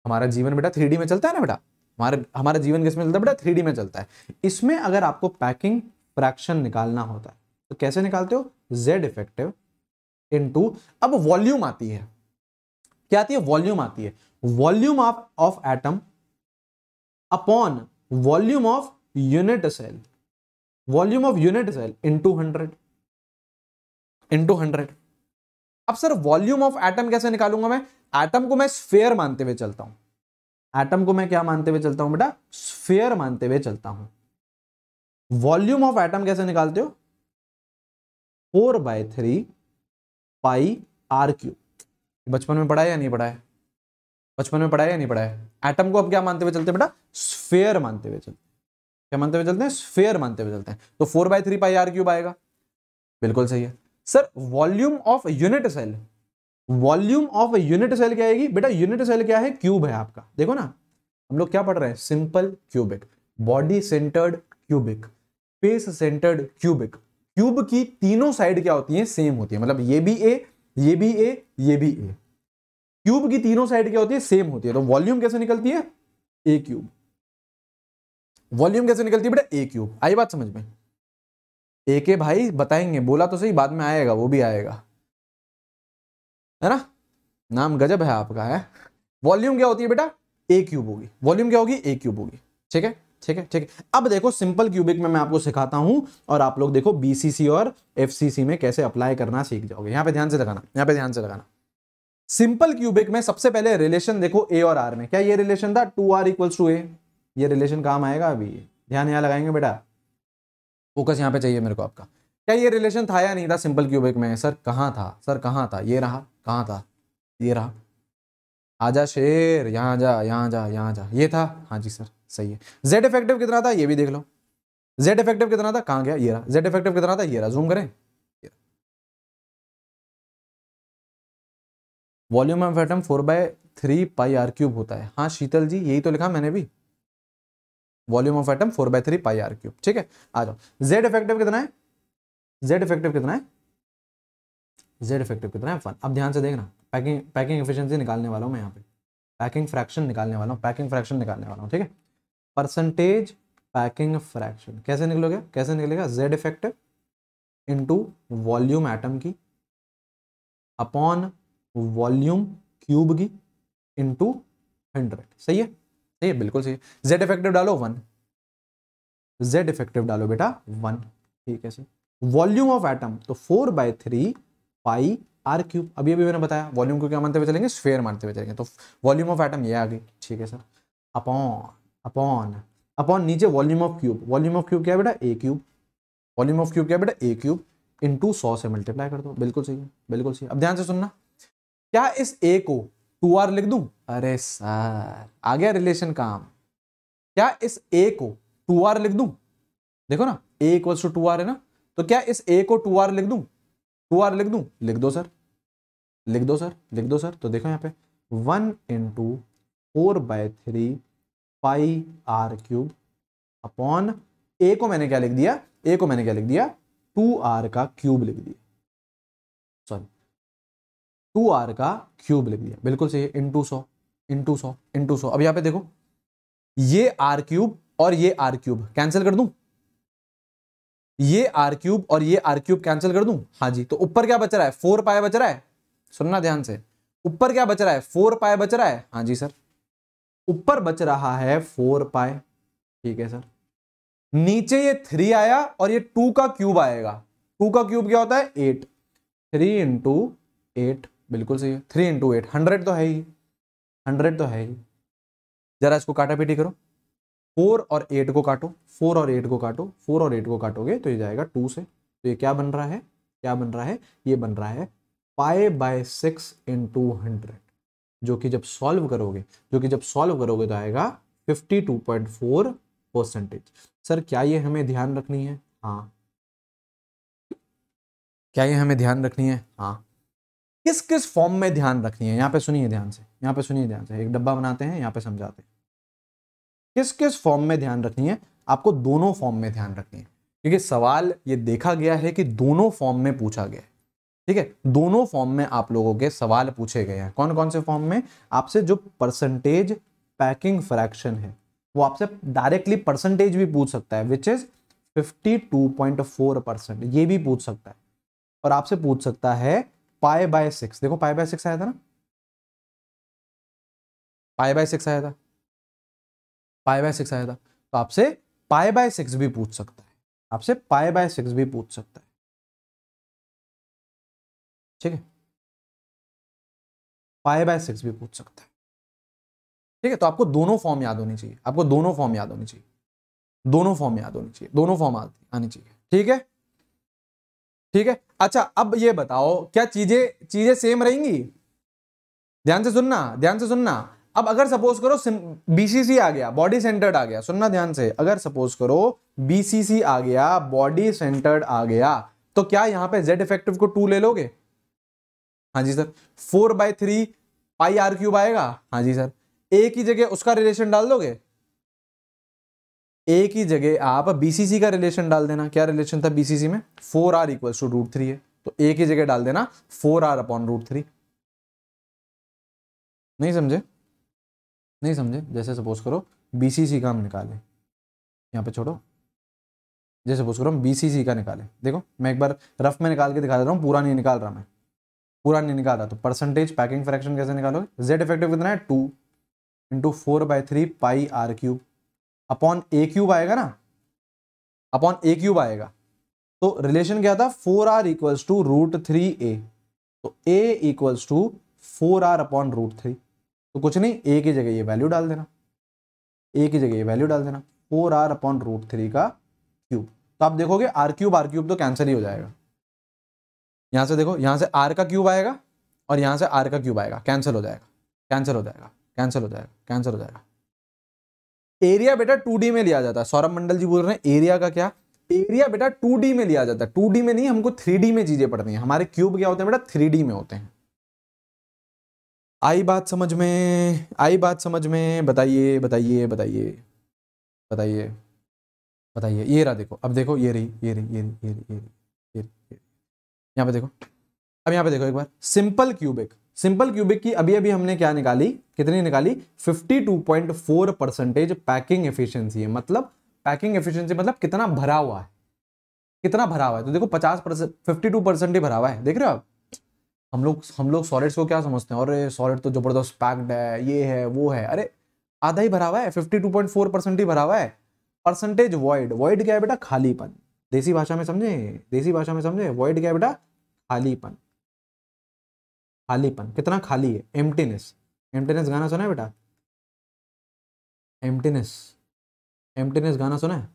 हमारा जीवन बेटा थ्री में चलता है ना बेटा हमारा हमारा जीवन किसमें चलता है बेटा थ्री में चलता है इसमें अगर आपको पैकिंग फ्रैक्शन निकालना होता है तो कैसे निकालते हो जेड इफेक्टिव इन अब वॉल्यूम आती है क्या आती है वॉल्यूम आती है volume of of atom upon volume of unit cell volume of unit cell two hundred two hundred अब सर वॉल्यूम ऑफ एटम कैसे निकालूंगा मैं एटम को मैं स्फेयर मानते हुए चलता हूं एटम को मैं क्या मानते हुए चलता हूं बेटा स्फेयर मानते हुए चलता हूं वॉल्यूम ऑफ एटम कैसे निकालते हो four by three pi R cube बचपन में पढ़ा है या नहीं पढ़ा है बचपन में पढ़ाया या नहीं पढ़ाया एटम को अब क्या मानते हुए चलते हैं बेटा स्फेयर मानते हुए चलते क्या मानते हुए चलते हैं स्फेयर मानते हुए चलते हैं तो four by three pi R cube आएगा बिल्कुल सही है sir volume of unit cell volume of unit cell क्या आएगी बेटा यूनिट सेल क्या है क्यूब है आपका देखो ना हम लोग क्या पढ़ रहे हैं simple cubic body centred cubic space centred cubic cube की तीनों साइड क्या होती है सेम होती है मतलब ये भी ए ये भी ए ये भी ए क्यूब की तीनों साइड क्या होती है सेम होती है तो वॉल्यूम कैसे निकलती है ए क्यूब वॉल्यूम कैसे निकलती है बेटा ए क्यूब आई बात समझ में ए के भाई बताएंगे बोला तो सही बाद में आएगा वो भी आएगा है ना नाम गजब है आपका है वॉल्यूम क्या होती है बेटा ए क्यूब होगी वॉल्यूम क्या होगी ए क्यूब होगी ठीक है ठीक है ठीक है अब देखो सिंपल क्यूबिक में मैं आपको सिखाता हूं और आप लोग देखो बीसीसी और एफसीसी में कैसे अप्लाई करना सीख जाओगे यहां पे ध्यान से लगाना यहां पे ध्यान से लगाना सिंपल क्यूबिक में सबसे पहले रिलेशन देखो ए और आर में क्या ये रिलेशन था two R equals to A ये रिलेशन काम आएगा अभी ध्यान यहां लगाएंगे बेटा फोकस यहां पे चाहिए मेरे को आपका क्या ये रिलेशन था या नहीं था सिंपल क्यूबिक में सर कहा था सर कहां था ये रहा कहां था ये रहा आजा शेर यहां जा यहां जा यहां जा ये था हाँ जी सर सही है जेड इफेक्टिव कितना था ये भी देख लो जेड इफेक्टिव कितना था कहाँ गया ये रहा जेड इफेक्टिव कितना था ये रहा जूम करें volume of atom four by three pi R cube होता है हाँ शीतल जी यही तो लिखा मैंने भी volume of atom four by three pi R cube ठीक है आ जाओ जेड इफेक्टिव कितना है जेड इफेक्टिव कितना है जेड इफेक्टिव कितना है फन अब ध्यान से देखना पैकिंग पैकिंग एफिशिएंसी निकालने वाला हूँ मैं यहाँ पे पैकिंग फ्रैक्शन निकालने वाला हूँ पैकिंग फ्रैक्शन निकालने वाला हूँ ठीक है परसेंटेज पैकिंग फ्रैक्शन कैसे निकलोगे कैसे निकलेगा Z effective into volume atom की अपॉन वॉल्यूम क्यूब की इंटू हंड्रेड सही है सही है बिल्कुल सही है जेड इफेक्टिव डालो वन जेड इफेक्टिव डालो बेटा वन ठीक है सर वॉल्यूम ऑफ एटम तो four by three pi R cube अभी अभी मैंने बताया वॉल्यूम को क्या मानते हुए चलेंगे स्फेयर मानते हुए चलेंगे तो वॉल्यूम ऑफ एटम ये आ गई ठीक है सर अपॉन अपॉन अपॉन नीचे volume of cube volume of cube क्या बेटा A cube volume of cube क्या बेटा ए क्यूब इंटू सौ से मल्टीप्लाई कर दो बिल्कुल सही है बिल्कुल सही अब ध्यान से सुनना क्या इस ए को टू आर लिख दू अरे सर आ गया रिलेशन काम क्या इस ए को टू आर लिख दू देखो ना A equal to two R है ना तो क्या इस ए को टू आर लिख दू टू आर लिख दू लिख दो सर लिख दो सर लिख दो सर तो देखो यहाँ पे one into four by three pi R cube upon A को मैंने क्या लिख दिया ए को मैंने क्या लिख दिया टू आर का क्यूब लिख दिया टू आर का क्यूब लिख दिया बिल्कुल सही है इंटू सौ इंटू सौ इंटू सौ अब यहां पे देखो ये आर क्यूब और ये आर क्यूब कैंसिल कर दू ये आर क्यूब और ये आर क्यूब कैंसिल कर दू हाँ जी तो ऊपर क्या बच रहा है फोर पाए बच रहा है सुनना ध्यान से ऊपर क्या बच रहा है फोर पाए बच रहा है हाँ जी सर ऊपर बच रहा है फोर पाए ठीक है सर नीचे ये थ्री आया और ये टू का क्यूब आएगा टू का क्यूब क्या होता है एट थ्री इंटू एट बिल्कुल सही है थ्री इंटू एट हंड्रेड तो है ही हंड्रेड तो है ही जरा इसको काटा पीटी करो फोर और एट को काटो फोर और एट को काटो फोर और एट को काटोगे तो ये जाएगा टू से तो ये क्या बन रहा है क्या बन रहा है ये बन रहा है pi by six into hundred जो कि जब सॉल्व करोगे जो कि जब सॉल्व करोगे तो आएगा fifty two point four percentage sir क्या ये हमें ध्यान रखनी है हाँ क्या ये हमें ध्यान रखनी है हाँ किस किस फॉर्म में ध्यान रखनी है यहाँ पे सुनिए ध्यान से यहाँ पे सुनिए ध्यान से एक डब्बा बनाते हैं यहाँ पे समझाते हैं किस किस फॉर्म में ध्यान रखनी है आपको दोनों फॉर्म में ध्यान रखनी है क्योंकि सवाल ये देखा गया है कि दोनों फॉर्म में पूछा गया है ठीक है दोनों फॉर्म में आप लोगों के सवाल पूछे गए हैं कौन कौन से फॉर्म में आपसे जो परसेंटेज पैकिंग फ्रैक्शन है वो आपसे डायरेक्टली परसेंटेज भी पूछ सकता है विच इज फोर परसेंट ये भी पूछ सकता है और आपसे पूछ सकता है पाए बाय सिक्स देखो पाए बाय सिक्स आया था ना पाए बाय सिक्स आया था पाए बाय सिक्स आया था तो आपसे पाए बाय सिक्स भी पूछ सकता है आपसे पाए बाय सिक्स भी पूछ सकता है ठीक है पाए बाय सिक्स भी पूछ सकता है ठीक है तो आपको दोनों फॉर्म याद होनी चाहिए आपको दोनों फॉर्म याद होनी चाहिए दोनों फॉर्म याद होनी चाहिए दोनों फॉर्म आनी चाहिए ठीक है ठीक है अच्छा अब ये बताओ क्या चीजें चीजें सेम रहेंगी ध्यान से सुनना ध्यान से सुनना अब अगर सपोज करो बीसीसी आ गया बॉडी सेंटर्ड आ गया सुनना ध्यान से अगर सपोज करो बीसीसी आ गया बॉडी सेंटर्ड आ गया तो क्या यहां पे जेड इफेक्टिव को टू ले लोगे हाँ जी sir four by three pi R cube आएगा हाँ जी सर ए की जगह उसका रिलेशन डाल दोगे ए की जगह आप बीसीसी का रिलेशन डाल देना क्या रिलेशन था बीसीसी में four R equals to root three है तो ए की जगह डाल देना four R upon root three नहीं समझे नहीं समझे जैसे सपोज करो बीसीसी का हम निकालें यहां पे छोड़ो जैसे सपोज करो हम बीसीसी का निकालें देखो मैं एक बार रफ में निकाल के दिखा दे रहा हूं पूरा नहीं निकाल रहा मैं पूरा नहीं निकाल रहा तो परसेंटेज पैकिंग फ्रैक्शन कैसे निकालोगे जेड इफेक्टिव कितना है two into four by three pi R cube upon A cube आएगा ना अपॉन ए क्यूब आएगा तो रिलेशन क्या था four R equals to root three A तो A equals to four R upon root three तो कुछ नहीं ए की जगह ये वैल्यू डाल देना ए की जगह ये वैल्यू डाल देना four R upon root three का क्यूब तो आप देखोगे आर क्यूब आर क्यूब तो कैंसिल ही हो जाएगा यहां से देखो यहां से आर का क्यूब आएगा और यहां से आर का क्यूब आएगा कैंसिल हो जाएगा कैंसिल हो जाएगा कैंसिल हो जाएगा कैंसिल हो जाएगा एरिया बेटा टू में लिया जाता है सौरभ मंडल जी बोल रहे हैं एरिया का क्या एरिया बेटा टू में लिया जाता है टू में नहीं हमको थ्री में चीजें पढ़नी है हमारे क्यूब क्या होते हैं बेटा थ्री में होते हैं आई बात समझ में आई बात समझ में बताइए बताइए बताइए बताइए बताइए ये रहा देखो अब देखो ये रही ये रही ये रही ये रही ये रही ये रही यहाँ पे देखो अब यहाँ पे देखो एक बार सिंपल क्यूब एक सिंपल क्यूबिक की अभी अभी हमने क्या निकाली कितनी निकाली 52.4 परसेंटेज पैकिंग एफिशिएंसी है मतलब पैकिंग एफिशिएंसी मतलब कितना भरा हुआ है कितना भरा हुआ है तो देखो 50 परसेंट फिफ्टी परसेंट ही भरा हुआ है देख रहे हो आप हम लोग हम लोग सॉलिड्स को क्या समझते हैं और सॉलिड तो जबरदस्त पैक्ड है ये है वो है अरे आधा ही भरा हुआ है फिफ्टी परसेंट ही भरा हुआ है परसेंटेज वॉइड वॉइड क्या है बेटा खालीपन देसी भाषा में समझे देसी भाषा में समझे वॉइड क्या है बेटा खालीपन खालीपन कितना खाली है एम्प्टीनेस एम्प्टीनेस गाना सुना है बेटा एम्प्टीनेस एम्प्टीनेस गाना सुना है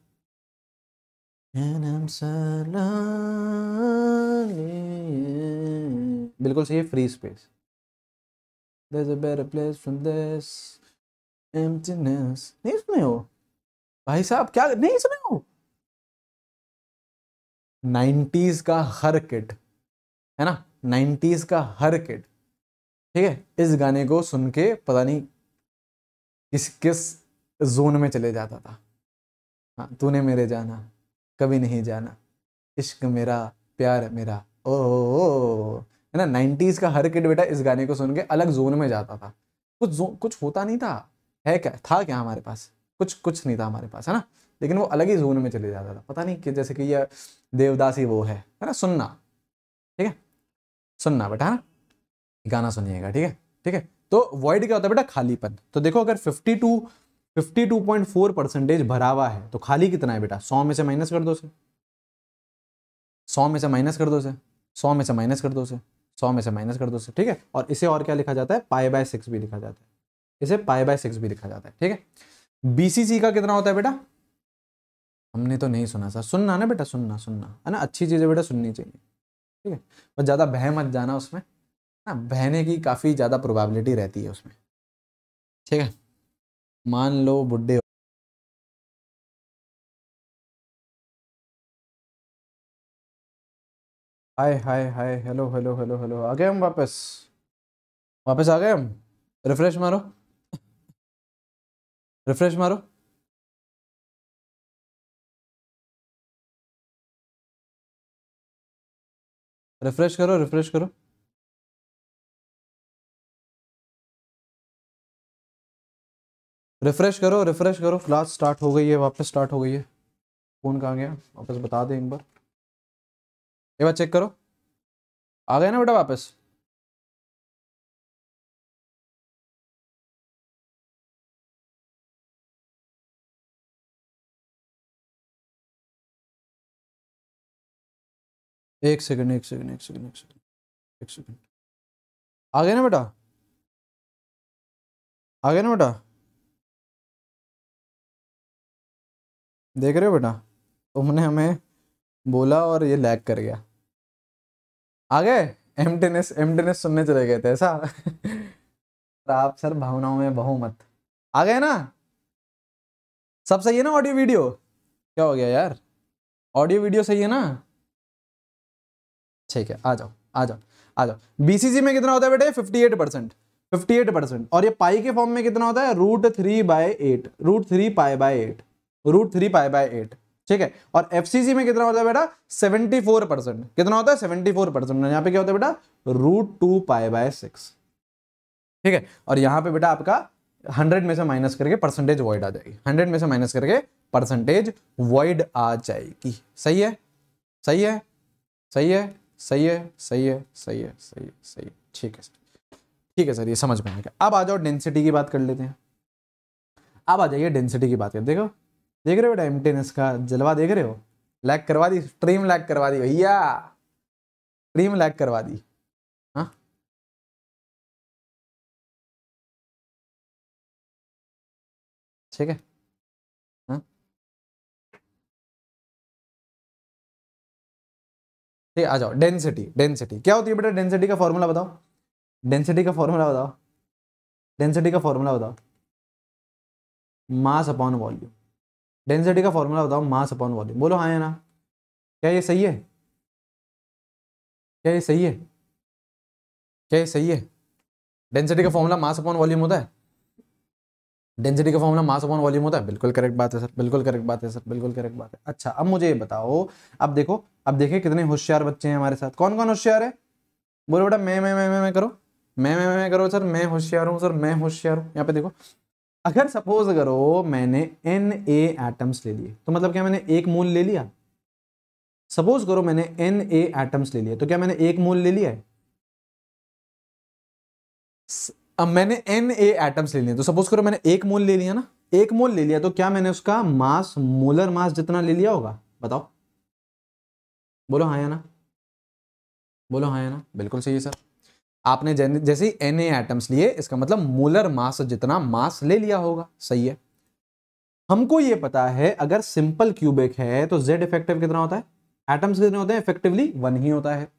बिल्कुल सही है free space There's a better place from this emptiness. नहीं सुने हो भाई साहब क्या नहीं सुने हो नाइन्टीज का हर किट है ना नाइन्टीज का हर किड ठीक है इस गाने को सुन के पता नहीं किस किस जोन में चले जाता था हाँ तूने मेरे जाना कभी नहीं जाना इश्क मेरा प्यार मेरा ओ, है ना नाइन्टीज़ का हर किड बेटा इस गाने को सुन के अलग जोन में जाता था कुछ जो कुछ होता नहीं था है क्या था क्या हमारे पास कुछ कुछ नहीं था हमारे पास है ना लेकिन वो अलग ही जोन में चले जाता था पता नहीं कि जैसे कि यह देवदासी वो है है ना सुनना ठीक है सुनना बेटा है ना गाना सुनिएगा ठीक है ठीक है तो वॉइड क्या होता है बेटा खालीपन तो देखो अगर fifty two fifty two point four percentage भरा हुआ है तो खाली कितना है बेटा सौ में से माइनस कर दो से सौ में से माइनस कर दो से सौ में से माइनस कर दो से सौ में से माइनस कर दो से ठीक है और इसे और क्या लिखा जाता है पाई बाय सिक्स भी लिखा जाता है इसे पाई बाय सिक्स भी लिखा जाता है ठीक है बीसीसी का कितना होता है बेटा हमने तो नहीं सुना सर सुनना ना बेटा सुनना सुनना है ना अच्छी चीज़ें बेटा सुननी चाहिए ठीक है बस ज़्यादा बह मत जाना उसमें ना हाँ, बहने की काफ़ी ज़्यादा प्रोबेबिलिटी रहती है उसमें ठीक है मान लो बुढ़े hi hi hi hello hello hello hello आ गए हम वापस वापस आ गए हम रिफ्रेश मारो <laughs> रिफ्रेश मारो रिफ्रेश करो रिफ्रेश करो रिफ्रेश करो रिफ्रेश करो क्लास स्टार्ट हो गई है वापस स्टार्ट हो गई है फ़ोन कहाँ गया वापस बता दें एक बार एक बार चेक करो आ गए ना बेटा वापस एक सेकंड एक सेकंड एक सेकंड एक सेकंड एक सेकंड आ गए ना बेटा आ गए ना बेटा देख रहे हो बेटा तुमने हमें बोला और ये लैग कर गया आ गए एम टेनिस एम टेनिस सुनने चले गए थे ऐसा <laughs> आप सर भावनाओं में बहुमत आ गए ना सब सही है ना ऑडियो वीडियो क्या हो गया यार ऑडियो वीडियो सही है ना ठीक है आ जाओ आ जाओ आ जाओ बीसीसी में कितना होता है बेटे fifty eight percent fifty eight percent और ये पाई के फॉर्म में कितना होता है root three by eight root three pi by eight root three pi by eight ठीक है और एफ में कितना होता है बेटा सेवेंटी फोर परसेंट कितना होता है सेवेंटी फोर परसेंट यहाँ पे क्या होता है बेटा root two pi by six ठीक है और यहाँ पे बेटा आपका हंड्रेड में से माइनस करके परसेंटेज वॉइड आ जाएगी हंड्रेड में से माइनस करके परसेंटेज वॉइड आ जाएगी सही है सही है सही है सही है सही है सही है सही है सही है ठीक है सर ठीक है सर ये समझ में आ गया अब आ जाओ डेंसिटी की बात कर लेते हैं अब आ जाइए डेंसिटी की बात कर देखो देख रहे हो डाइमटेनस का जलवा देख रहे हो लैग करवा दी स्ट्रीम लैग करवा दी भैया स्ट्रीम लैग करवा दी हाँ ठीक है ठीक आ जाओ डेंसिटी डेंसिटी क्या होती है बेटा डेंसिटी का फॉर्मूला बताओ डेंसिटी का फॉर्मूला बताओ डेंसिटी का फॉर्मूला बताओ मास अपॉन वॉल्यूम डेंसिटी का फॉर्मूला बताओ मास अपॉन वॉल्यूम बोलो हाँ ना क्या ये सही है क्या ये सही है क्या ये सही है डेंसिटी का फॉर्मूला मास अपॉन वॉल्यूम होता है डेंसिटी का फॉर्मूला मास अपॉन वॉल्यूम होता है बिल्कुल करेक्ट बात है सर बिल्कुल करेक्ट बात है सर बिल्कुल करेक्ट बात है अच्छा अब मुझे ये बताओ अब देखो अब देखिए कितने होशियार बच्चे हैं हमारे साथ कौन कौन होशियार है बोलो बेटा मैं मैं मैं मैं मैं करो मैं मैं मैं करो सर मैं होशियार हूँ सर मैं होशियार हूँ यहाँ पे देखो अगर सपोज करो मैंने एन ए एटम्स ले लिए तो मतलब क्या मैंने एक मूल ले लिया सपोज करो मैंने एन ए एटम्स ले लिया तो क्या मैंने एक मूल ले लिया है अब मैंने एन ए एटम्स ले लिए तो सपोज करो मैंने एक मोल ले लिया ना एक मोल ले लिया तो क्या मैंने उसका मास मोलर मास जितना ले लिया होगा बताओ बोलो हाँ या ना बोलो हाँ या ना बिल्कुल सही है सर आपने जैसे ही एन एटम्स लिए इसका मतलब मोलर मास जितना मास ले लिया होगा सही है हमको ये पता है अगर सिंपल क्यूबिक है तो जेड इफेक्टिव कितना होता है एटम्स कितने होते हैं इफेक्टिवली वन ही होता है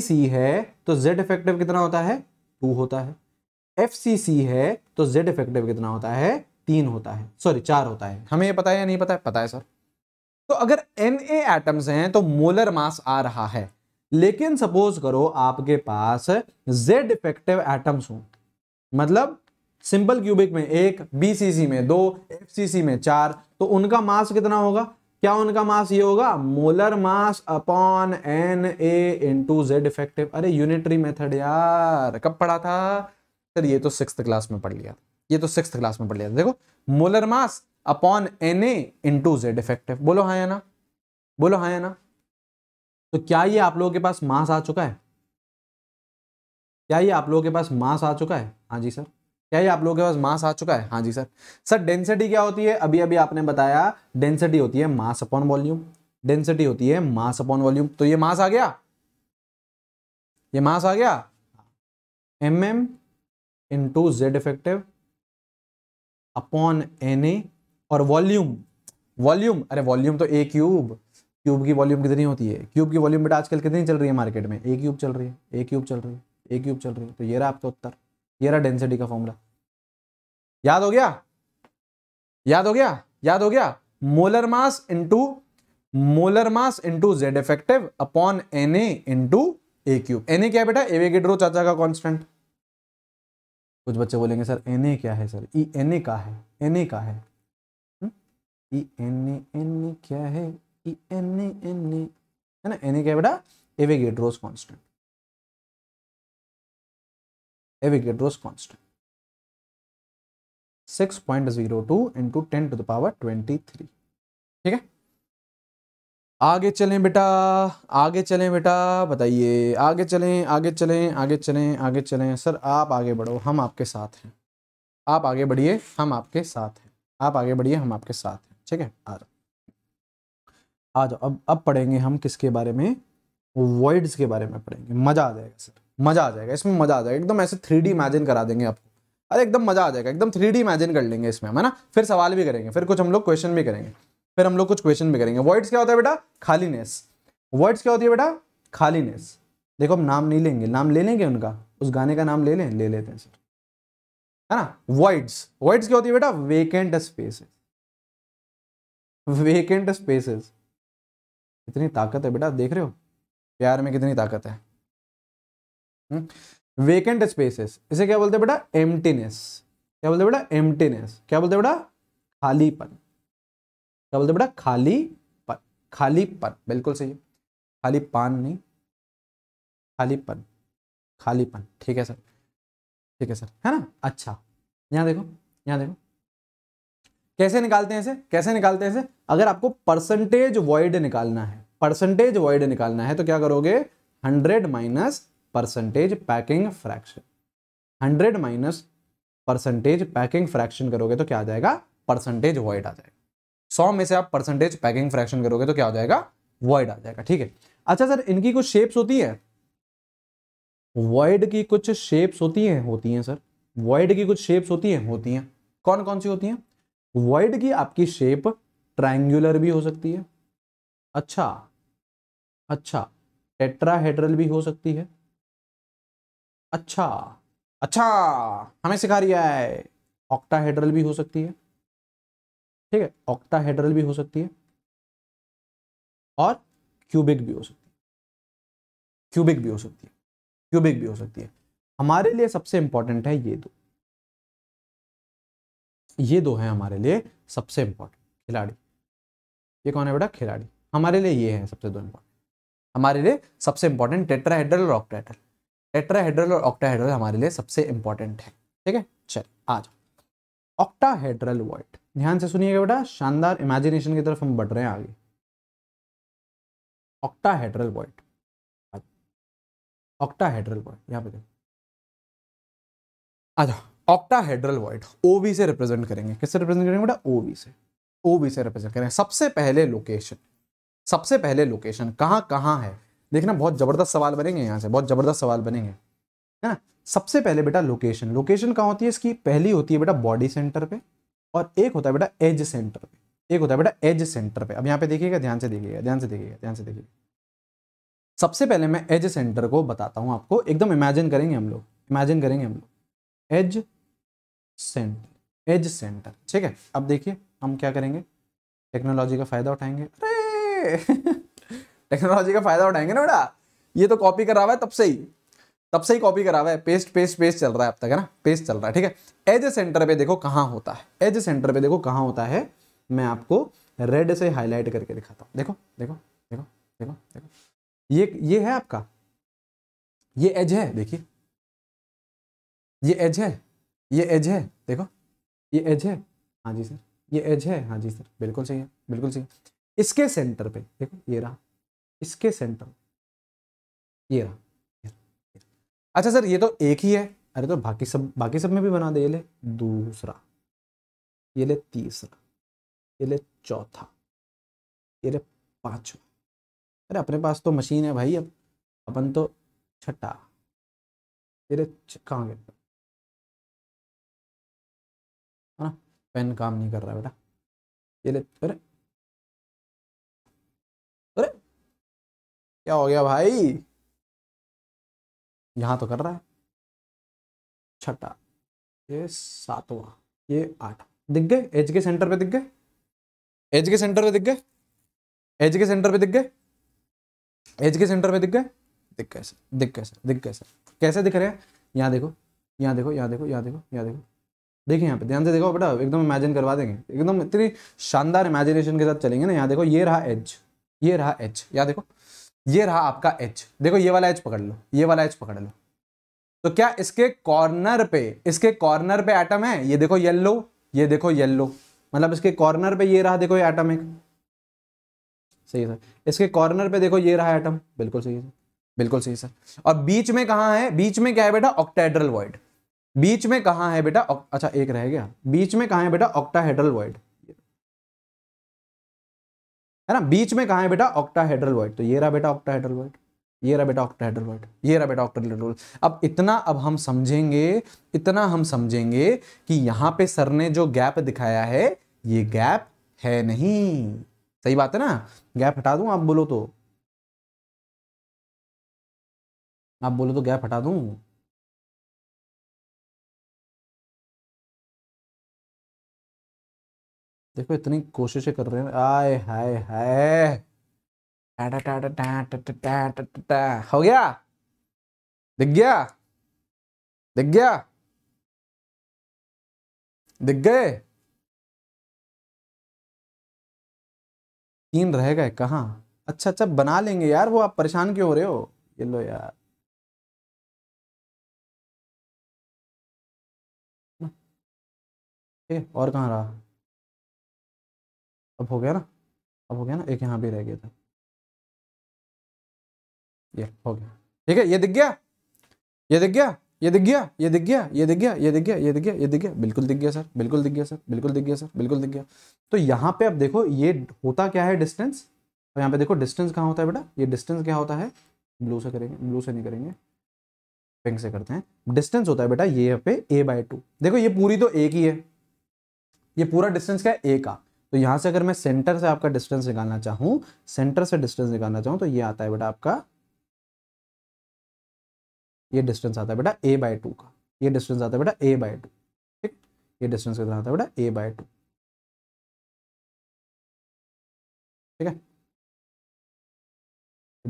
सी है तो जेड इफेक्टिव कितना होता है टू होता है एफ सी सी है तो जेड इफेक्टिव कितना होता है तीन होता है सॉरी चार होता है हमें ये पता है या नहीं पता है पता है सर तो अगर एन ए एटम्स हैं तो मोलर मास आ रहा है लेकिन सपोज करो आपके पास जेड इफेक्टिव एटम्स हो मतलब सिंपल क्यूबिक में एक बीसीसी में दो एफसीसी में चार तो उनका मास कितना होगा क्या उनका मास ये होगा molar mass upon N A into Z effective अरे यूनिटरी मेथड यार कब पढ़ा था सर ये तो सिक्स क्लास में पढ़ लिया ये तो सिक्स क्लास में पढ़ लिया देखो molar mass upon N A into Z effective बोलो हाँ या ना बोलो हाँ या ना तो क्या ये आप लोगों के पास मास आ चुका है क्या ये आप लोगों के पास मास आ चुका है हाँ जी सर क्या ये आप लोगों के पास मास आ चुका है हाँ जी सर सर डेंसिटी क्या होती है अभी अभी आपने बताया डेंसिटी होती है मास अपॉन वॉल्यूम डेंसिटी होती है मास अपॉन वॉल्यूम तो ये मास आ गया ये मास आ गया M M into Z effective upon N A और वॉल्यूम वॉल्यूम अरे वॉल्यूम तो ए क्यूब क्यूब की वॉल्यूम कितनी होती है क्यूब की वॉल्यूम बेटा आजकल कितनी चल रही है मार्केट में ए क्यूब चल रही है ए क्यूब चल रही है ए क्यूब चल रही है तो ये रहा आपका उत्तर ये रहा डेंसिटी का फॉर्मूला याद हो गया याद हो गया याद हो गया molar mass into molar mass into Z effective upon N A into A cube N A क्या बेटा एवे गिड्रो चाचा का कॉन्स्टेंट कुछ बच्चे बोलेंगे सर एन ए क्या है सर ई एन ए का है एन ए का है ई एन एन ए क्या है E N A N A है ना एन ए क्या बेटा Avogadro constant Avogadro constant six point zero two into ten to the power twenty three ठीक है आगे चलें बेटा आगे चलें बेटा बताइए आगे चलें आगे चलें आगे चलें आगे चलें सर आप आगे बढ़ो हम आपके साथ हैं आप आगे बढ़िए हम आपके साथ हैं आप आगे बढ़िए हम आपके साथ हैं ठीक है आ जाओ आ जाओ अब अब पढ़ेंगे हम किसके बारे में वर्ड्स के बारे में पढ़ेंगे मज़ा आ जाएगा सर मज़ा आ जाएगा इसमें मज़ा आ जाएगा एकदम ऐसे थ्री डी इमेजिन करा देंगे आपको अरे एकदम मजा आ जाएगा एकदम थ्री इमेजिन कर लेंगे इसमें हम है ना फिर सवाल भी करेंगे फिर कुछ हम लोग क्वेश्चन भी करेंगे फिर हम लोग कुछ क्वेश्चन भी करेंगे वर्ड्स क्या होता है बेटा खालीनेस वर्ड्स क्या होती है बेटा खालीनेस देखो हम नाम नहीं लेंगे नाम ले लेंगे उनका उस गाने का नाम ले लें ले लेते हैं सर है ना वर्ड्स वर्ड्स क्या होती है बेटा वेकेंट स्पेसेस वेकेंट स्पेसेस कितनी ताकत है बेटा देख रहे हो प्यार में कितनी ताकत है हम्म? वेकेंट स्पेसेस इसे क्या बोलते बेटा एम्टीनेस क्या बोलते बेटा एम्टीनेस क्या बोलते हैं बेटा खालीपन क्या बोलते हैं बेटा खालीपन खालीपन बिल्कुल सही खाली पान नहीं खालीपन खालीपन ठीक है सर ठीक है सर है ना अच्छा यहाँ देखो यहाँ देखो कैसे निकालते हैं इसे कैसे निकालते हैं इसे अगर आपको परसेंटेज वॉइड निकालना है परसेंटेज वॉइड निकालना है तो क्या करोगे hundred minus percentage packing fraction hundred minus percentage packing fraction करोगे तो क्या आ जाएगा परसेंटेज वॉइड आ जाएगा सौ में से आप परसेंटेज पैकिंग फ्रैक्शन करोगे तो क्या हो जाएगा वॉइड आ जाएगा ठीक है अच्छा सर इनकी कुछ शेप्स होती है वॉइड की कुछ शेप्स होती हैं होती हैं सर वॉइड की कुछ शेप्स होती हैं होती हैं कौन कौन सी होती हैं वॉइड की आपकी शेप ट्रायंगुलर भी हो सकती है अच्छा अच्छा टेट्राहेड्रल भी हो सकती है अच्छा अच्छा हमें सिखा रही है ऑक्टाहेड्रल भी हो सकती है ठीक है ऑक्टाहेड्रल भी हो सकती है और क्यूबिक भी हो सकती है क्यूबिक भी हो सकती है क्यूबिक भी हो सकती है हमारे लिए सबसे इंपॉर्टेंट है ये दो ये दो हैं हमारे लिए सबसे इंपॉर्टेंट खिलाड़ी ये कौन है बेटा खिलाड़ी हमारे लिए ये है सबसे दो इंपॉर्टेंट हमारे लिए सबसे इंपॉर्टेंट टेट्राहेड्रल और ऑक्टाहेड्रल टेट्राहेड्रल और ऑक्टाहेड्रल हमारे लिए सबसे इंपॉर्टेंट है ठीक है चल आज ऑक्टाहेड्रल वर्ड ध्यान से सुनिएगा बेटा शानदार इमेजिनेशन की तरफ हम बढ़ रहे हैं आगे ऑक्टाहेड्रल वर्ड ऑक्टाहेड्रल वर्ड यहाँ पे देखो अच्छा ऑक्टाहेड्रल वर्ड ओवी से रिप्रेजेंट करेंगे किससे रिप्रेजेंट करेंगे बेटा ओवी से ओवी से रिप्रेजेंट करेंगे सबसे पहले लोकेशन सबसे पहले लोकेशन कहाँ कहाँ है देखना बहुत ज़बरदस्त सवाल बनेंगे यहाँ से बहुत ज़बरदस्त सवाल बनेंगे है ना सबसे पहले बेटा लोकेशन लोकेशन कहाँ होती है इसकी पहली होती है बेटा बॉडी सेंटर पे और एक होता है बेटा एज सेंटर पे एक होता है बेटा एज सेंटर पे अब यहाँ पे देखिएगा ध्यान से देखिएगा ध्यान से देखिएगा ध्यान से देखिएगा सबसे पहले मैं एज सेंटर को बताता हूँ आपको एकदम इमेजिन करेंगे हम लोग इमेजिन करेंगे हम लोग एज सेंटर एज सेंटर ठीक है अब देखिए हम क्या करेंगे टेक्नोलॉजी का फ़ायदा उठाएंगे अरे <laughs> टेक्नोलॉजी का फायदा उठाएंगे ना बेटा ये तो कॉपी करा हुआ है तब से ही तब से ही कॉपी करा हुआ है पेस्ट पेस्ट पेस्ट चल रहा है अब तक है ना पेस्ट चल रहा है ठीक है एज सेंटर पे देखो कहाँ होता है एज सेंटर पे देखो कहाँ होता है मैं आपको रेड से हाईलाइट करके दिखाता हूँ देखो देखो देखो देखो देखो ये ये है आपका ये एज है देखिए ये एज है ये एज है देखो ये एज है हाँ जी सर ये एज है हाँ जी सर बिल्कुल सही है बिल्कुल सही है इसके सेंटर पे देखो ये रहा इसके सिम्टम ये रहा अच्छा सर ये तो एक ही है अरे तो बाकी सब बाकी सब में भी बना दे ये ले दूसरा ये ले तीसरा ये ले चौथा ये ले पांचवा अरे अपने पास तो मशीन है भाई अब अपन तो छठा ये ले कहाँ गया है ना पेन काम नहीं कर रहा बेटा ये ले अरे क्या हो गया भाई यहां तो कर रहा है छठा ये सातवा ये आठ दिख गए एज के सेंटर पे दिख गए एज के सेंटर पे दिख गए एज के सेंटर पे दिख गए एज के सेंटर पे दिख गए दिख सर दिख सर दिख कैसे कैसे दिख रहे हैं यहाँ देखो यहाँ देखो यहाँ देखो यहाँ देखो यहाँ देखो देखिए यहाँ पे ध्यान से देखो बेटा एकदम इमेजिन करवा देंगे एकदम इतनी शानदार इमेजिनेशन के साथ चलेंगे ना यहाँ देखो ये रहा एज ये रहा एज यहाँ देखो ये रहा आपका एच देखो ये वाला एच पकड़ लो ये वाला एच पकड़ लो तो क्या इसके कॉर्नर पे इसके कॉर्नर पे एटम है ये देखो येल्लो ये देखो येल्लो मतलब इसके कॉर्नर पे ये रहा देखो ये एटम एक सही है सर इसके कॉर्नर पे देखो ये रहा एटम बिल्कुल सही है सर बिल्कुल सही सर और बीच में कहा है बीच में क्या है बेटा ऑक्टाहेड्रल वॉइड बीच में कहा है बेटा अच्छा एक रह गया बीच में कहा है बेटा ऑक्टाहेड्रल वॉइड है ना बीच में कहा है बेटा ऑक्टाहेड्रल वर्ड तो ये रहा बेटा ऑक्टाहेड्रल वर्ड ये रहा बेटा ऑक्टाहेड्रल वर्ड ये रहा बेटा ऑक्टाहेड्रल वर्ड अब इतना अब हम समझेंगे इतना हम समझेंगे कि यहाँ पे सर ने जो गैप दिखाया है ये गैप है नहीं सही बात है ना गैप हटा दू आप बोलो तो आप बोलो तो गैप हटा दू देखो इतनी कोशिशें कर रहे हैं आए हाय हाय हो गया दिख गया दिख गया दिख गए तीन रह गए कहाँ अच्छा अच्छा बना लेंगे यार वो आप परेशान क्यों हो रहे हो ये लो यार और कहाँ रहा अब हो गया ना अब हो गया ना एक यहाँ भी रह गया था ये हो गया ठीक है ये दिख गया ये दिख गया ये दिख गया ये दिख गया ये दिख गया ये दिख गया ये दिख गया ये दिख गया बिल्कुल दिख गया सर बिल्कुल दिख गया सर बिल्कुल दिख गया सर बिल्कुल दिख गया तो यहाँ पे अब देखो ये होता क्या है डिस्टेंस और तो यहाँ पे देखो डिस्टेंस कहाँ होता है बेटा ये डिस्टेंस क्या होता है ब्लू से करेंगे ब्लू से नहीं करेंगे पिंक से करते हैं डिस्टेंस होता है बेटा ये पे ए बाय टू देखो ये पूरी तो एक ही है ये पूरा डिस्टेंस क्या है ए का तो यहाँ से अगर मैं सेंटर से आपका डिस्टेंस निकालना चाहूँ सेंटर से डिस्टेंस निकालना चाहूँ तो ये आता है बेटा आपका ये डिस्टेंस आता है बेटा ए बाय टू का ये डिस्टेंस आता है बेटा ए बाय टू ठीक ये डिस्टेंस कितना आता है बेटा ए बाय टू ठीक है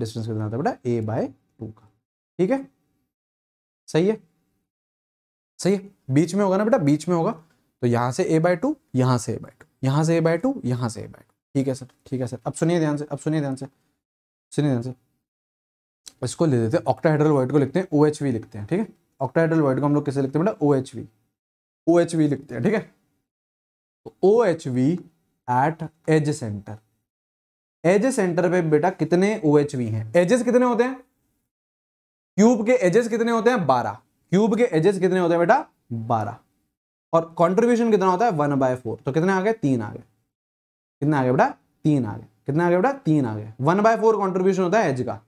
डिस्टेंस कितना आता है बेटा ए बाय टू का ठीक है सही है सही है बीच में होगा ना बेटा बीच में होगा तो यहां से ए बाय टू यहां से ए बाय टू यहाँ से ए बाय टू यहाँ से ए बाय टू ठीक है सर ठीक है सर अब सुनिए ध्यान से अब सुनिए ध्यान से सुनिए ध्यान से इसको ले देते हैं ऑक्टाहाइड्रल वर्ड को लिखते हैं ओ एच वी लिखते हैं ठीक है ऑक्टाहाइड्रल वर्ड को हम लोग कैसे लिखते हैं बेटा O H V O H V लिखते हैं ठीक है O H V at edge centre edge centre पे बेटा कितने ओ एच वी हैं एजेस कितने होते हैं क्यूब के एजेस कितने होते हैं बारह क्यूब के एजेस कितने होते हैं बेटा बारह और कॉन्ट्रीब्यूशन कितना होता है वन बाय फोर तो कितने आ गए तीन आ गए कितने आ गए बेटा तीन आ गए कितने आ गए बेटा तीन आ गए वन बाय फोर कॉन्ट्रीब्यूशन होता है एज का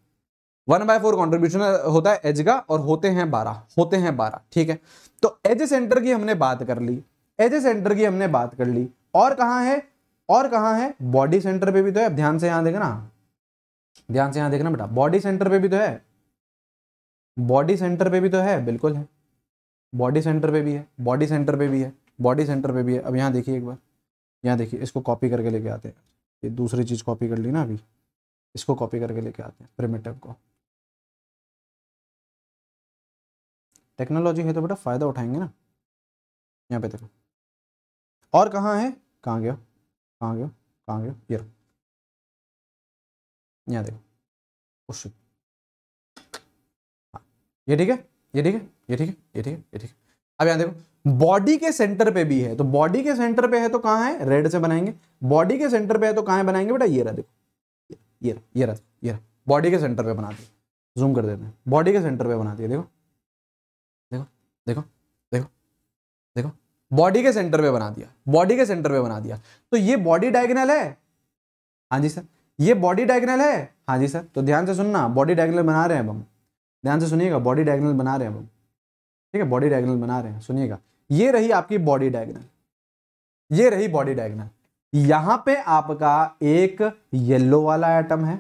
वन बाय फोर कॉन्ट्रीब्यूशन होता है एज का और होते हैं बारह होते हैं बारह ठीक है तो एज सेंटर की हमने बात कर ली एज सेंटर की हमने बात कर ली और कहा है और कहा है बॉडी सेंटर पे भी तो है ध्यान से यहां देखना ध्यान से यहां देखना बेटा बॉडी सेंटर पे भी तो है बॉडी सेंटर पे भी तो है बिल्कुल है बॉडी सेंटर पे भी है बॉडी सेंटर पे भी है बॉडी सेंटर पे भी है अब यहाँ देखिए एक बार यहाँ देखिए इसको कॉपी करके लेके आते हैं ये दूसरी चीज़ कॉपी कर ली ना अभी इसको कॉपी करके लेके आते हैं प्रिमेटिव को टेक्नोलॉजी है तो बेटा फ़ायदा उठाएंगे ना यहाँ पे देखो और कहाँ है कहाँ गया कहाँ गया कहाँ गया ये यहाँ देखो उस oh हाँ। ये ठीक है ये ठीक है ये ठीक है ये ठीक है ये ठीक है अब यहाँ देखो बॉडी के सेंटर पे भी है तो बॉडी के सेंटर पे है तो कहाँ है रेड से बनाएंगे बॉडी के सेंटर पे है तो कहाँ बनाएंगे बेटा ये रहा देखो ये ये रहा ये रहा बॉडी के सेंटर पे बनाते हैं जूम कर देते हैं बॉडी के सेंटर पे बनाती है देखो देखो देखो देखो देखो बॉडी के सेंटर पे बना दिया बॉडी के सेंटर पे बना दिया तो ये बॉडी डायगनल है हाँ जी सर ये बॉडी डायगनल है हाँ जी सर तो ध्यान से सुनना बॉडी डायगनल बना रहे हैं अब हम ध्यान से सुनिएगा बॉडी डायगनल बना रहे हैं अब हम ठीक है बॉडी डायग्नल बना रहे हैं सुनिएगा ये रही आपकी बॉडी डायग्नल ये रही बॉडी डायग्नल यहां पे आपका एक येलो वाला एटम है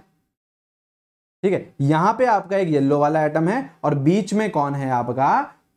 ठीक है यहां पे आपका एक येलो वाला एटम है और बीच में कौन है आपका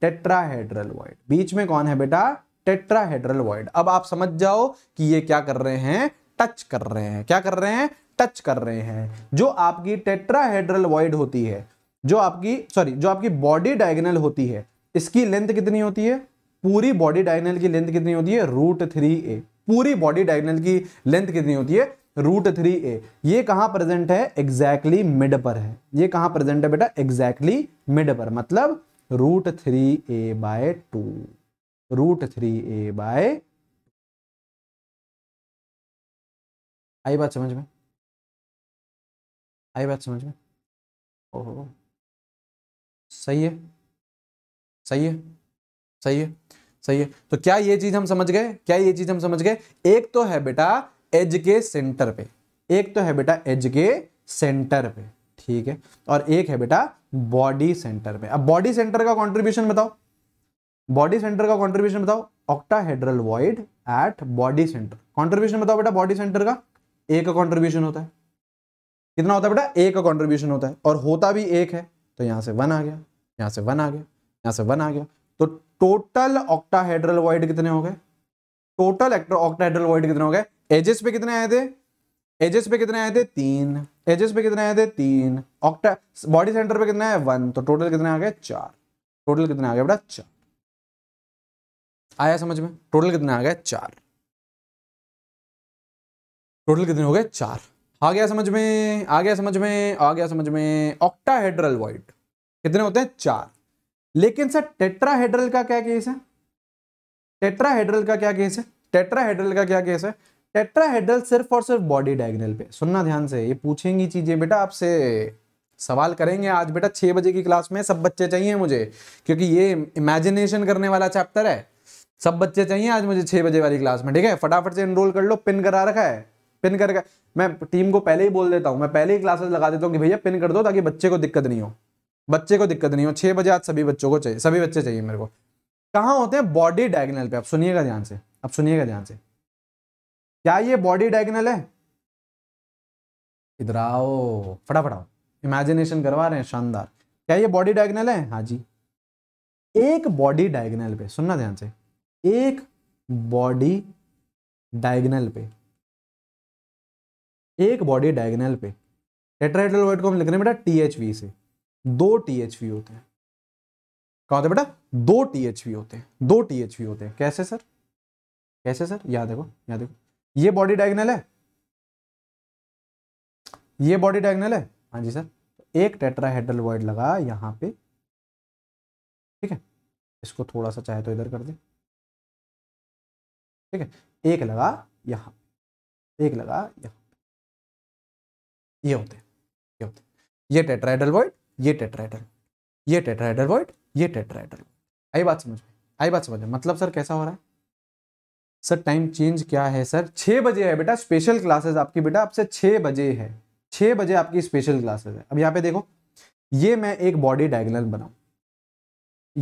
टेट्राहेड्रल वॉइड बीच में कौन है बेटा टेट्राहेड्रल वॉइड अब आप समझ जाओ कि ये क्या कर रहे हैं टच कर रहे हैं क्या कर रहे हैं टच कर रहे हैं जो आपकी टेट्राहेड्रल वॉइड होती है जो आपकी सॉरी जो आपकी बॉडी डायगनल होती है इसकी लेंथ कितनी होती है पूरी बॉडी डायगनल की लेंथ कितनी होती है रूट थ्री ए पूरी बॉडी डायगनल की लेंथ कितनी होती है रूट थ्री ए ये कहां प्रेजेंट है एग्जैक्टली exactly मिड पर है ये कहां प्रेजेंट है बेटा एग्जैक्टली exactly मिड पर मतलब root three A by two root three A by आई बात समझ में आई बात समझ में ओहो सही है सही है सही है सही है तो क्या ये चीज हम समझ गए क्या ये चीज हम समझ गए एक तो है बेटा एज के सेंटर पे एक तो है बेटा एज के सेंटर पे ठीक है और एक है बेटा बॉडी सेंटर पे अब बॉडी सेंटर का कंट्रीब्यूशन बताओ बॉडी सेंटर का कंट्रीब्यूशन बताओ octahedral void at body centre contribution बताओ बेटा बॉडी सेंटर का एक का कंट्रीब्यूशन होता है कितना होता है बेटा एक का कंट्रीब्यूशन होता है और होता भी एक है तो यहां से वन आ गया यहां से वन आ गया यहां से वन आ गया तो टोटल ऑक्टाहेड्रल वॉइड कितने हो गए टोटल ऑक्टाहेड्रल वॉइड कितने हो गए एजेस पे कितने आए थे एजेस पे कितने आए थे तीन एजेस पे कितने आए थे तीन ऑक्टा बॉडी सेंटर पे कितने आए वन तो टोटल कितने आ गए चार टोटल कितने आ गए बेटा चार आया समझ में टोटल कितने आ गए चार टोटल कितने हो गए चार आ गया समझ में आ गया समझ में आ गया समझ में ऑक्टाहेड्रल वॉइड कितने होते हैं चार लेकिन सर टेट्राहेड्रल का क्या केस है टेट्राहेड्रल का क्या केस है टेट्राहेड्रल का क्या केस है टेट्राहेड्रल सिर्फ और सिर्फ बॉडी डायगनल पे सुनना ध्यान से ये पूछेंगी चीजें बेटा आपसे सवाल करेंगे आज बेटा छह बजे की क्लास में सब बच्चे चाहिए मुझे क्योंकि ये इमेजिनेशन करने वाला चैप्टर है सब बच्चे चाहिए आज मुझे छह बजे वाली क्लास में ठीक है फटाफट से एनरोल कर लो पिन करा रखा है पिन करके मैं टीम को पहले ही बोल देता हूं मैं पहले ही क्लासेस लगा देता हूँ कि भैया पिन कर दो ताकि बच्चे को दिक्कत नहीं हो बच्चे को दिक्कत नहीं हो छह बजे आज सभी बच्चों को चाहिए सभी बच्चे चाहिए मेरे को कहा होते हैं बॉडी डायगनल पे आप सुनिएगा ध्यान से आप सुनिएगा ध्यान से क्या ये बॉडी डायगनल है इधर आओ फटाफट आओ इमेजिनेशन करवा रहे हैं शानदार क्या ये बॉडी डायगनल है हाँ जी एक बॉडी डायगनल पे सुनना ध्यान से एक बॉडी डायगनल पे एक बॉडी डायगनल पे टेट्राहेड्रल वर्ड को हम लिख रहे हैं बेटा टी एच वी से दो टीएचवी होते हैं कहा होता है बेटा दो टीएचवी होते हैं दो टीएचवी होते हैं कैसे सर कैसे सर याद देखो याद देखो ये बॉडी डायगनल है ये बॉडी डायगनल है हाँ जी सर एक टेट्रा हेडल वॉइड लगा यहां पे ठीक है इसको थोड़ा सा चाहे तो इधर कर दे ठीक है एक लगा यहां एक लगा यहां ये होते हैं ये होते हैं ये टेट्राहेड्रल वॉइड ये टेट्राइडल ये टेट्राइडल वॉइड ये टेट्राइडल आई बात समझ में आई बात समझ में मतलब सर कैसा हो रहा है सर टाइम चेंज क्या है सर छः बजे है बेटा स्पेशल क्लासेस आपकी बेटा आपसे छः बजे है छः बजे आपकी स्पेशल क्लासेस है अब यहाँ पे देखो ये मैं एक बॉडी डायगनल बनाऊँ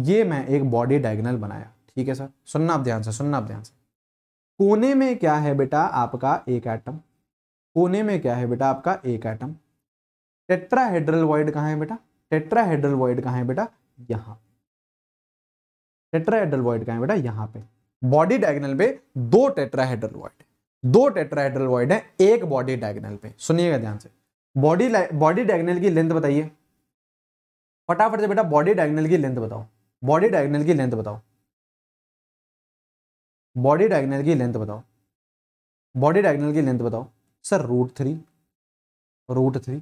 ये मैं एक बॉडी डायगनल बनाया ठीक है सर सुनना आप ध्यान से सुनना आप ध्यान से कोने में क्या है बेटा आपका एक एटम कोने में क्या है बेटा आपका एक एटम टेट्राहेड्रल वॉइड कहाँ है बेटा टेट्राहेड्रल वॉइड कहा है बेटा यहां टेट्राहेड्रल वॉइड कहा है बेटा यहां पे बॉडी डायगनल पे दो टेट्राहेड्रल वॉइड दो टेट्राहेड्रल वॉइड है एक बॉडी डायगनल पे सुनिएगा ध्यान से बॉडी बॉडी डायगनल की लेंथ बताइए फटाफट से बेटा बॉडी डायगनल की लेंथ बताओ बॉडी डायगनल की लेंथ बताओ बॉडी डायगनल की लेंथ बताओ बॉडी डायगनल की लेंथ बताओ sir root three root three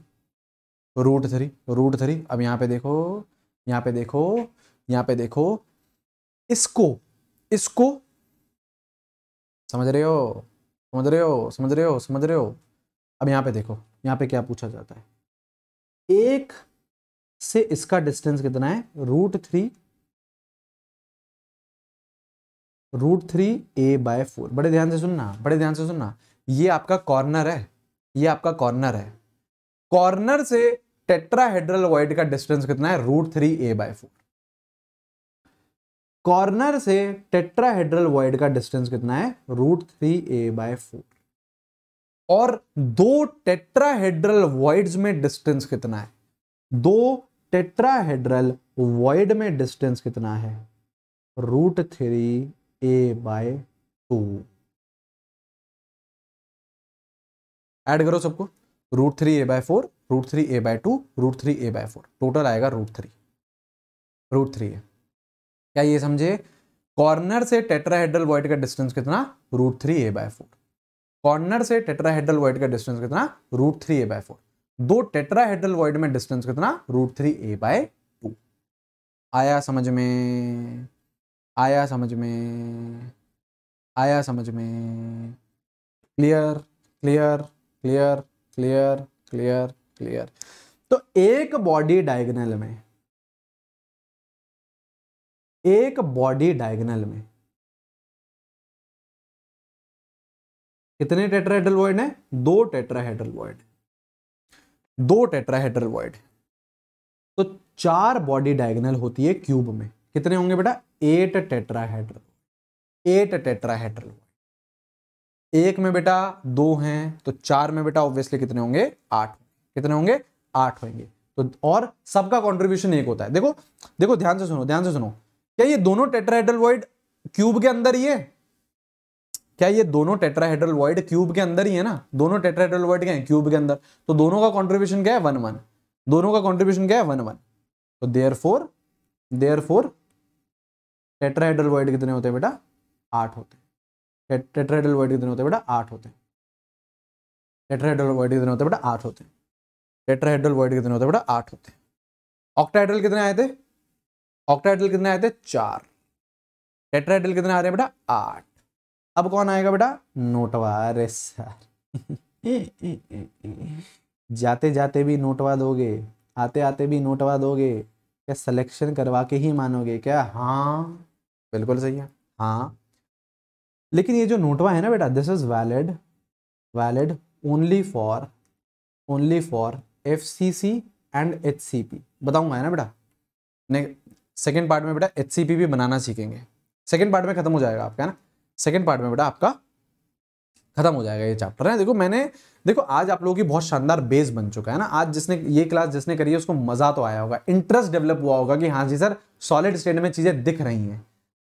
root three root three अब यहाँ पे देखो यहाँ पे देखो यहाँ पे देखो इसको इसको समझ रहे हो समझ रहे हो समझ रहे हो समझ रहे हो अब यहाँ पे देखो यहाँ पे क्या पूछा जाता है एक से इसका डिस्टेंस कितना है root three root three A by four बड़े ध्यान से सुनना बड़े ध्यान से सुनना ये आपका कॉर्नर है ये आपका कॉर्नर है कॉर्नर से टेट्राहेड्रल वॉइड का डिस्टेंस कितना है root three A by four corner से टेट्राहेड्रल वॉइड का डिस्टेंस कितना है root three A by four और दो टेट्राहेड्रल वॉइड्स में डिस्टेंस कितना है दो टेट्राहेड्रल वॉइड में डिस्टेंस कितना है root three A by two add करो सबको root three A by four root three A by two root three A by four total आएगा root three root three a क्या ये समझे कॉर्नर से टेट्राहेड्रल वॉइड का डिस्टेंस कितना root three A by four corner से टेट्राहेड्रल वॉइड का डिस्टेंस कितना root three A by four दो टेट्राहेड्रल वॉइड में डिस्टेंस कितना root three A by two आया समझ में आया समझ में आया समझ में clear clear clear clear clear clear तो एक बॉडी डायगनल में एक बॉडी डायगनल में कितने टेट्राहेड्रल वॉइड है दो टेट्राहेड्रल वॉइड दो टेट्राहेड्रल वॉइड तो चार बॉडी डायगनल होती है क्यूब में कितने होंगे बेटा एट टेट्राहेड्रल एट टेट्राहेड्रल एक में बेटा दो हैं तो चार में बेटा ऑब्वियसली कितने होंगे आठ कितने होंगे आठ होंगे तो और सबका कॉन्ट्रीब्यूशन एक होता है देखो देखो ध्यान से सुनो ध्यान से सुनो क्या ये दोनों टेट्राहेड्रल वॉइड क्यूब के अंदर ही है क्या ये दोनों टेट्राहेड्रल वॉइड क्यूब के अंदर ही है ना दोनों टेट्राहेड्रल वॉइड क्या है क्यूब के अंदर तो दोनों का कॉन्ट्रीब्यूशन क्या है वन वन दोनों का कॉन्ट्रीब्यूशन क्या है वन वन तो there four there four tetrahedral void कितने होते हैं बेटा आठ होते हैं टेट्राहेड्रल वॉइड कितने होते हैं बेटा आठ होते हैं टेट्राहेड्रल वॉइड कितने होते हैं बेटा आठ होते हैं टेट्राहेड्रल वॉइड कितने होते बेटा आठ होते ऑक्टाइड्रल कितने आए थे ऑक्टाइड्रल कितने आए थे चार टेट्राहेड्रल कितने आ रहे हैं बेटा आठ अब कौन आएगा बेटा नोटवा अरे सर जाते जाते भी नोटवा दोगे आते आते भी नोटवा दोगे क्या सिलेक्शन करवा के ही मानोगे क्या हाँ बिल्कुल सही है हाँ लेकिन ये जो नोटवा है ना बेटा this is valid valid only for only for F C C and H C P बताऊंगा है ना बेटा सेकेंड पार्ट में बेटा एच सी पी भी बनाना सीखेंगे सेकेंड पार्ट में खत्म हो जाएगा आपका है ना सेकेंड पार्ट में बेटा आपका खत्म हो जाएगा ये चैप्टर है देखो मैंने देखो आज आप लोगों की बहुत शानदार बेस बन चुका है ना आज जिसने ये क्लास जिसने करी है उसको मजा तो आया होगा इंटरेस्ट डेवलप हुआ होगा कि हाँ जी सर सॉलिड स्टेट में चीजें दिख रही हैं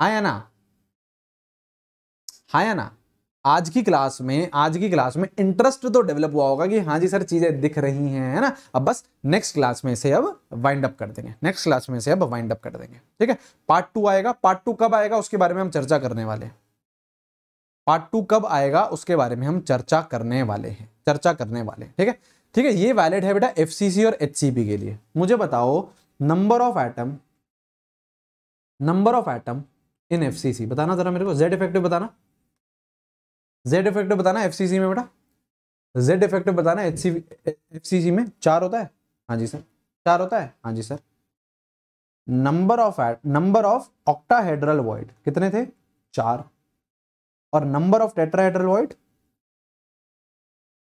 आया ना आया ना आज की क्लास में आज की क्लास में इंटरेस्ट तो डेवलप हुआ होगा कि हाँ जी सर चीज़ें दिख रही हैं है ना अब बस नेक्स्ट क्लास में से अब वाइंड अप कर देंगे नेक्स्ट क्लास में से अब वाइंड अप कर देंगे ठीक है पार्ट टू आएगा पार्ट टू कब आएगा उसके बारे में हम चर्चा करने वाले हैं पार्ट टू कब आएगा उसके बारे में हम चर्चा करने वाले हैं चर्चा करने वाले ठीक है ठीक है ये वैलिड है बेटा एफ और एच के लिए मुझे बताओ number of atom number of atom in F बताना जरा मेरे को जेड इफेक्टिव बताना जेड इफेक्टिव बताना एफ में बेटा जेड इफेक्टिव बताना एच सी में चार होता है हाँ जी सर चार होता है हाँ जी sir number of number of octahedral void कितने थे चार और नंबर ऑफ टेट्राहेड्रल वॉइड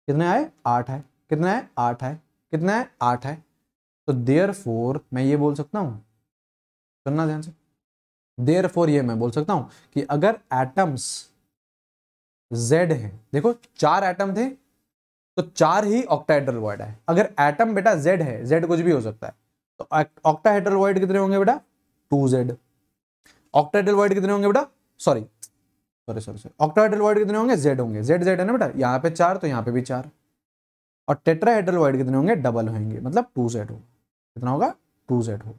कितने आए आठ है कितने आए आठ है कितने आए आठ है तो देयर फोर मैं ये बोल सकता हूँ सुनना ध्यान से देयर फोर ये मैं बोल सकता हूँ कि अगर एटम्स जेड है देखो चार एटम थे तो चार ही ऑक्टाहेड्रल वर्ड है अगर एटम बेटा जेड है जेड कुछ भी हो सकता है तो ऑक्टाहेड्रल वर्ड कितने होंगे बेटा टू जेड ऑक्टाइड्रल वर्ड कितने होंगे बेटा sorry sorry sorry sorry octahedral void कितने होंगे जेड होंगे जेड जेड है ना बेटा यहाँ पे चार तो यहाँ पे भी चार और टेट्राहेड्रल वर्ड कितने होंगे डबल होंगे मतलब टू जेड होगा कितना होगा टू जेड होगा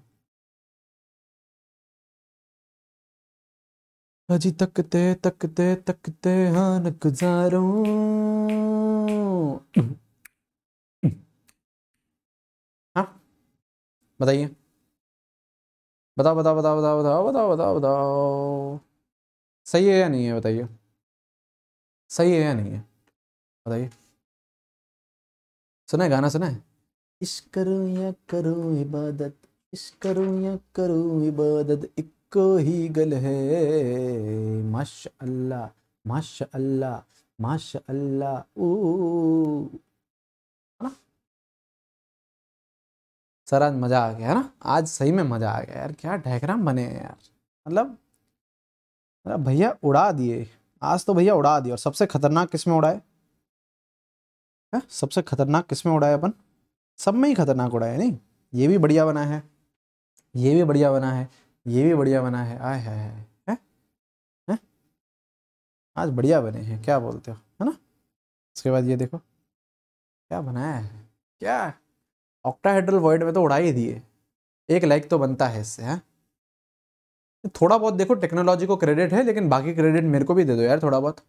अजी तकते तकते तकते हान न गुजारो हाँ, बताइए बताओ बताओ बताओ बताओ बताओ बताओ बताओ बताओ सही है या नहीं है बताइए सही है या नहीं है बताइए सुना है गाना सुना है इश्क करो या करो इबादत इश्क करो या करो इबादत एक को ही गल है माशा अल्लाह माशा अल्लाह माशा अल्लाह ओ सर आज मज़ा आ गया है ना आज सही में मज़ा आ गया यार क्या डायग्राम बने हैं यार मतलब अरे मतलब भैया उड़ा दिए आज तो भैया उड़ा दिए और सबसे खतरनाक किस में उड़ाए है? सबसे खतरनाक किस में उड़ाए अपन सब में ही खतरनाक उड़ाए नहीं ये भी बढ़िया बना है ये भी बढ़िया बना है ये भी बढ़िया बना है आय है, है, है, है? आज बढ़िया बने हैं क्या बोलते हो है ना उसके बाद ये देखो क्या बनाया है क्या ऑक्टाहेड्रल वर्ड में तो उड़ा ही दिए एक लाइक तो बनता है इससे है थोड़ा बहुत देखो टेक्नोलॉजी को क्रेडिट है लेकिन बाकी क्रेडिट मेरे को भी दे दो यार थोड़ा बहुत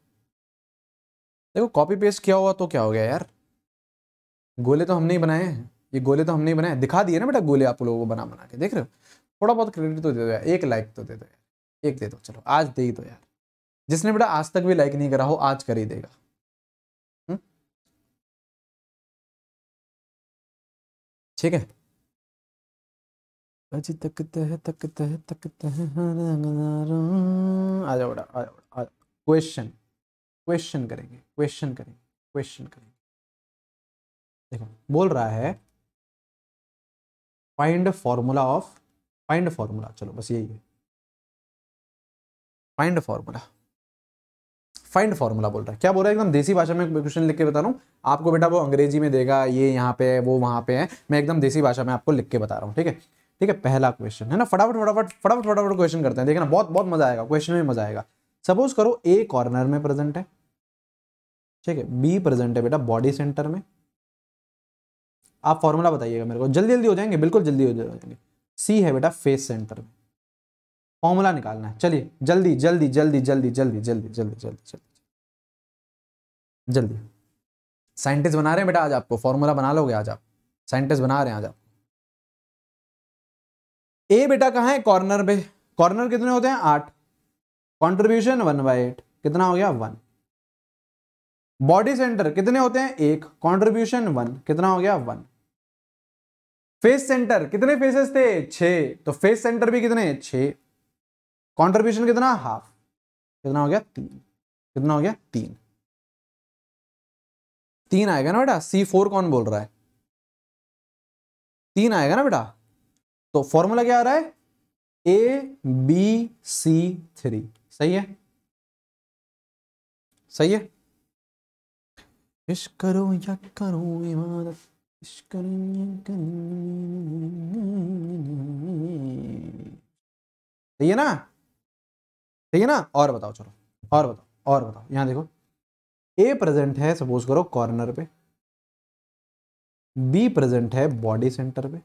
देखो कॉपी पेस्ट किया हुआ तो क्या हो गया यार गोले तो हमने ही बनाए हैं ये गोले तो हमने ही बनाए दिखा दिए ना बेटा गोले आप लोगों को बना बना के देख रहे हो थोड़ा बहुत क्रेडिट तो दे दो यार एक लाइक तो दे दो यार एक दे दो चलो आज दे ही दो यार जिसने बेटा आज तक भी लाइक नहीं करा हो आज कर ही देगा हम्म? ठीक है आज तक तह तक तह तक तह आ जाओ बेटा आ जाओ क्वेश्चन क्वेश्चन करेंगे क्वेश्चन करेंगे क्वेश्चन करेंगे देखो बोल रहा है find formula of find formula चलो बस यही है फाइंड फार्मूला फाइंड फार्मूला बोल रहा है क्या बोल रहा है एकदम देसी भाषा में क्वेश्चन लिख के बता रहा हूँ आपको बेटा वो अंग्रेजी में देगा ये यहाँ पे है वो वहाँ पे है मैं एकदम देसी भाषा में आपको लिख के बता रहा हूँ ठीक है ठीक है पहला क्वेश्चन है ना फटाफट फटाफट फटाफट फटाफट क्वेश्चन करते हैं देखना बहुत बहुत मजा आएगा क्वेश्चन में मजा आएगा सपोज करो ए कॉर्नर में प्रेजेंट है ठीक है बी प्रेजेंट है बेटा बॉडी सेंटर में आप फॉर्मूला बताइएगा मेरे को जल्दी जल्दी हो जाएंगे बिल्कुल जल्दी हो जाएंगे सी है बेटा फेस सेंटर में फॉर्मूला निकालना है चलिए जल्दी जल्दी जल्दी जल्दी जल्दी जल्दी जल्दी जल्दी जल्दी जल्दी साइंटिस्ट बना रहे हैं बेटा आज आपको फॉर्मूला बना लोगे आज आप साइंटिस्ट बना रहे हैं आज आप ए बेटा कहा है कॉर्नर पे कॉर्नर कितने होते हैं आठ कॉन्ट्रीब्यूशन वन बाय एट कितना हो गया वन बॉडी सेंटर कितने होते हैं एक कॉन्ट्रीब्यूशन वन कितना हो गया वन फेस सेंटर कितने फेसेस थे छ तो फेस सेंटर भी कितने छ कॉन्ट्रीब्यूशन कितना हाफ कितना हो गया तीन कितना हो गया तीन तीन आएगा ना बेटा सी फोर कौन बोल रहा है तीन आएगा ना बेटा तो फॉर्मूला क्या आ रहा है ए बी सी थ्री सही है सही है इश्क करो या करो इमारत सही है ना सही है ना और बताओ चलो और बताओ और बताओ यहां देखो ए प्रेजेंट है सपोज करो कॉर्नर पे बी प्रेजेंट है बॉडी सेंटर पे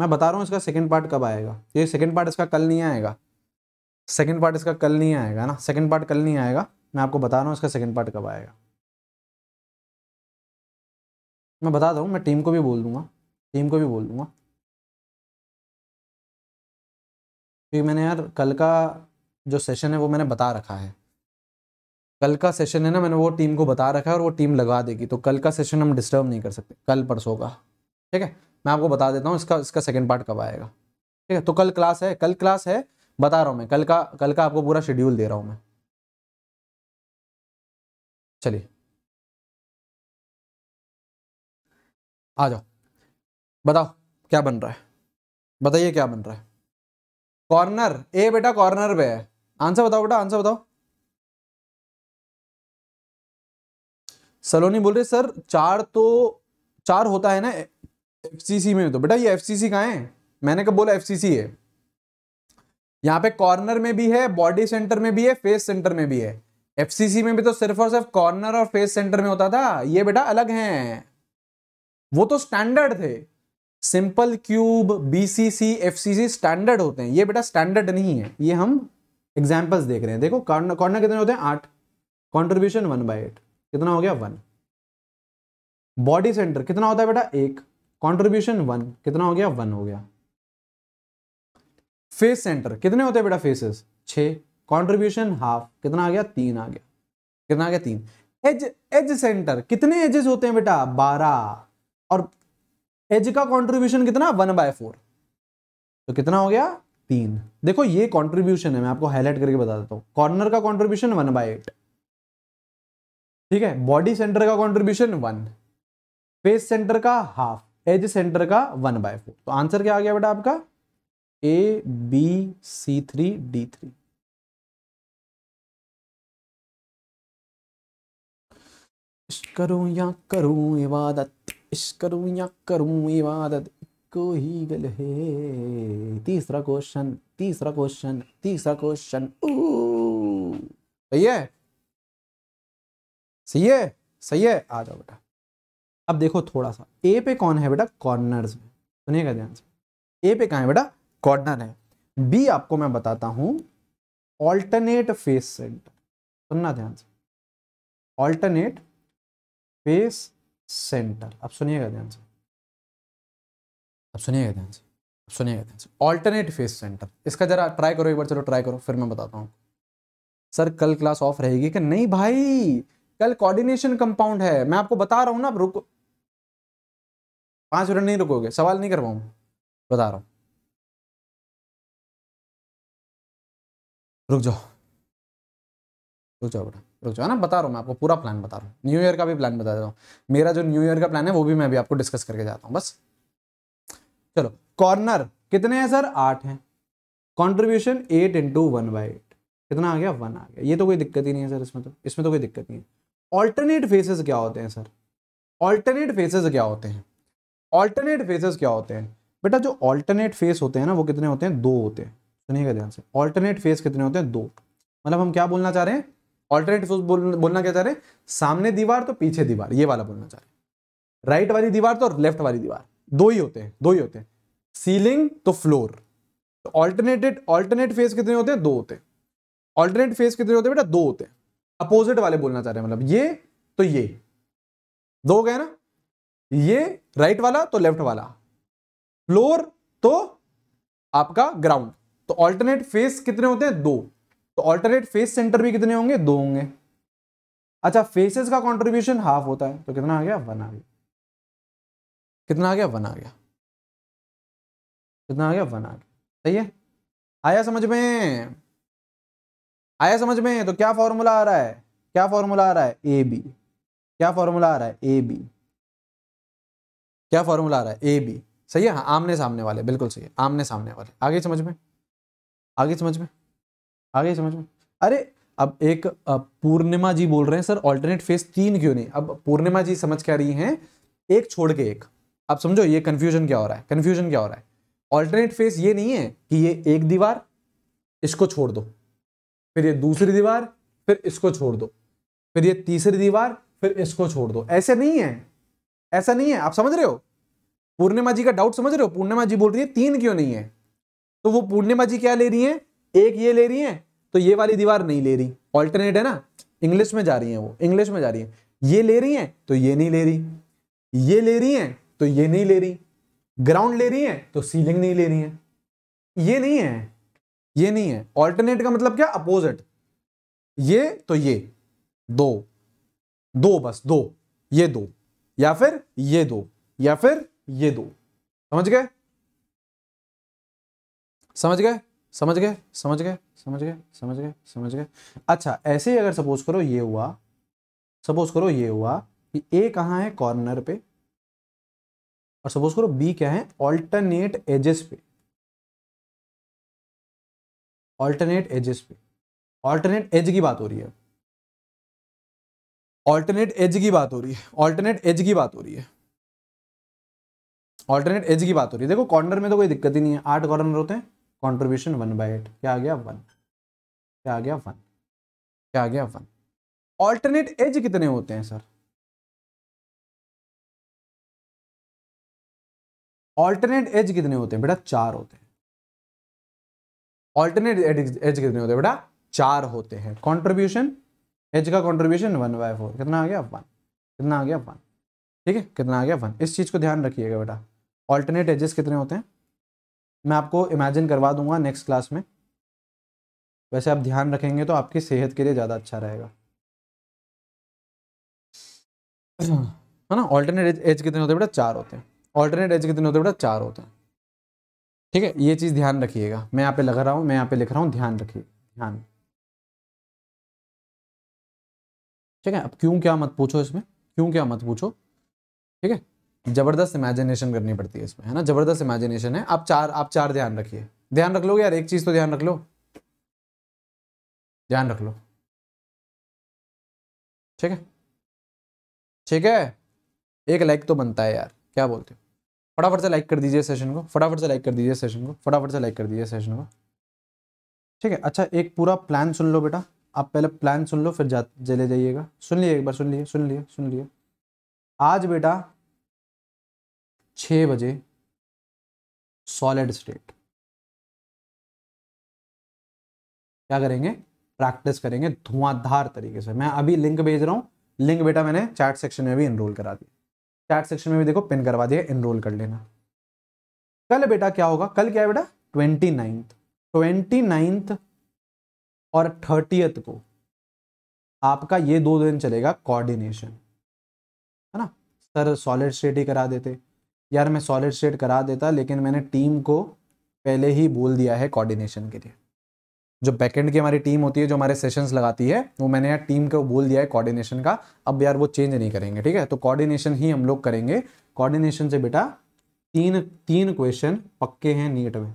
मैं बता रहा हूँ इसका सेकंड पार्ट कब आएगा ये सेकंड पार्ट इसका कल नहीं आएगा सेकंड पार्ट इसका कल नहीं आएगा ना सेकंड पार्ट कल नहीं आएगा मैं आपको बता रहा हूँ इसका सेकंड पार्ट कब आएगा मैं बता दूँ मैं टीम को भी बोल दूँगा टीम को भी बोल दूँगा क्योंकि मैंने यार कल का जो सेशन है वो मैंने बता रखा है कल का सेशन है ना मैंने वो टीम को बता रखा है और वो टीम लगा देगी तो कल का सेशन हम डिस्टर्ब नहीं कर सकते कल परसों का ठीक है मैं आपको बता देता हूँ इसका इसका सेकेंड पार्ट कब आएगा ठीक है तो कल क्लास है कल क्लास है बता रहा हूँ मैं कल का कल का आपको पूरा शेड्यूल दे रहा हूँ मैं चलिए आ जाओ बताओ क्या बन रहा है बताइए क्या बन रहा है कॉर्नर ए बेटा कॉर्नर पे है आंसर बताओ बेटा आंसर बताओ सलोनी बोल रहे सर चार तो चार होता है ना एफसीसी में तो बेटा ये एफसीसी कहाँ है मैंने कब बोला एफसीसी है यहाँ पे कॉर्नर में भी है बॉडी सेंटर में भी है फेस सेंटर में भी है एफसीसी में भी तो सिर्फ और सिर्फ कॉर्नर और फेस सेंटर में होता था ये बेटा अलग हैं वो तो स्टैंडर्ड थे simple cube BCC FCC standard होते हैं ये बेटा स्टैंडर्ड नहीं है ये हम एग्जांपल्स देख रहे हैं देखो कॉर्नर कितने होते हैं आठ कॉन्ट्रीब्यूशन वन बाई एट कितना हो गया वन बॉडी सेंटर कितना होता है बेटा एक कॉन्ट्रीब्यूशन वन कितना हो गया वन हो गया फेस सेंटर कितने होते हैं बेटा फेसेस छ कॉन्ट्रीब्यूशन हाफ कितना आ गया तीन आ गया कितना आ गया तीन एज एज सेंटर कितने एजेस होते हैं बेटा बारह और एज का कंट्रीब्यूशन कितना वन बाय फोर तो कितना हो गया तीन देखो ये कंट्रीब्यूशन है मैं आपको हाईलाइट करके बता देता हूं कॉर्नर का कंट्रीब्यूशन वन बाय एट ठीक है बॉडी सेंटर का कंट्रीब्यूशन वन फेस सेंटर का हाफ एज सेंटर का वन बाय फोर तो आंसर क्या आ गया बेटा आपका A B C three D three करूं या करूं इबादत इश्क या करूँ इबादत को ही गल है तीसरा क्वेश्चन तीसरा क्वेश्चन तीसरा क्वेश्चन सही है सही है सही है आ जाओ बेटा अब देखो थोड़ा सा ए पे कौन है बेटा कॉर्नर्स में सुनिएगा ध्यान से ए पे कहा है बेटा कॉर्नर है बी आपको मैं बताता हूं ऑल्टरनेट फेस सेंटर सुनना ध्यान से ऑल्टरनेट फेस सेंटर अब सुनिएगा ध्यान से अब सुनिएगा ध्यान से अब सुनिएगा ध्यान से ऑल्टरनेट फेस सेंटर इसका जरा ट्राई करो एक बार चलो ट्राई करो फिर मैं बताता हूँ सर कल क्लास ऑफ रहेगी कि नहीं भाई कल कोऑर्डिनेशन कंपाउंड है मैं आपको बता रहा हूँ ना आप रुको पाँच मिनट नहीं रुकोगे सवाल नहीं कर पाऊंगा बता रहा हूँ रुक जाओ रुक जाओ बेटा रुक तो जाओ ना बता रहा हूँ मैं आपको पूरा प्लान बता रहा हूँ न्यू ईयर का भी प्लान बता देता हूँ मेरा जो न्यू ईयर का प्लान है वो भी मैं अभी आपको डिस्कस करके जाता हूँ बस चलो कॉर्नर कितने हैं सर आठ हैं contribution eight into one by eight कितना आ गया वन आ गया ये तो कोई दिक्कत ही नहीं है सर इसमें तो इसमें तो कोई दिक्कत नहीं है ऑल्टरनेट फेसेस क्या होते हैं सर ऑल्टरनेट फेसेस क्या होते हैं ऑल्टरनेट फेसेस क्या होते हैं बेटा जो ऑल्टरनेट फेस होते हैं ना वो कितने होते हैं दो होते हैं सुनिएगा ध्यान से ऑल्टरनेट फेस कितने होते हैं दो मतलब हम क्या बोलना चाह रहे हैं ऑल्टरनेटिव सोर्स बोलना क्या चाह रहे सामने दीवार तो पीछे दीवार ये वाला बोलना चाह रहे राइट वाली दीवार तो और लेफ्ट वाली दीवार दो ही होते हैं दो ही होते हैं सीलिंग तो फ्लोर तो ऑल्टरनेटेड ऑल्टरनेट फेस कितने होते हैं दो होते हैं ऑल्टरनेट फेस कितने होते हैं बेटा दो होते हैं अपोजिट वाले बोलना चाह रहे हैं मतलब ये तो ये दो गए ना ये राइट वाला तो लेफ्ट वाला फ्लोर तो आपका ग्राउंड तो ऑल्टरनेट फेस कितने होते हैं दो तो ऑल्टरनेट फेस सेंटर भी कितने होंगे दो होंगे अच्छा फेसेस का कंट्रीब्यूशन हाफ होता है तो कितना आ गया वन आ गया कितना आ गया वन आ गया कितना आ गया वन आ गया सही है आया समझ में आया समझ में तो क्या फॉर्मूला आ रहा है क्या फॉर्मूला आ रहा है ए बी क्या फॉर्मूला आ रहा है ए बी क्या फॉर्मूला आ रहा है ए बी सही है हाँ आमने सामने वाले बिल्कुल सही है आमने सामने वाले आगे समझ में आगे समझ में आ गई समझ में अरे अब एक पूर्णिमा जी बोल रहे हैं सर ऑल्टरनेट फेस तीन क्यों नहीं अब पूर्णिमा जी समझ क्या रही हैं एक छोड़ के एक आप समझो ये कन्फ्यूजन क्या हो रहा है कन्फ्यूजन क्या हो रहा है ऑल्टरनेट फेस ये नहीं है कि ये एक दीवार इसको छोड़ दो फिर ये दूसरी दीवार फिर इसको छोड़ दो फिर ये तीसरी दीवार फिर इसको छोड़ दो ऐसे नहीं है ऐसा नहीं है आप समझ रहे हो पूर्णिमा जी का डाउट समझ रहे हो पूर्णिमा जी बोल रही है तीन क्यों नहीं है तो वो पूर्णिमा जी क्या ले रही है एक ये ले रही है तो ये वाली दीवार नहीं ले रही ऑल्टरनेट है ना इंग्लिश में जा रही है वो इंग्लिश में जा रही है ये ले रही है तो ये नहीं ले रही ये ले रही है तो ये नहीं ले रही ग्राउंड ले रही है तो सीलिंग नहीं ले रही है ये नहीं है ये नहीं है ऑल्टरनेट का मतलब क्या अपोजिट ये तो ये दो दो बस दो ये दो या फिर ये दो या फिर ये दो समझ गए समझ गए समझ गए समझ गए समझ गए समझ गए समझ गए अच्छा ऐसे ही अगर सपोज करो ये हुआ सपोज करो ये हुआ कि ए कहाँ है कॉर्नर पे और सपोज करो बी क्या है ऑल्टरनेट एजेस पे ऑल्टरनेट एजेस पे ऑल्टरनेट एज की बात हो रही है ऑल्टरनेट एज की बात हो रही है ऑल्टरनेट एज की बात हो रही है ऑल्टरनेट एज की बात हो रही है देखो कॉर्नर में तो कोई दिक्कत ही नहीं है आठ कॉर्नर होते हैं कॉन्ट्रीब्यूशन वन बाई एट क्या आ गया वन क्या आ गया वन क्या आ गया वन ऑल्टरनेट एज कितने होते हैं सर ऑल्टरनेट एज कितने होते हैं बेटा चार होते हैं ऑल्टरनेट एज कितने होते हैं बेटा चार होते हैं कॉन्ट्रीब्यूशन एज का कॉन्ट्रीब्यूशन वन बाय फोर कितना आ गया वन कितना आ गया वन ठीक है कितना आ गया वन इस चीज को ध्यान रखिएगा बेटा ऑल्टरनेट एजेस कितने होते हैं मैं आपको इमेजिन करवा दूंगा नेक्स्ट क्लास में वैसे आप ध्यान रखेंगे तो आपकी सेहत के लिए ज़्यादा अच्छा रहेगा <clears throat> है ना ऑल्टरनेट एज कितने होते हैं बेटा चार होते हैं ऑल्टरनेट एज कितने होते हैं बेटा चार होते हैं ठीक है ये चीज़ ध्यान रखिएगा मैं यहाँ पे लग रहा हूँ मैं यहाँ पे लिख रहा हूँ ध्यान रखिए ध्यान ठीक है अब क्यों क्या मत पूछो इसमें क्यों क्या मत पूछो ठीक है ज़बरदस्त इमेजिनेशन करनी पड़ती है इसमें है ना ज़बरदस्त इमेजिनेशन है आप चार आप चार ध्यान रखिए ध्यान रख लो यार एक चीज़ तो ध्यान रख लो ध्यान रख लो ठीक है ठीक है एक लाइक तो बनता है यार क्या बोलते हो फटाफट से लाइक कर दीजिए सेशन को फटाफट से लाइक कर दीजिए सेशन को फटाफट से लाइक कर दीजिए सेशन को ठीक है अच्छा एक पूरा प्लान सुन लो बेटा आप पहले प्लान सुन लो फिर जा चले जाइएगा सुन लिए एक बार सुन लिए सुन लिए सुन लिए आज बेटा छः बजे सॉलिड स्टेट क्या करेंगे प्रैक्टिस करेंगे धुआंधार तरीके से मैं अभी लिंक भेज रहा हूँ लिंक बेटा मैंने चैट सेक्शन में भी इनरोल करा दिया चैट सेक्शन में भी देखो पिन करवा दिया इनरोल कर लेना कल बेटा क्या होगा कल क्या है बेटा ट्वेंटी नाइन्थ ट्वेंटी नाइन्थ और थर्टीथ को आपका ये दो दिन चलेगा कोऑर्डिनेशन है ना सर सॉलिड स्टेट ही करा देते यार मैं सॉलिड स्टेट करा देता लेकिन मैंने टीम को पहले ही बोल दिया है कोऑर्डिनेशन के लिए जो बैकेंड की हमारी टीम होती है जो हमारे सेशंस लगाती है वो मैंने यार टीम को बोल दिया है कोऑर्डिनेशन का अब यार वो चेंज नहीं करेंगे ठीक है तो कोऑर्डिनेशन ही हम लोग करेंगे कोऑर्डिनेशन से बेटा तीन तीन क्वेश्चन पक्के हैं नीट में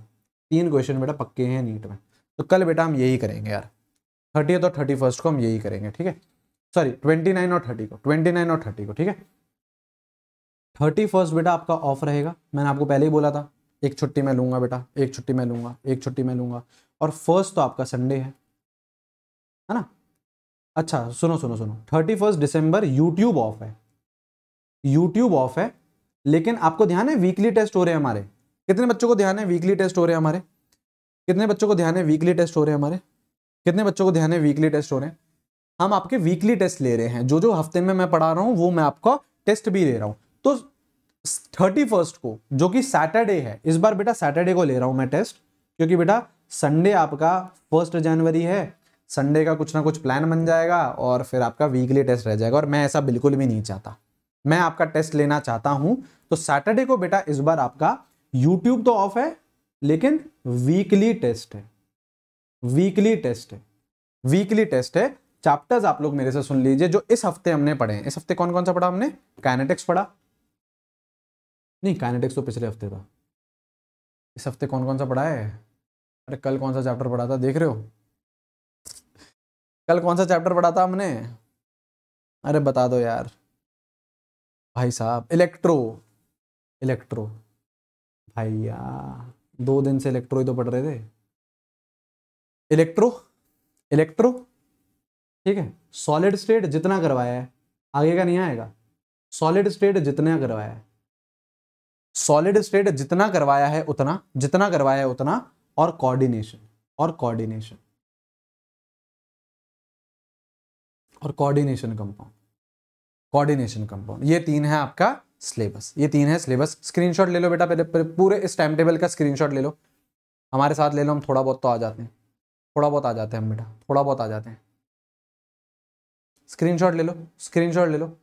तीन क्वेश्चन बेटा पक्के हैं नीट में तो कल बेटा हम यही करेंगे यार थर्टी और थर्टी फर्स्ट को हम यही करेंगे ठीक है सॉरी ट्वेंटी नाइन और थर्टी को ट्वेंटी नाइन और थर्टी को ठीक है थर्टी फर्स्ट बेटा आपका ऑफ रहेगा मैंने आपको पहले ही बोला था एक छुट्टी मैं लूंगा बेटा एक छुट्टी मैं लूंगा एक छुट्टी मैं लूंगा और फर्स्ट तो आपका संडे है है ना अच्छा सुनो सुनो सुनो थर्टी फर्स्ट दिसंबर यूट्यूब ऑफ है यूट्यूब ऑफ है लेकिन आपको ध्यान है वीकली टेस्ट हो रहे हैं हमारे कितने बच्चों को ध्यान है वीकली टेस्ट हो रहे हैं हमारे कितने बच्चों को ध्यान है वीकली टेस्ट हो रहे हैं हमारे कितने बच्चों को ध्यान है वीकली टेस्ट हो रहे हैं हम आपके वीकली टेस्ट ले रहे हैं जो जो हफ्ते में मैं पढ़ा रहा हूँ वो मैं आपका टेस्ट भी ले रहा हूँ तो थर्टी फर्स्ट को जो कि सैटरडे है इस बार बेटा सैटरडे को ले रहा हूं मैं टेस्ट क्योंकि बेटा संडे आपका फर्स्ट जनवरी है संडे का कुछ ना कुछ प्लान बन जाएगा और फिर आपका वीकली टेस्ट रह जाएगा और मैं ऐसा बिल्कुल भी नहीं चाहता मैं आपका टेस्ट लेना चाहता हूं तो सैटरडे को बेटा इस बार आपका यूट्यूब तो ऑफ है लेकिन वीकली टेस्ट है वीकली टेस्ट है वीकली टेस्ट है चैप्टर्स आप लोग मेरे से सुन लीजिए जो इस हफ्ते हमने पढ़े हैं इस हफ्ते कौन कौन सा पढ़ा हमने कैनेटिक्स पढ़ा नहीं काइनेटिक्स तो पिछले हफ्ते था इस हफ्ते कौन कौन सा पढ़ा है अरे कल कौन सा चैप्टर पढ़ा था देख रहे हो कल कौन सा चैप्टर पढ़ा था हमने अरे बता दो यार भाई साहब इलेक्ट्रो इलेक्ट्रो भैया दो दिन से इलेक्ट्रो ही तो पढ़ रहे थे इलेक्ट्रो इलेक्ट्रो ठीक है सॉलिड स्टेट जितना करवाया है आगे का नहीं आएगा सॉलिड स्टेट जितना करवाया है सॉलिड स्टेट जितना करवाया है उतना जितना करवाया है उतना और कोऑर्डिनेशन और कोऑर्डिनेशन और कोऑर्डिनेशन कंपाउंड कोऑर्डिनेशन कंपाउंड ये तीन है आपका सिलेबस ये तीन है सिलेबस स्क्रीनशॉट ले लो बेटा पहले पूरे इस टाइम टेबल का स्क्रीनशॉट ले लो हमारे साथ ले लो हम थोड़ा बहुत तो आ जाते हैं थोड़ा बहुत आ जाते हैं हम बेटा थोड़ा बहुत आ जाते हैं स्क्रीनशॉट ले लो स्क्रीनशॉट ले लो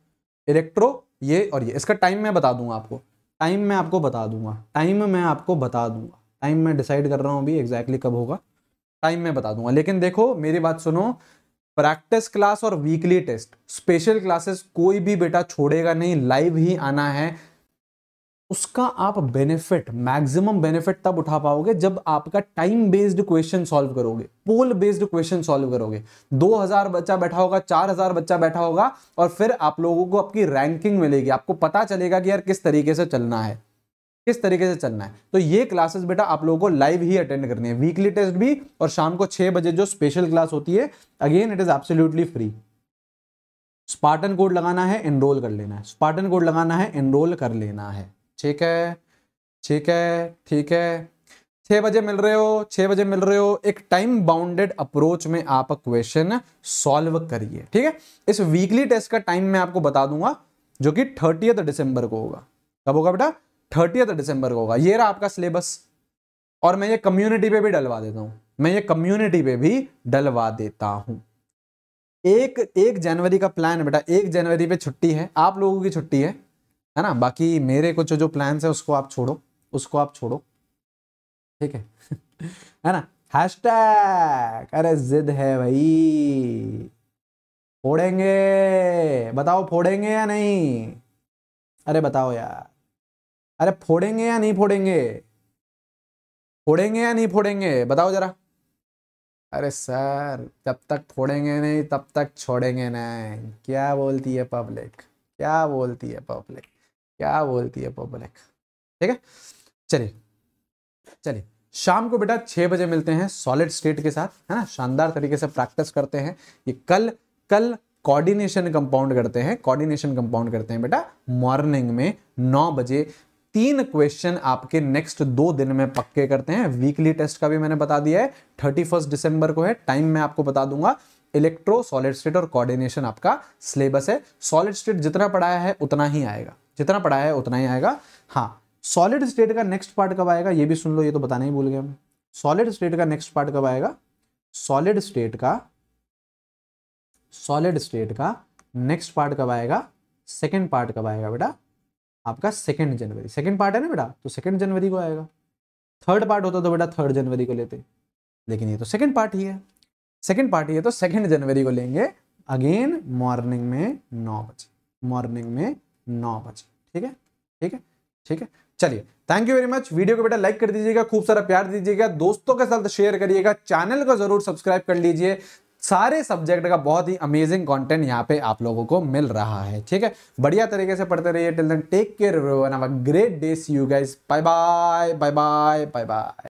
इलेक्ट्रो ये और ये इसका टाइम मैं बता दूंगा आपको टाइम मैं आपको बता दूंगा टाइम मैं आपको बता दूंगा टाइम मैं डिसाइड कर रहा हूँ अभी एग्जैक्टली कब होगा टाइम मैं बता दूंगा लेकिन देखो मेरी बात सुनो प्रैक्टिस क्लास और वीकली टेस्ट स्पेशल क्लासेस कोई भी बेटा छोड़ेगा नहीं लाइव ही आना है उसका आप बेनिफिट मैक्सिमम बेनिफिट तब उठा पाओगे जब आपका टाइम बेस्ड क्वेश्चन सॉल्व करोगे पोल बेस्ड क्वेश्चन सॉल्व करोगे 2000 बच्चा बैठा होगा 4000 बच्चा बैठा होगा और फिर आप लोगों को आपकी रैंकिंग मिलेगी आपको पता चलेगा कि यार किस तरीके से चलना है किस तरीके से चलना है तो ये क्लासेस बेटा आप लोगों को लाइव ही अटेंड करनी है वीकली टेस्ट भी और शाम को छह बजे जो स्पेशल क्लास होती है again it is absolutely free Spartan code लगाना है एनरोल कर लेना है स्पार्टन कोड लगाना है एनरोल कर लेना है ठीक है ठीक है ठीक है छह बजे मिल रहे हो छह बजे मिल रहे हो एक टाइम बाउंडेड अप्रोच में आप क्वेश्चन सॉल्व करिए ठीक है इस वीकली टेस्ट का टाइम मैं आपको बता दूंगा जो कि थर्टियथ दिसंबर को होगा कब होगा बेटा थर्टियथ दिसंबर को होगा ये रहा आपका सिलेबस और मैं ये कम्युनिटी पे भी डलवा देता हूं मैं ये कम्युनिटी पे भी डलवा देता हूं एक एक जनवरी का प्लान बेटा एक जनवरी पे छुट्टी है आप लोगों की छुट्टी है है ना बाकी मेरे कुछ जो प्लान्स है उसको आप छोड़ो उसको आप छोड़ो ठीक है <laughs> है ना हैश टैग अरे जिद है भाई फोड़ेंगे बताओ फोड़ेंगे या नहीं अरे बताओ यार अरे फोड़ेंगे या नहीं फोड़ेंगे फोड़ेंगे या नहीं फोड़ेंगे बताओ जरा अरे सर जब तक फोड़ेंगे नहीं तब तक छोड़ेंगे नहीं क्या बोलती है पब्लिक क्या बोलती है पब्लिक क्या बोलती है पब्लिक ठीक है चलिए चलिए शाम को बेटा छह बजे मिलते हैं सॉलिड स्टेट के साथ है ना शानदार तरीके से प्रैक्टिस करते हैं ये कल कल कोऑर्डिनेशन कंपाउंड करते हैं कोऑर्डिनेशन कंपाउंड करते हैं बेटा मॉर्निंग में नौ बजे तीन क्वेश्चन आपके नेक्स्ट दो दिन में पक्के करते हैं वीकली टेस्ट का भी मैंने बता दिया है थर्टी फर्स्ट दिसंबर को है टाइम मैं आपको बता दूंगा इलेक्ट्रो सॉलिड स्टेट और कोऑर्डिनेशन आपका सिलेबस है सॉलिड स्टेट जितना पढ़ाया है उतना ही आएगा जितना पढ़ाया है उतना ही आएगा हाँ सॉलिड स्टेट का नेक्स्ट पार्ट कब आएगा ये भी सुन लो ये तो बताना ही भूल गए हम सॉलिड स्टेट का नेक्स्ट पार्ट कब आएगा सॉलिड स्टेट का सॉलिड स्टेट का नेक्स्ट पार्ट कब आएगा सेकेंड पार्ट कब आएगा बेटा आपका सेकेंड जनवरी सेकेंड पार्ट है ना बेटा तो सेकेंड जनवरी को आएगा थर्ड पार्ट होता तो बेटा थर्ड जनवरी को लेते लेकिन ये तो सेकेंड पार्ट ही है सेकेंड पार्ट ही है तो सेकेंड जनवरी को लेंगे अगेन मॉर्निंग में नौ बजे मॉर्निंग में नौ बजे ठीक है ठीक है ठीक है चलिए thank you very much video को बेटा लाइक कर दीजिएगा खूब सारा प्यार दीजिएगा दोस्तों के साथ शेयर करिएगा चैनल को जरूर सब्सक्राइब कर लीजिए सारे सब्जेक्ट का बहुत ही अमेजिंग कंटेंट यहाँ पे आप लोगों को मिल रहा है ठीक है बढ़िया तरीके से पढ़ते रहिए till then take care great day see you guys bye bye bye bye bye bye